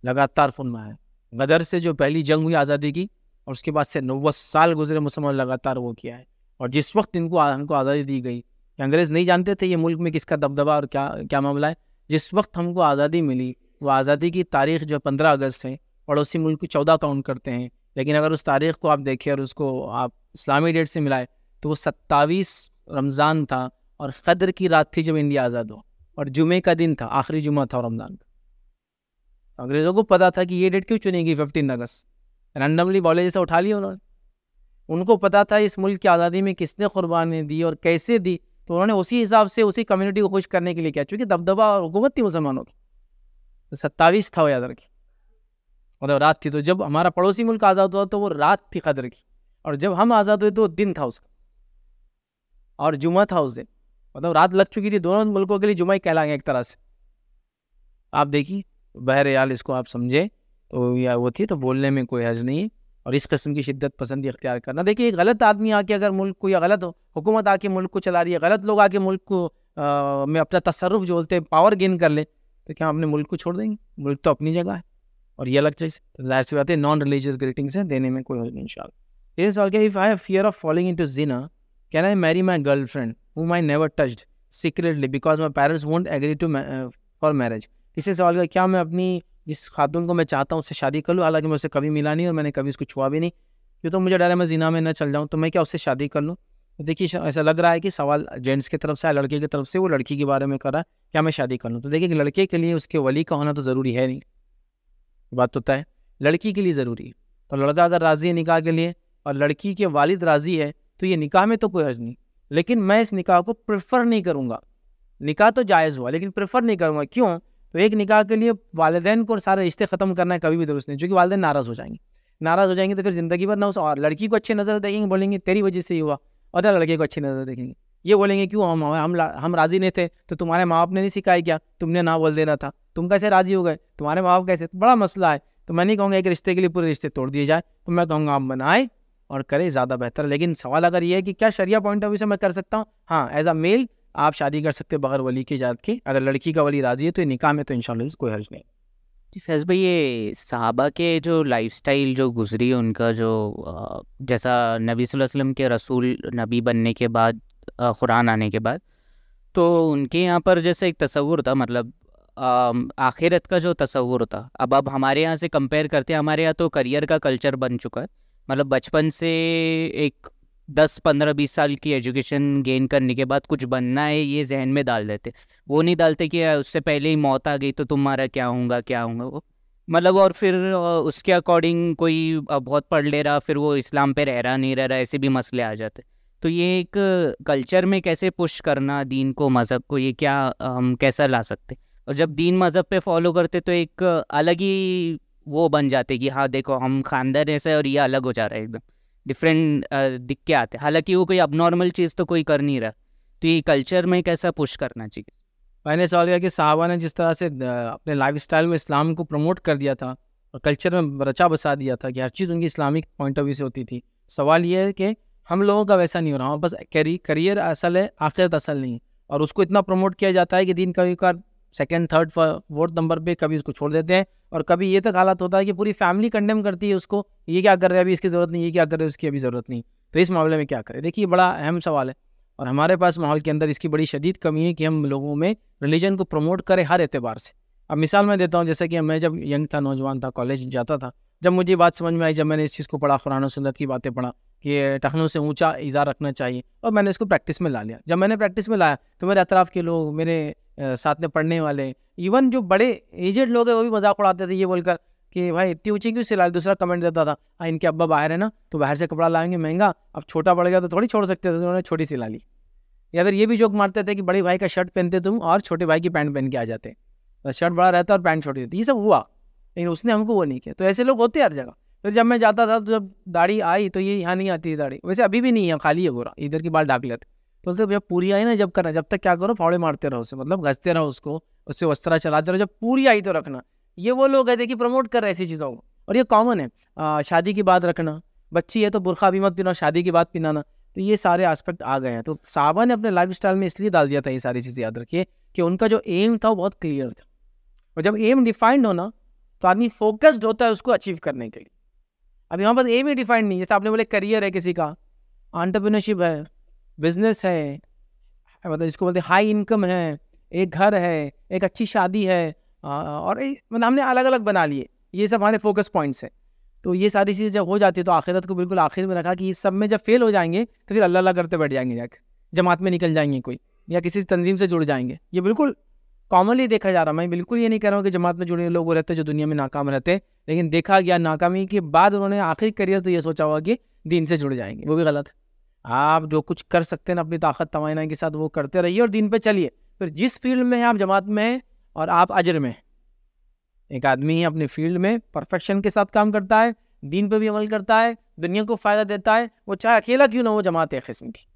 लगातार खून बहाया गदर से जो पहली जंग हुई आज़ादी की और उसके बाद से नब्बे साल गुजरे मुसलमान लगातार वो किया है और जिस वक्त इनको हमको आज़ादी दी गई अंग्रेज़ नहीं जानते थे ये मुल्क में किसका दबदबा और क्या क्या मामला है जिस वक्त हमको आज़ादी मिली वो आज़ादी की तारीख जो पंद्रह अगस्त है पड़ोसी मुल्क चौदह काउंट करते हैं लेकिन अगर उस तारीख को आप देखें और उसको आप इस्लामी डेट से मिलाए तो वो सत्ताईस रमज़ान था और क़दर की रात थी जब इंडिया आज़ाद हुआ और जुमे का दिन था आखिरी जुमा था रमज़ान का अंग्रेज़ों को पता था कि ये डेट क्यों चुनेगी फिफ्टीन अगस्त रैंडमली बॉलेज से उठा लिया उन्होंने उनको पता था इस मुल्क की आज़ादी में किसने कुर्बानी दी और कैसे दी तो उन्होंने उसी हिसाब से उसी कम्युनिटी को खुश करने के लिए किया चूँकि दबदबा और हुकूमत थी मुसलमानों की तो सत्तावीस था वो याद रखी मतलब रात थी तो जब हमारा पड़ोसी मुल्क आज़ाद हुआ तो वो रात थी कदर की और जब हम आज़ाद हुए तो दिन था उसका और जुमा था उस दिन मतलब रात लग चुकी थी दोनों मुल्कों के लिए जुमा ही कहलाएंगे एक तरह से आप देखिए याल इसको आप समझे तो या वो थी तो बोलने में कोई हज नहीं और इस कस्म की शिद्दत पसंदी इख्तियार करना देखिए एक गलत आदमी आके अगर मुल्क को या गलत हुकूमत आके मुल्क को चला रही है गलत लोग आके मुल्क को आ, में अपना तसरफ जोलते हैं पावर गेन कर ले तो क्या अपने मुल्क को छोड़ देंगे मुल्क तो अपनी जगह है और ये अलग चीज़ जाहिर सी बात है नॉन रिलीजियस ग्रीटिंग्स हैं देने में कोई इन शे सवाल क्या if I fear of following into जीना can I marry my girl friend who my never touched secretly because my parents won't agree to for marriage इसी सवाल का क्या मैं अपनी जिस खातून को मैं चाहता हूँ उससे शादी कर लूँ हालांकि मैं उससे कभी मिला नहीं और मैंने कभी उसको छुआ भी नहीं क्यों तो मुझे डर है मैं जीना में ना चल जाऊँ तो मैं क्या उससे शादी कर लूँ देखिए ऐसा लग रहा है कि सवाल जेंट्स की तरफ से है लड़के की तरफ से वो लड़की के बारे में कर रहा है क्या मैं शादी कर लूँ तो देखिए लड़के के लिए उसके वली का होना तो ज़रूरी है नहीं बात तो तय लड़की के लिए ज़रूरी है तो लड़का अगर राज़ी है निकाह के लिए और लड़की के वालिद राज़ी है तो ये निकाह में तो कोई अर्ज नहीं लेकिन मैं इस निकाह को प्रेफर नहीं करूँगा निकाह तो जायज़ हुआ लेकिन प्रेफर नहीं करूँगा क्यों तो एक निकाह के लिए वालदेन को सारे रिश्ते ख़त्म करना है कभी भी दुरुस्त नहीं चूँकि वालदे नाराज़ हो जाएंगे नाराज़ हो जाएंगे तो फिर ज़िंदगी भर ना उस और लड़की को अच्छी नज़र देखेंगे बोलेंगे तेरी वजह से ही हुआ और लड़के को अच्छी नज़र देखेंगे ये बोलेंगे क्यों हम हम हम राज़ी नहीं थे तो तुम्हारे माँ बाप ने नहीं सिखाया क्या तुमने ना बोल देना था तुम कैसे राज़ी हो गए तुम्हारे माँ बाप कैसे बड़ा मसला है तो मैं नहीं कहूँगा एक रिश्ते के लिए पूरे रिश्ते तोड़ दिए जाए तो मैं कहूँगा आप बनाए और करें ज़्यादा बेहतर लेकिन सवाल अगर ये है कि क्या शरिया पॉइंट ऑफ व्यू से मैं कर सकता हूँ हाँ एज अ मेल आप शादी कर सकते हो बगैर वली की जात के अगर लड़की का वली राज़ी है तो निकाह में तो इन कोई हर्ज नहीं जी फैज़ भाई ये साहबा के जो लाइफस्टाइल जो गुजरी उनका जो जैसा नबी वसल्लम के रसूल नबी बनने के बाद क़ुरान आने के बाद तो उनके यहाँ पर जैसे एक तस्वूर था मतलब आखिरत का जो तस्वूर था अब अब हमारे यहाँ से कंपेयर करते हैं हमारे यहाँ तो करियर का कल्चर बन चुका है मतलब बचपन से एक दस पंद्रह बीस साल की एजुकेशन गेन करने के बाद कुछ बनना है ये जहन में डाल देते वो नहीं डालते कि उससे पहले ही मौत आ गई तो तुम्हारा क्या होगा क्या होगा वो मतलब और फिर उसके अकॉर्डिंग कोई बहुत पढ़ ले रहा फिर वो इस्लाम पे रह रहा नहीं रह रहा ऐसे भी मसले आ जाते तो ये एक कल्चर में कैसे पुश करना दीन को मज़हब को ये क्या हम कैसा ला सकते और जब दीन मज़हब पे फॉलो करते तो एक अलग ही वो बन जाते कि हाँ देखो हम खानदान ऐसे और ये अलग हो जा रहा है एकदम डिफरेंट दिख के आते हालांकि वो कोई अबनॉर्मल चीज़ तो कोई कर नहीं रहा तो ये कल्चर में कैसा पुश करना चाहिए मैंने सवाल किया कि साहबा ने जिस तरह से अपने लाइफ स्टाइल में इस्लाम को प्रमोट कर दिया था और कल्चर में रचा बसा दिया था कि हर चीज़ उनकी इस्लामिक पॉइंट ऑफ व्यू से होती थी सवाल ये है कि हम लोगों का वैसा नहीं हो रहा हूँ बस करी करियर असल है आखिरत असल नहीं और उसको इतना प्रमोट किया जाता है कि दिन कभी कार सेकेंड थर्ड फोर्थ नंबर पे कभी उसको छोड़ देते हैं और कभी ये तक हालत होता है कि पूरी फैमिली कंडेम करती है उसको ये क्या कर रहे हैं अभी इसकी ज़रूरत नहीं ये क्या कर रहे हैं उसकी अभी ज़रूरत नहीं तो इस मामले में क्या करें देखिए बड़ा अहम सवाल है और हमारे पास माहौल के अंदर इसकी बड़ी शदीद कमी है कि हम लोगों में रिलीजन को प्रमोट करें हर एतबार से अब मिसाल मैं देता हूँ जैसे कि मैं जब यंग था नौजवान था कॉलेज जाता था जब मुझे बात समझ में आई जब मैंने इस चीज़ को पढ़ा कुरान सुन्नत की बातें पढ़ा कि टखनों से ऊंचा इज़ार रखना चाहिए और मैंने इसको प्रैक्टिस में ला लिया जब मैंने प्रैक्टिस में लाया तो मेरे अतराफ़ के लोग मेरे साथ में पढ़ने वाले इवन जो बड़े एजेड लोग हैं वो भी मजाक उड़ाते थे ये बोलकर कि भाई इतनी ऊँची क्यों सिला दूसरा कमेंट देता था आ हाँ, इनके अब्बा बाहर है ना तो बाहर से कपड़ा लाएंगे महंगा अब छोटा पड़ गया तो थोड़ी छोड़ सकते थे तो उन्होंने छोटी सिला ली या फिर ये भी जोक मारते थे कि बड़े भाई का शर्ट पहनते तुम और छोटे भाई की पैंट पहन के आ जाते शर्ट बड़ा रहता और पैंट छोटी रहती ये सब हुआ लेकिन उसने हमको वो नहीं किया तो ऐसे लोग होते हर जगह फिर जब मैं जाता था तो जब दाढ़ी आई तो ये यहाँ नहीं आती है दाढ़ी वैसे अभी भी नहीं है खाली है गोरा इधर की बाल डाक लेते तो बोलते जब पूरी आई ना जब करना जब तक क्या करो फावड़े मारते रहो उसे मतलब घसते रहो उसको उससे वस्त्रा चलाते रहो जब पूरी आई तो रखना ये वो लोग है देखिए प्रमोट कर रहे हैं ऐसी चीज़ों को और ये कॉमन है आ, शादी की बात रखना बच्ची है तो बुरखा भी मत पीना शादी की बात पिनाना तो ये सारे आस्पेक्ट आ गए हैं तो साहबा ने अपने लाइफ स्टाइल में इसलिए डाल दिया था ये सारी चीज़ें याद रखिए कि उनका जो एम था वो बहुत क्लियर था और जब एम डिफाइंड होना तो आदमी फोकस्ड होता है उसको अचीव करने के लिए अब यहाँ पर एम ही डिफाइंड नहीं जैसे आपने बोले करियर है किसी का आंटरप्रिनरशिप है बिजनेस है मतलब जिसको बोलते हाई इनकम है एक घर है एक अच्छी शादी है और मतलब हमने अलग अलग बना लिए ये सब हमारे फोकस पॉइंट्स हैं तो ये सारी चीज़ें जब हो जाती है तो आखिरत को बिल्कुल आखिर में रखा कि इस सब में जब फेल हो जाएंगे तो फिर अल्लाह अल्लाह करते बैठ जाएंगे जाकर जमात में निकल जाएंगे कोई या किसी तंजीम से जुड़ जाएंगे ये बिल्कुल कॉमनली देखा जा रहा मैं बिल्कुल ये नहीं कह रहा हूँ कि जमात में जुड़े लोग वो रहते जो दुनिया में नाकाम रहते लेकिन देखा गया नाकामी के बाद उन्होंने आखिरी करियर तो ये सोचा हुआ कि दिन से जुड़ जाएंगे वो भी गलत है आप जो कुछ कर सकते हैं अपनी ताकत तोानाई के साथ वो करते रहिए और दिन पर चलिए फिर जिस फील्ड में आप जमात में हैं और आप अजर में एक आदमी है अपने फील्ड में परफेक्शन के साथ काम करता है दीन पर भी अमल करता है दुनिया को फ़ायदा देता है वो चाहे अकेला क्यों ना वो जमात है किस्म की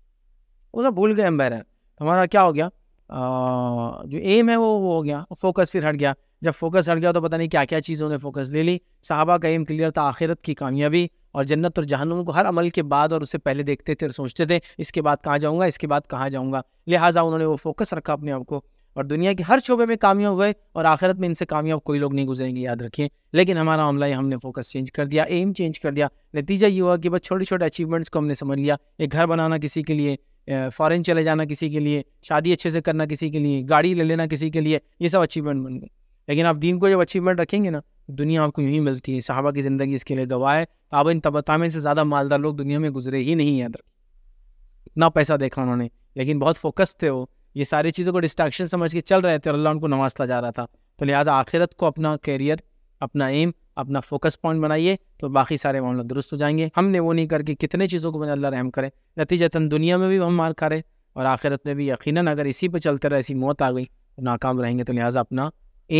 वो सब तो भूल गए हम बहरहाल हमारा क्या हो गया जो एम है वो वो हो गया फोकस फिर हट गया जब फोकस हट गया तो पता नहीं क्या क्या चीज़ों ने फोकस ले ली साहबा का एम क्लियर था आखिरत की कामयाबी और जन्नत और जहनुम को हर अमल के बाद और उससे पहले देखते थे और सोचते थे इसके बाद कहाँ जाऊँगा इसके बाद कहाँ जाऊँगा लिहाजा उन्होंने वो फोकस रखा अपने आप को और दुनिया के हर शोबे में कामयाब हुए और आखिरत में इनसे कामयाब कोई लोग नहीं गुजरेंगे याद रखिए लेकिन हमारा मामला है हमने फोकस चेंज कर दिया एम चेंज कर दिया नतीजा ये हुआ कि बस छोटे छोटे अचीवमेंट्स को हमने समझ लिया एक घर बनाना किसी के लिए फ़ॉरेन चले जाना किसी के लिए शादी अच्छे से करना किसी के लिए गाड़ी ले लेना किसी के लिए ये सब अचीवमेंट बन गए लेकिन आप दीन को जब अचीवमेंट रखेंगे ना दुनिया आपको यूँ ही मिलती है साहबा की ज़िंदगी इसके लिए दवा है आब इन तबतामे से ज़्यादा मालदार लोग दुनिया में गुजरे ही नहीं है रखें इतना पैसा देखा उन्होंने लेकिन बहुत फोकस थे वो ये सारी चीज़ों को डिस्ट्रैक्शन समझ के चल रहे थे और अल्लाह उनको नवाजता जा रहा था तो लिहाजा आखिरत को अपना कैरियर अपना एम अपना फोकस पॉइंट बनाइए तो बाकी सारे मामले दुरुस्त हो जाएंगे हमने वो नहीं करके कितने चीज़ों को बने अल्लाह रहम करें नतीजतन दुनिया में भी हम मार खा रहे और आखिरत में भी यकीन अगर इसी पर चलते रहे ऐसी मौत आ गई तो नाकाम रहेंगे तो लिहाजा अपना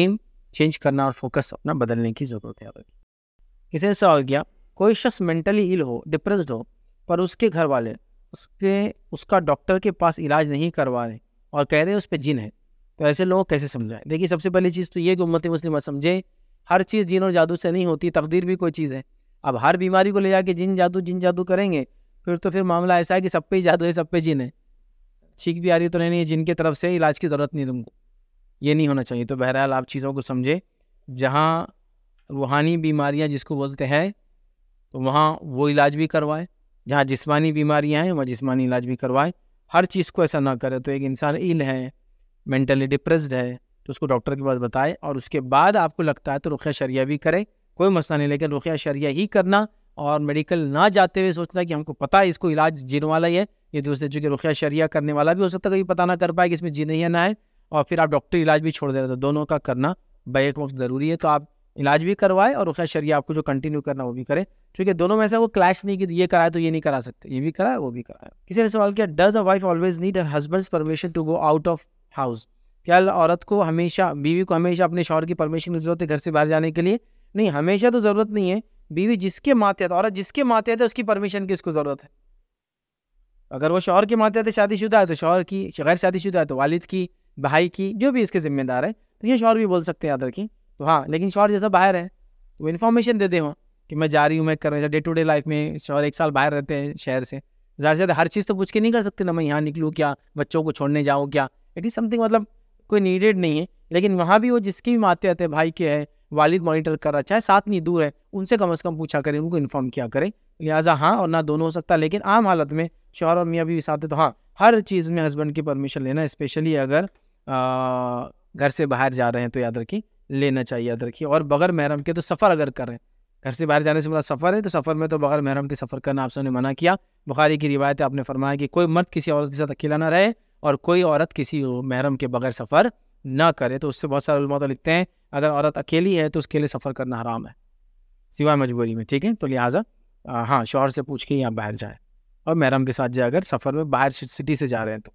एम चेंज करना और फोकस अपना बदलने की ज़रूरत है किसी ने सवाल किया कोई शख्स मेंटली इल हो डिप्रेस्ड हो पर उसके घर वाले उसके उसका डॉक्टर के पास इलाज नहीं करवा रहे और कह रहे हैं उस पर जिन है तो ऐसे लोग कैसे समझाएं देखिए सबसे पहली चीज़ तो ये कि उम्मत मुस्लिम समझें हर चीज़ जिन और जादू से नहीं होती तकदीर भी कोई चीज़ है अब हर बीमारी को ले जाके जिन जादू जिन जादू करेंगे फिर तो फिर मामला ऐसा है कि सब पे ही जादू है सब पे जिन है ठीक भी आ रही तो नहीं है जिनके तरफ से इलाज की ज़रूरत नहीं तुमको ये नहीं होना चाहिए तो बहरहाल आप चीज़ों को समझे जहाँ रूहानी बीमारियाँ जिसको बोलते हैं तो वहाँ वो इलाज भी करवाएं जहाँ जिसमानी बीमारियाँ हैं वहाँ जिसमानी इलाज भी करवाएं हर चीज़ को ऐसा ना करें तो एक इंसान इल है मेंटली डिप्रेस्ड है तो उसको डॉक्टर के पास बताएं और उसके बाद आपको लगता है तो रुखिया शरिया भी करें कोई मसला नहीं लेकिन रुखिया शरिया ही करना और मेडिकल ना जाते हुए सोचना कि हमको पता है इसको इलाज जीन वाला ही है ये दूसरे तो चूँकि रुखिया शरिया करने वाला भी हो सकता है कभी पता ना कर पाए कि इसमें जीने या ना है और फिर आप डॉक्टर इलाज भी छोड़ दे रहे तो दोनों का करना बैक वक्त ज़रूरी है तो आप इलाज भी करवाएं और रुखिया शरिया आपको जो कंटिन्यू करना वो भी करें क्योंकि दोनों में ऐसा वो क्लैश नहीं कि ये कराए तो ये नहीं करा सकते ये भी कराए वो भी कराए किसी ने सवाल किया does a wife always need her husband's permission to go out of house क्या औरत को हमेशा बीवी को हमेशा अपने शौहर की परमिशन की जरूरत है घर से बाहर जाने के लिए नहीं हमेशा तो ज़रूरत नहीं है बीवी जिसके मातहत औरत जिसके मातहत है उसकी परमिशन की उसको ज़रूरत है अगर वो शौहर के मातहत शादीशुदा है तो शौहर की गैर शादीशुदा है तो वालिद की भाई की जो भी इसके ज़िम्मेदार है तो ये शौहर भी बोल सकते हैं याद रखें तो हाँ लेकिन शौहर जैसा बाहर है तो वो इन्फॉर्मेशन दे दे वहाँ कि मैं जा रही हूँ मैं कर रहा हूँ डे टू डे लाइफ में शौहर एक साल बाहर रहते हैं शहर से ज़्यादा से ज़्यादा हर चीज़ तो पूछ के नहीं कर सकते ना मैं यहाँ निकलूँ क्या बच्चों को छोड़ने जाऊँ क्या इट इज़ समथिंग मतलब कोई नीडेड नहीं है लेकिन वहाँ भी वो जिसकी भी माते आते भाई के है वालिद मॉनिटर कर रहा चाहे साथ नहीं दूर है उनसे कम अज़ कम पूछा करें उनको इन्फॉर्म किया करें लिहाजा हाँ और ना दोनों हो सकता है लेकिन आम हालत में शोहर और मियाँ भी साथ है तो हाँ हर चीज़ में हस्बैंड की परमिशन लेना स्पेशली अगर घर से बाहर जा रहे हैं तो याद रखिए लेना चाहिए याद रखिए और बगैर महरम के तो सफ़र अगर कर रहे हैं घर से बाहर जाने से मेरा मतलब सफ़र है तो सफ़र में तो बगैर महरम के सफ़र करना आप सबने मना किया बुखारी की रिवायत आपने फरमाया कि कोई मर्द किसी औरत के साथ अकेला ना रहे और कोई औरत किसी महरम के बगैर सफ़र ना करे तो उससे बहुत सारे तो लिखते हैं अगर औरत अकेली है तो उसके लिए सफ़र करना हराम है सिवाय मजबूरी में ठीक है तो लिहाजा हाँ शोहर से पूछ के यहाँ आप बाहर जाए और महरम के साथ जाए अगर सफ़र में बाहर सिटी से जा रहे हैं तो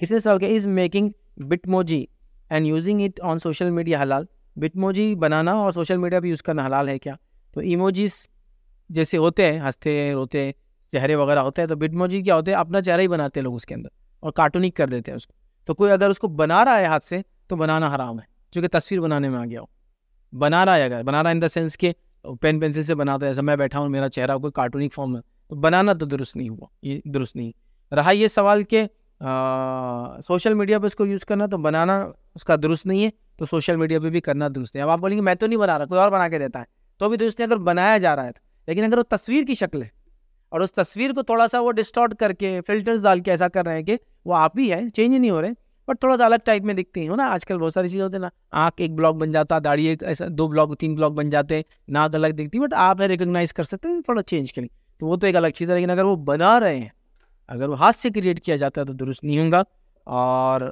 किसने सवाल किया is making Bitmoji and using it on social media halal Bitmoji बनाना और सोशल मीडिया भी यूज़ करना हलाल है क्या तो इमोजीज जैसे होते हैं हंसते रोते चेहरे वगैरह होते हैं तो बिटमोजी क्या होते हैं अपना चेहरा ही बनाते हैं लोग उसके अंदर और कार्टूनिक कर देते हैं उसको तो कोई अगर उसको बना रहा है हाथ से तो बनाना हराम है क्योंकि तस्वीर बनाने में आ गया हो बना रहा है अगर बना रहा है इन द सेंस के पेन पेंसिल से बनाता है जैसे मैं बैठा हूँ मेरा चेहरा कोई कार्टूनिक फॉर्म में तो बनाना तो दुरुस्त नहीं हुआ ये दुरुस्त नहीं रहा ये सवाल कि सोशल मीडिया पर इसको यूज़ करना तो बनाना उसका दुरुस्त नहीं है तो सोशल मीडिया पर भी करना दुरुस्त है अब आप बोलेंगे मैं तो नहीं बना रहा कोई और बना के देता है तो भी दुरुस्त नहीं अगर बनाया जा रहा है तो। लेकिन अगर वो तस्वीर की शक्ल है और उस तस्वीर को थोड़ा सा वो डिस्टॉर्ट करके फिल्टर्स डाल के ऐसा कर रहे हैं कि वो आप ही है चेंज नहीं हो रहे बट थोड़ा सा अलग टाइप में दिखती हैं ना आजकल बहुत सारी चीज़ें होती है ना आँख एक ब्लॉक बन जाता दाढ़ी एक ऐसा दो ब्लॉक तीन ब्लॉक बन जाते हैं नाक अलग दिखती बट आप है रिकोगनाइज कर सकते हैं थोड़ा चेंज के लिए तो वो तो एक अलग चीज़ है लेकिन अगर वो बना रहे हैं अगर वो हाथ से क्रिएट किया जाता है तो दुरुस्त नहीं होगा और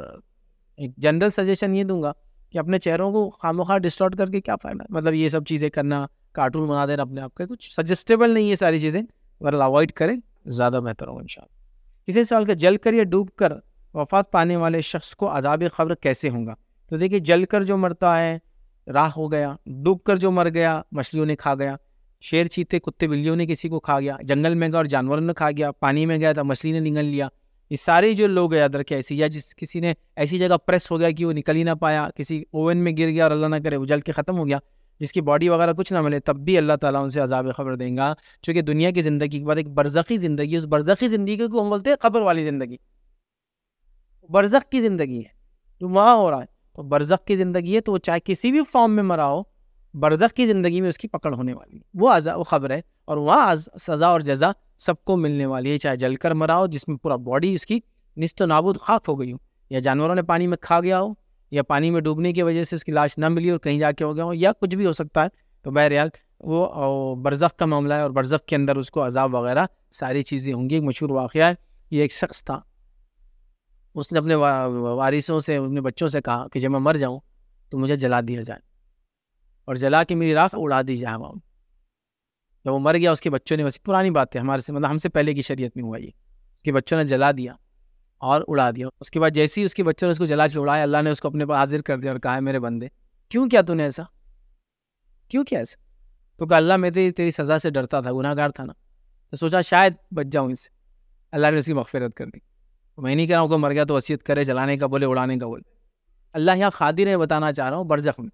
एक जनरल सजेशन ये दूंगा कि अपने चेहरों को खामोखा डिस्टॉर्ट करके क्या फ़ायदा मतलब ये सब चीज़ें करना कार्टून बना देना अपने आप का कुछ सजेस्टेबल नहीं है सारी चीज़ें वरना अवॉइड करें ज़्यादा बेहतर होगा इन इसी सवाल का जल कर या डूब कर वफात पाने वाले शख्स को अजाब खबर कैसे होगा तो देखिए जल कर जो मरता है राह हो गया डूब कर जो मर गया मछलियों ने खा गया शेर चीते कुत्ते बिल्लियों ने किसी को खा गया जंगल में गया और जानवरों ने खा गया पानी में गया था मछली ने निगल लिया ये सारे जो लोग याद रखे ऐसी या जिस किसी ने ऐसी जगह प्रेस हो गया कि वो निकल ही ना पाया किसी ओवन में गिर गया और अल्लाह ना करे वो जल के ख़त्म हो गया जिसकी बॉडी वगैरह कुछ ना मिले तब भी अल्लाह ताला उनसे अजाब खबर देंगे चूँकि दुनिया की ज़िंदगी के बाद एक बरज़ी ज़िंदगी उस बरज़ी ज़िंदगी को हम बोलते हैं ख़बर वाली ज़िंदगी बरज़ की ज़िंदगी है जो वहाँ हो रहा है तो बरज़ की ज़िंदगी है तो वो चाहे किसी भी फॉर्म में मरा हो बरज़ की ज़िंदगी में उसकी पकड़ होने वाली है वो अजा वो ख़बर है और वहाँ सज़ा और जजा सबको मिलने वाली है चाहे जलकर मरा हो जिसमें पूरा बॉडी उसकी नस्त नाबूद खाक हो गई हो या जानवरों ने पानी में खा गया हो या पानी में डूबने की वजह से उसकी लाश ना मिली और कहीं जाके हो गया हो या कुछ भी हो सकता है तो बहरहाल वो बरज़फ़ का मामला है और बरज़फ़ के अंदर उसको अजाब वगैरह सारी चीज़ें होंगी एक मशहूर वाक़ है ये एक शख्स था उसने अपने वारिसों से अपने बच्चों से कहा कि जब मैं मर जाऊँ तो मुझे जला दिया जाए और जला के मेरी राख उड़ा दी जाए वहाँ जब वो मर गया उसके बच्चों ने वैसे पुरानी बात है हमारे से मतलब हमसे पहले की शरीयत में हुआ ये उसके बच्चों ने जला दिया और उड़ा दिया उसके बाद जैसे ही उसके बच्चों ने उसको जला छोड़ाया अल्लाह ने उसको अपने पास हाजिर कर दिया और कहा है मेरे बंदे क्यों किया तूने ऐसा क्यों किया ऐसा तो कहा अल्लाह मैं तेरी तेरी सज़ा से डरता था गुनाहगार था ना तो सोचा शायद बच जाऊँ इससे अल्लाह ने उसकी मफफरत कर दी तो मैं नहीं कह रहा हूँ मर गया तो वसीयत करे जलाने का बोले उड़ाने का बोले अल्लाह यहाँ खादिर है बताना चाह रहा हूँ बरजख में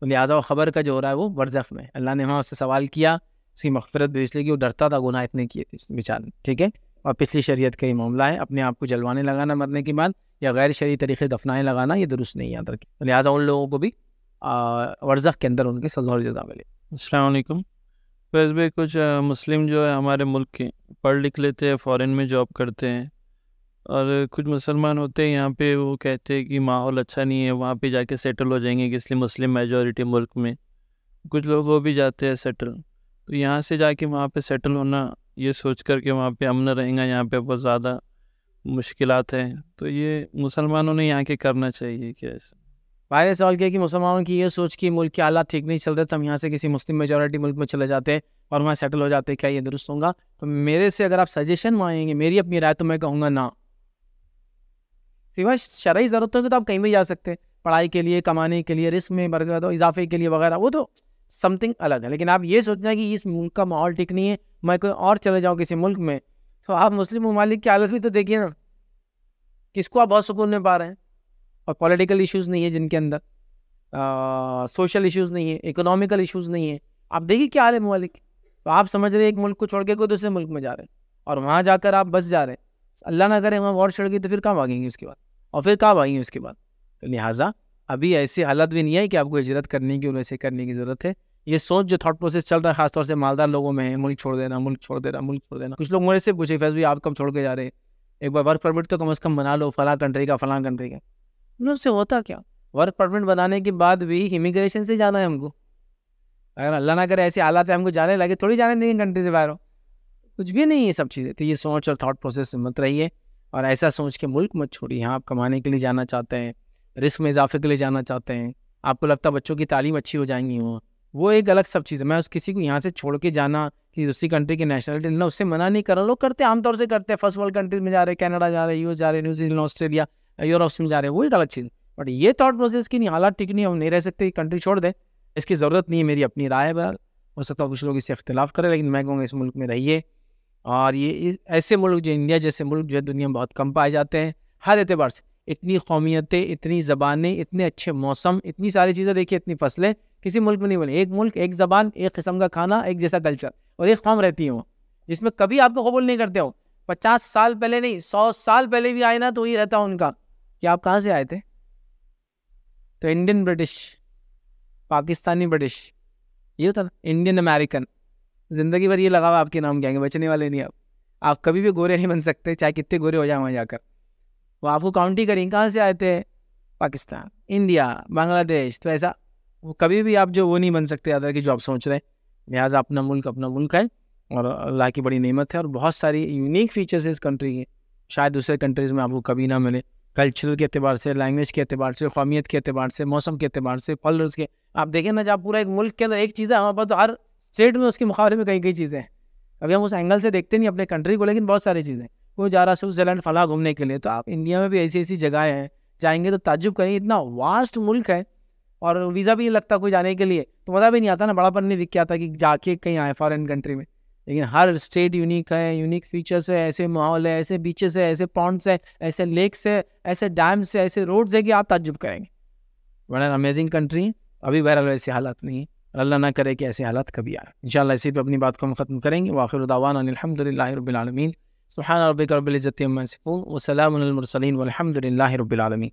तो लिहाजा ख़बर का जो हो रहा है वो बरजख में अल्लाह ने वहाँ उससे सवाल किया उसकी मफफरत भी इसलिए कि वो डरता था गुनाह इतने किए थे उसने बेचारे ठीक है और पिछली शरीयत का ही मामला है अपने आप को जलवाने लगाना मरने के बाद या गैर शरी तरीके दफनाएं लगाना ये दुरुस्त नहीं याद रखें तो लिहाजा उन लोगों को भी वर्जा के अंदर उनकी सजा और जजा मिले अलकुम फैज भाई कुछ मुस्लिम जो है हमारे मुल्क के पढ़ लिख लेते हैं फ़ॉरेन में जॉब करते हैं और कुछ मुसलमान होते हैं यहाँ पे वो कहते हैं कि माहौल अच्छा नहीं है वहाँ पे जाके सेटल हो जाएंगे इसलिए मुस्लिम मेजॉरिटी मुल्क में कुछ लोग वो भी जाते हैं सेटल तो यहाँ से जाके वहाँ पे सेटल होना ये सोच कर के वहाँ पे अमन रहेगा यहाँ पे बहुत ज़्यादा मुश्किल हैं तो ये मुसलमानों ने यहाँ के करना चाहिए क्या ऐसा भाई ने सवाल किया कि मुसलमानों की ये सोच कि मुल्क के आला ठीक नहीं चल रहे तो हम यहाँ से किसी मुस्लिम मेजोरिटी मुल्क में चले जाते हैं और वहाँ सेटल हो जाते हैं क्या ये दुरुस्त होगा तो मेरे से अगर आप सजेशन मांगेंगे मेरी अपनी राय तो मैं कहूँगा ना सिवा शरय ज़रूरत होगी तो आप कहीं भी जा सकते हैं पढ़ाई के लिए कमाने के लिए रिस्क में बरगद इजाफे के लिए वगैरह वो तो समथिंग अलग है लेकिन आप ये सोचना कि इस मुल्क का माहौल ठीक नहीं है मैं कोई और चले जाऊँ किसी मुल्क में तो आप मुस्लिम ममालिक की हालत भी तो देखिए ना किसको आप बहुत सुकून में पा रहे हैं और पॉलिटिकल इश्यूज नहीं है जिनके अंदर सोशल इश्यूज नहीं है इकोनॉमिकल इश्यूज नहीं है आप देखिए क्या हाल है ममालिक तो आप समझ रहे हैं एक मुल्क को छोड़ के कोई दूसरे मुल्क में जा रहे हैं और वहाँ जाकर आप बस जा रहे हैं अल्लाह ना करे वहाँ वॉर छोड़ गई तो फिर कहाँ भागेंगे उसके बाद और फिर कहाँ भागेंगे उसके बाद तो लिहाजा अभी ऐसी हालत भी नहीं है कि आपको हिजरत करने की और ऐसे करने की ज़रूरत है ये सोच जो थॉट प्रोसेस चल रहा है खासतौर से मालदार लोगों में मुल्क छोड़ देना मुल्क छोड़ देना मुल्क छोड़ देना कुछ लोग मेरे से पूछे फैज भी आप कब छोड़ के जा रहे हैं एक बार वर्क परमिट तो कम अज़ कम बना लो फला कंट्री का फला कंट्री का उनसे उससे होता क्या वर्क परमिट बनाने के बाद भी इमिग्रेशन से जाना है हमको अगर अल्लाह ना करे ऐसी हालात है हमको जाने लगे थोड़ी जाने देंगे कंट्री से बाहर कुछ भी नहीं है सब चीज़ें तो ये सोच और थाट प्रोसेस मत रहिए और ऐसा सोच के मुल्क मत छोड़िए हाँ आप कमाने के लिए जाना चाहते हैं रिस्क में इजाफे के लिए जाना चाहते हैं आपको लगता है बच्चों की तालीम अच्छी हो जाएंगी वो वो एक अलग सब चीज़ है मैं उस किसी को यहाँ से छोड़ के जाना कि दूसरी कंट्री की नेशनलिटी ना उससे मना नहीं कर रहा लोग करते आमतौर से करते हैं फर्स्ट वर्ल्ड कंट्रीज में जा रहे हैं कैनेडा जा रहे यूएस जा रहे हैं न्यूजीलैंड ऑस्ट्रेलिया यूरोप में जा रहे वो एक अलग चीज़ बट ये थाट प्रोसेस की नहीं हालात ठीक नहीं हम नहीं रह सकते कंट्री छोड़ दें इसकी ज़रूरत नहीं है मेरी अपनी राय है बहर हो सकता है कुछ लोग इससे इख्तलाफ करें लेकिन मैं कहूँगा इस मुल्क में रहिए और ये ऐसे मुल्क जो इंडिया जैसे मुल्क जो है दुनिया में बहुत कम पाए जाते हैं हर एतबार से इतनी कौमियतें इतनी ज़बानें इतने अच्छे मौसम इतनी सारी चीज़ें देखिए इतनी फसलें किसी मुल्क में नहीं बोली एक मुल्क एक ज़बान एक किस्म का खाना एक जैसा कल्चर और एक कौम रहती है वो जिसमें कभी आपको कबूल नहीं करते हो पचास साल पहले नहीं सौ साल पहले भी आए ना तो ये रहता उनका कि आप कहाँ से आए थे तो इंडियन ब्रिटिश पाकिस्तानी ब्रिटिश ये होता ना इंडियन अमेरिकन ज़िंदगी भर ये लगा हुआ आपके नाम क्या आएंगे बचने वाले नहीं आप आप कभी भी गोरे नहीं बन सकते चाहे कितने गोरे हो जाए वहाँ जाकर वो आपको काउंट ही करेंगे कहाँ से आए थे पाकिस्तान इंडिया बांग्लादेश तो ऐसा वो कभी भी आप जो वो नहीं बन सकते अदर की जॉब सोच रहे हैं लिहाजा अपना मुल्क अपना मुल्क है और अल्लाह की बड़ी नेमत है और बहुत सारी यूनिक फीचर्स है इस कंट्री के शायद दूसरे कंट्रीज़ में आपको कभी ना मिले कल्चरल के अतबार से लैंग्वेज के अतबार से कौमियत के अतबार से मौसम के अतबार से फल के आप देखें ना जब पूरा एक मुल्क के अंदर एक चीज़ है हमारे पास तो हर स्टेट में उसके मुकाबले में कई कई चीज़ें हैं अभी हम उस एंगल से देखते नहीं अपने कंट्री को लेकिन बहुत सारी चीज़ें कोई जा रहा है स्विट्जरलैंड फला घूमने के लिए तो आप इंडिया में भी ऐसी ऐसी जगहें हैं जाएंगे तो ताजुब करेंगे इतना वास्ट मुल्क है और वीज़ा भी नहीं लगता कोई जाने के लिए तो मज़ा भी नहीं आता ना बड़ापन नहीं दिख के आता कि जाके कहीं आए फॉरेन कंट्री में लेकिन हर स्टेट यूनिक है यूनिक फीचर्स है ऐसे माहौल है ऐसे बीचेस है ऐसे पॉन्ड्स है ऐसे लेक्स है ऐसे डैम्स है ऐसे रोड्स है कि आप ताजुब करेंगे वन एन अमेजिंग कंट्री अभी बहरहाल ऐसी हालत नहीं है अल्लाह ना करे कि ऐसे हालत कभी आए इन इसी पर अपनी बात को हम ख़त्म करेंगे वाखिर दावान अलहमदिल्ला سبحان ربك رب العزة عما يصفون وسلام على المرسلين والحمد لله رب العالمين